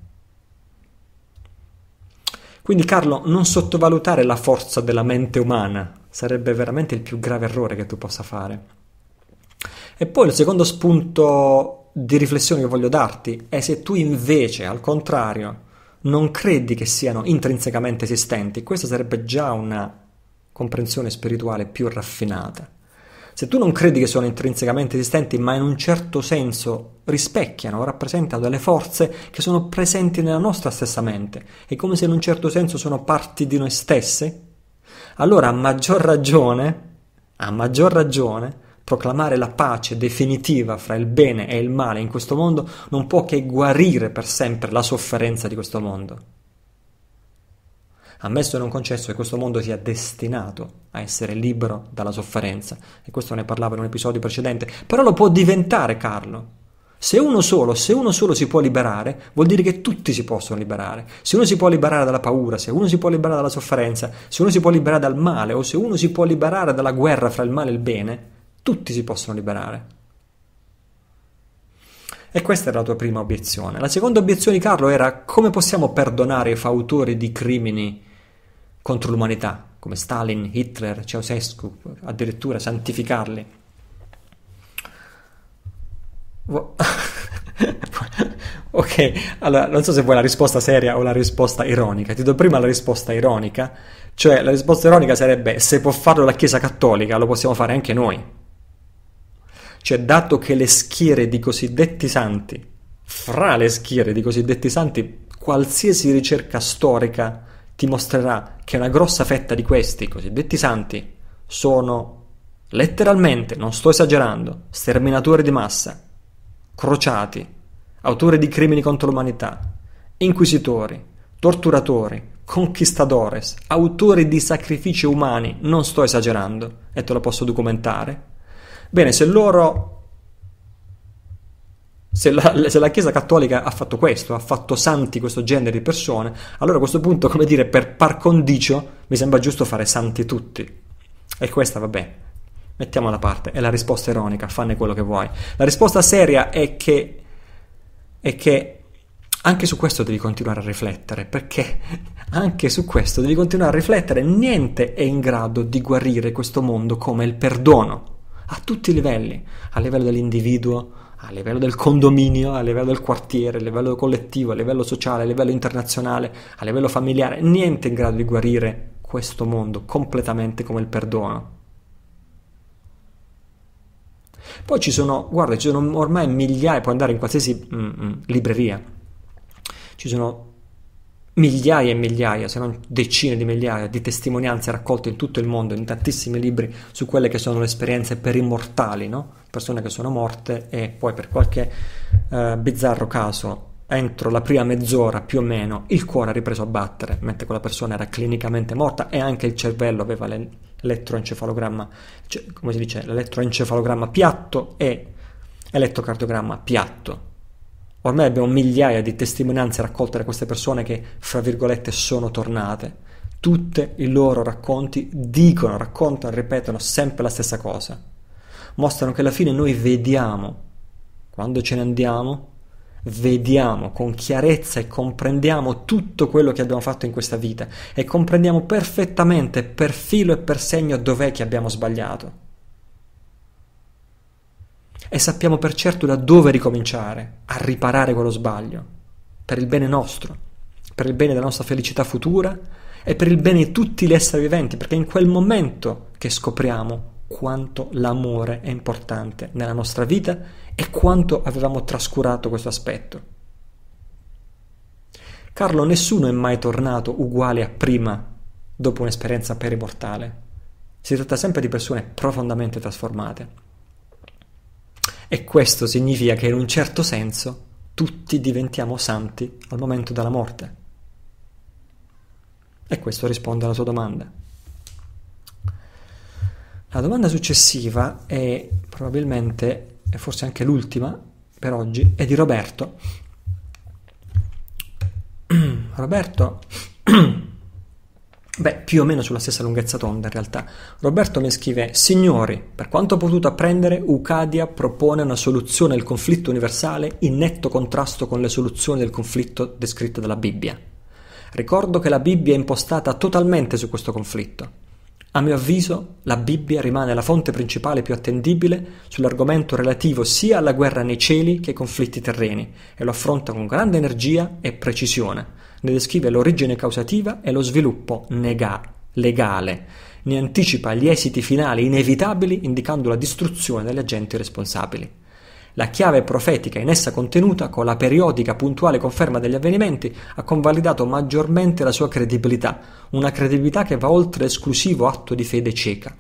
Quindi Carlo, non sottovalutare la forza della mente umana sarebbe veramente il più grave errore che tu possa fare. E poi il secondo spunto di riflessione che voglio darti è se tu invece, al contrario, non credi che siano intrinsecamente esistenti, questa sarebbe già una comprensione spirituale più raffinata. Se tu non credi che sono intrinsecamente esistenti, ma in un certo senso rispecchiano rappresentano delle forze che sono presenti nella nostra stessa mente, è come se in un certo senso sono parti di noi stesse, allora a maggior ragione, a maggior ragione, proclamare la pace definitiva fra il bene e il male in questo mondo non può che guarire per sempre la sofferenza di questo mondo. Ammesso e non concesso che questo mondo sia destinato a essere libero dalla sofferenza, e questo ne parlavo in un episodio precedente, però lo può diventare Carlo. Se uno solo, se uno solo si può liberare, vuol dire che tutti si possono liberare. Se uno si può liberare dalla paura, se uno si può liberare dalla sofferenza, se uno si può liberare dal male o se uno si può liberare dalla guerra fra il male e il bene, tutti si possono liberare. E questa era la tua prima obiezione. La seconda obiezione, Carlo, era come possiamo perdonare i fautori di crimini contro l'umanità, come Stalin, Hitler, Ceausescu, addirittura santificarli. ok, allora non so se vuoi la risposta seria o la risposta ironica. Ti do prima la risposta ironica, cioè la risposta ironica sarebbe se può farlo la Chiesa Cattolica, lo possiamo fare anche noi. Cioè, dato che le schiere di cosiddetti santi, fra le schiere di cosiddetti santi, qualsiasi ricerca storica ti mostrerà che una grossa fetta di questi cosiddetti santi sono letteralmente, non sto esagerando, sterminatori di massa, crociati, autori di crimini contro l'umanità, inquisitori, torturatori, conquistadores, autori di sacrifici umani, non sto esagerando e te lo posso documentare. Bene, se loro... Se la, se la Chiesa Cattolica ha fatto questo, ha fatto santi questo genere di persone, allora a questo punto, come dire, per par condicio mi sembra giusto fare santi tutti. E questa, vabbè, mettiamo da parte, è la risposta ironica, fanne quello che vuoi. La risposta seria è che, è che anche su questo devi continuare a riflettere, perché anche su questo devi continuare a riflettere, niente è in grado di guarire questo mondo come il perdono a tutti i livelli, a livello dell'individuo, a livello del condominio, a livello del quartiere, a livello collettivo, a livello sociale, a livello internazionale, a livello familiare, niente è in grado di guarire questo mondo completamente come il perdono. Poi ci sono, guarda, ci sono ormai migliaia, puoi andare in qualsiasi mm, mm, libreria, ci sono migliaia e migliaia, se non decine di migliaia di testimonianze raccolte in tutto il mondo, in tantissimi libri su quelle che sono le esperienze per immortali, no? persone che sono morte e poi per qualche uh, bizzarro caso entro la prima mezz'ora più o meno il cuore ha ripreso a battere, mentre quella persona era clinicamente morta e anche il cervello aveva l'elettroencefalogramma, cioè, come si dice, l'elettroencefalogramma piatto e elettrocardiogramma piatto. Ormai abbiamo migliaia di testimonianze raccolte da queste persone che, fra virgolette, sono tornate. Tutte i loro racconti dicono, raccontano, ripetono sempre la stessa cosa. Mostrano che alla fine noi vediamo, quando ce ne andiamo, vediamo con chiarezza e comprendiamo tutto quello che abbiamo fatto in questa vita e comprendiamo perfettamente per filo e per segno dov'è che abbiamo sbagliato e sappiamo per certo da dove ricominciare a riparare quello sbaglio, per il bene nostro, per il bene della nostra felicità futura e per il bene di tutti gli esseri viventi, perché è in quel momento che scopriamo quanto l'amore è importante nella nostra vita e quanto avevamo trascurato questo aspetto. Carlo, nessuno è mai tornato uguale a prima dopo un'esperienza perimortale. Si tratta sempre di persone profondamente trasformate. E questo significa che in un certo senso tutti diventiamo santi al momento della morte. E questo risponde alla sua domanda. La domanda successiva è probabilmente, e forse anche l'ultima per oggi, è di Roberto. Roberto Beh, più o meno sulla stessa lunghezza d'onda in realtà. Roberto mi scrive: Signori, per quanto ho potuto apprendere, Ucadia propone una soluzione al conflitto universale in netto contrasto con le soluzioni del conflitto descritte dalla Bibbia. Ricordo che la Bibbia è impostata totalmente su questo conflitto. A mio avviso, la Bibbia rimane la fonte principale più attendibile sull'argomento relativo sia alla guerra nei cieli che ai conflitti terreni e lo affronta con grande energia e precisione ne descrive l'origine causativa e lo sviluppo legale, ne anticipa gli esiti finali inevitabili indicando la distruzione degli agenti responsabili. La chiave profetica in essa contenuta, con la periodica puntuale conferma degli avvenimenti, ha convalidato maggiormente la sua credibilità, una credibilità che va oltre l'esclusivo atto di fede cieca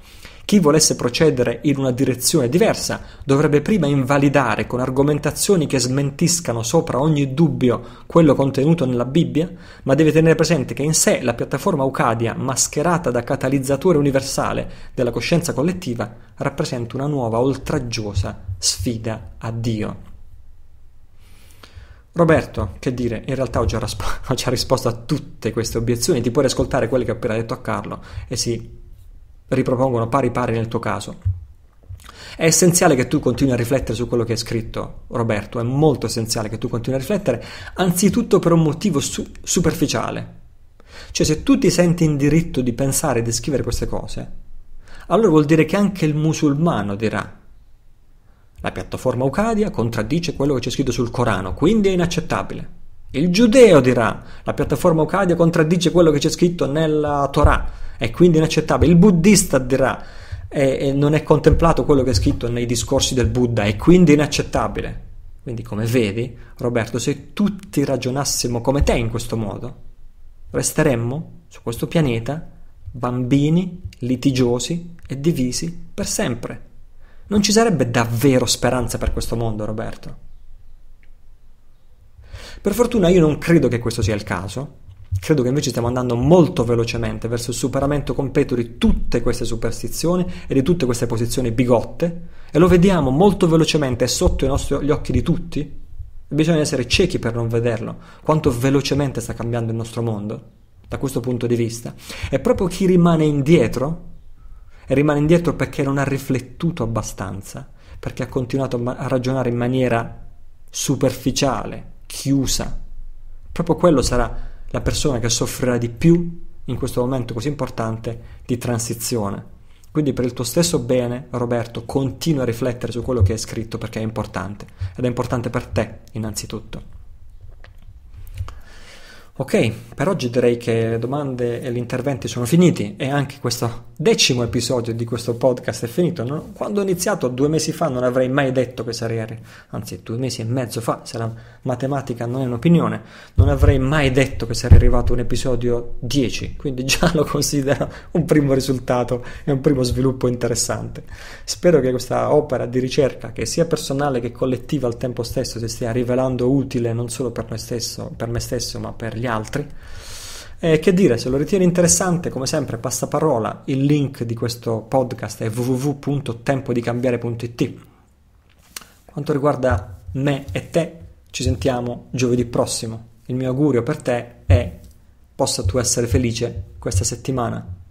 chi volesse procedere in una direzione diversa dovrebbe prima invalidare con argomentazioni che smentiscano sopra ogni dubbio quello contenuto nella Bibbia, ma deve tenere presente che in sé la piattaforma Eucadia, mascherata da catalizzatore universale della coscienza collettiva, rappresenta una nuova oltraggiosa sfida a Dio. Roberto, che dire, in realtà ho già, risposto a tutte queste obiezioni, ti puoi ascoltare quelle che ho appena detto a Carlo e si ripropongono pari pari nel tuo caso. È essenziale che tu continui a riflettere su quello che hai scritto, Roberto, è molto essenziale che tu continui a riflettere, anzitutto per un motivo su- superficiale. Cioè se tu ti senti in diritto di pensare e di scrivere queste cose, allora vuol dire che anche il musulmano dirà la piattaforma Ucadia contraddice quello che c'è scritto sul Corano, quindi è inaccettabile. Il giudeo dirà, la piattaforma Ocadia contraddice quello che c'è scritto nella Torah, è quindi inaccettabile. Il buddista dirà, e, non è contemplato quello che è scritto nei discorsi del Buddha, è quindi inaccettabile. Quindi come vedi, Roberto, se tutti ragionassimo come te in questo modo, resteremmo su questo pianeta bambini, litigiosi e divisi per sempre. Non ci sarebbe davvero speranza per questo mondo, Roberto. Per fortuna io non credo che questo sia il caso, credo che invece stiamo andando molto velocemente verso il superamento completo di tutte queste superstizioni e di tutte queste posizioni bigotte e lo vediamo molto velocemente, è sotto nostri, gli occhi di tutti. Bisogna essere ciechi per non vederlo, quanto velocemente sta cambiando il nostro mondo da questo punto di vista. E proprio chi rimane indietro, e rimane indietro perché non ha riflettuto abbastanza, perché ha continuato a ragionare in maniera superficiale, chiusa, proprio quello sarà la persona che soffrirà di più in questo momento così importante di transizione. Quindi per il tuo stesso bene, Roberto, continua a riflettere su quello che hai scritto perché è importante ed è importante per te innanzitutto. Ok, per oggi direi che le domande e gli interventi sono finiti e anche questo decimo episodio di questo podcast è finito. Non, quando ho iniziato due mesi fa non avrei mai detto che sarei arrivato, anzi due mesi e mezzo fa, se la matematica non è un'opinione, non avrei mai detto che sarei arrivato un episodio 10, quindi già lo considero un primo risultato e un primo sviluppo interessante. Spero che questa opera di ricerca, che sia personale che collettiva al tempo stesso, si stia rivelando utile non solo per, stesso, per me stesso ma per gli altri. Eh, che dire, se lo ritieni interessante, come sempre, passaparola, il link di questo podcast è www.tempodicambiare.it. Quanto riguarda me e te, ci sentiamo giovedì prossimo. Il mio augurio per te è possa tu essere felice questa settimana.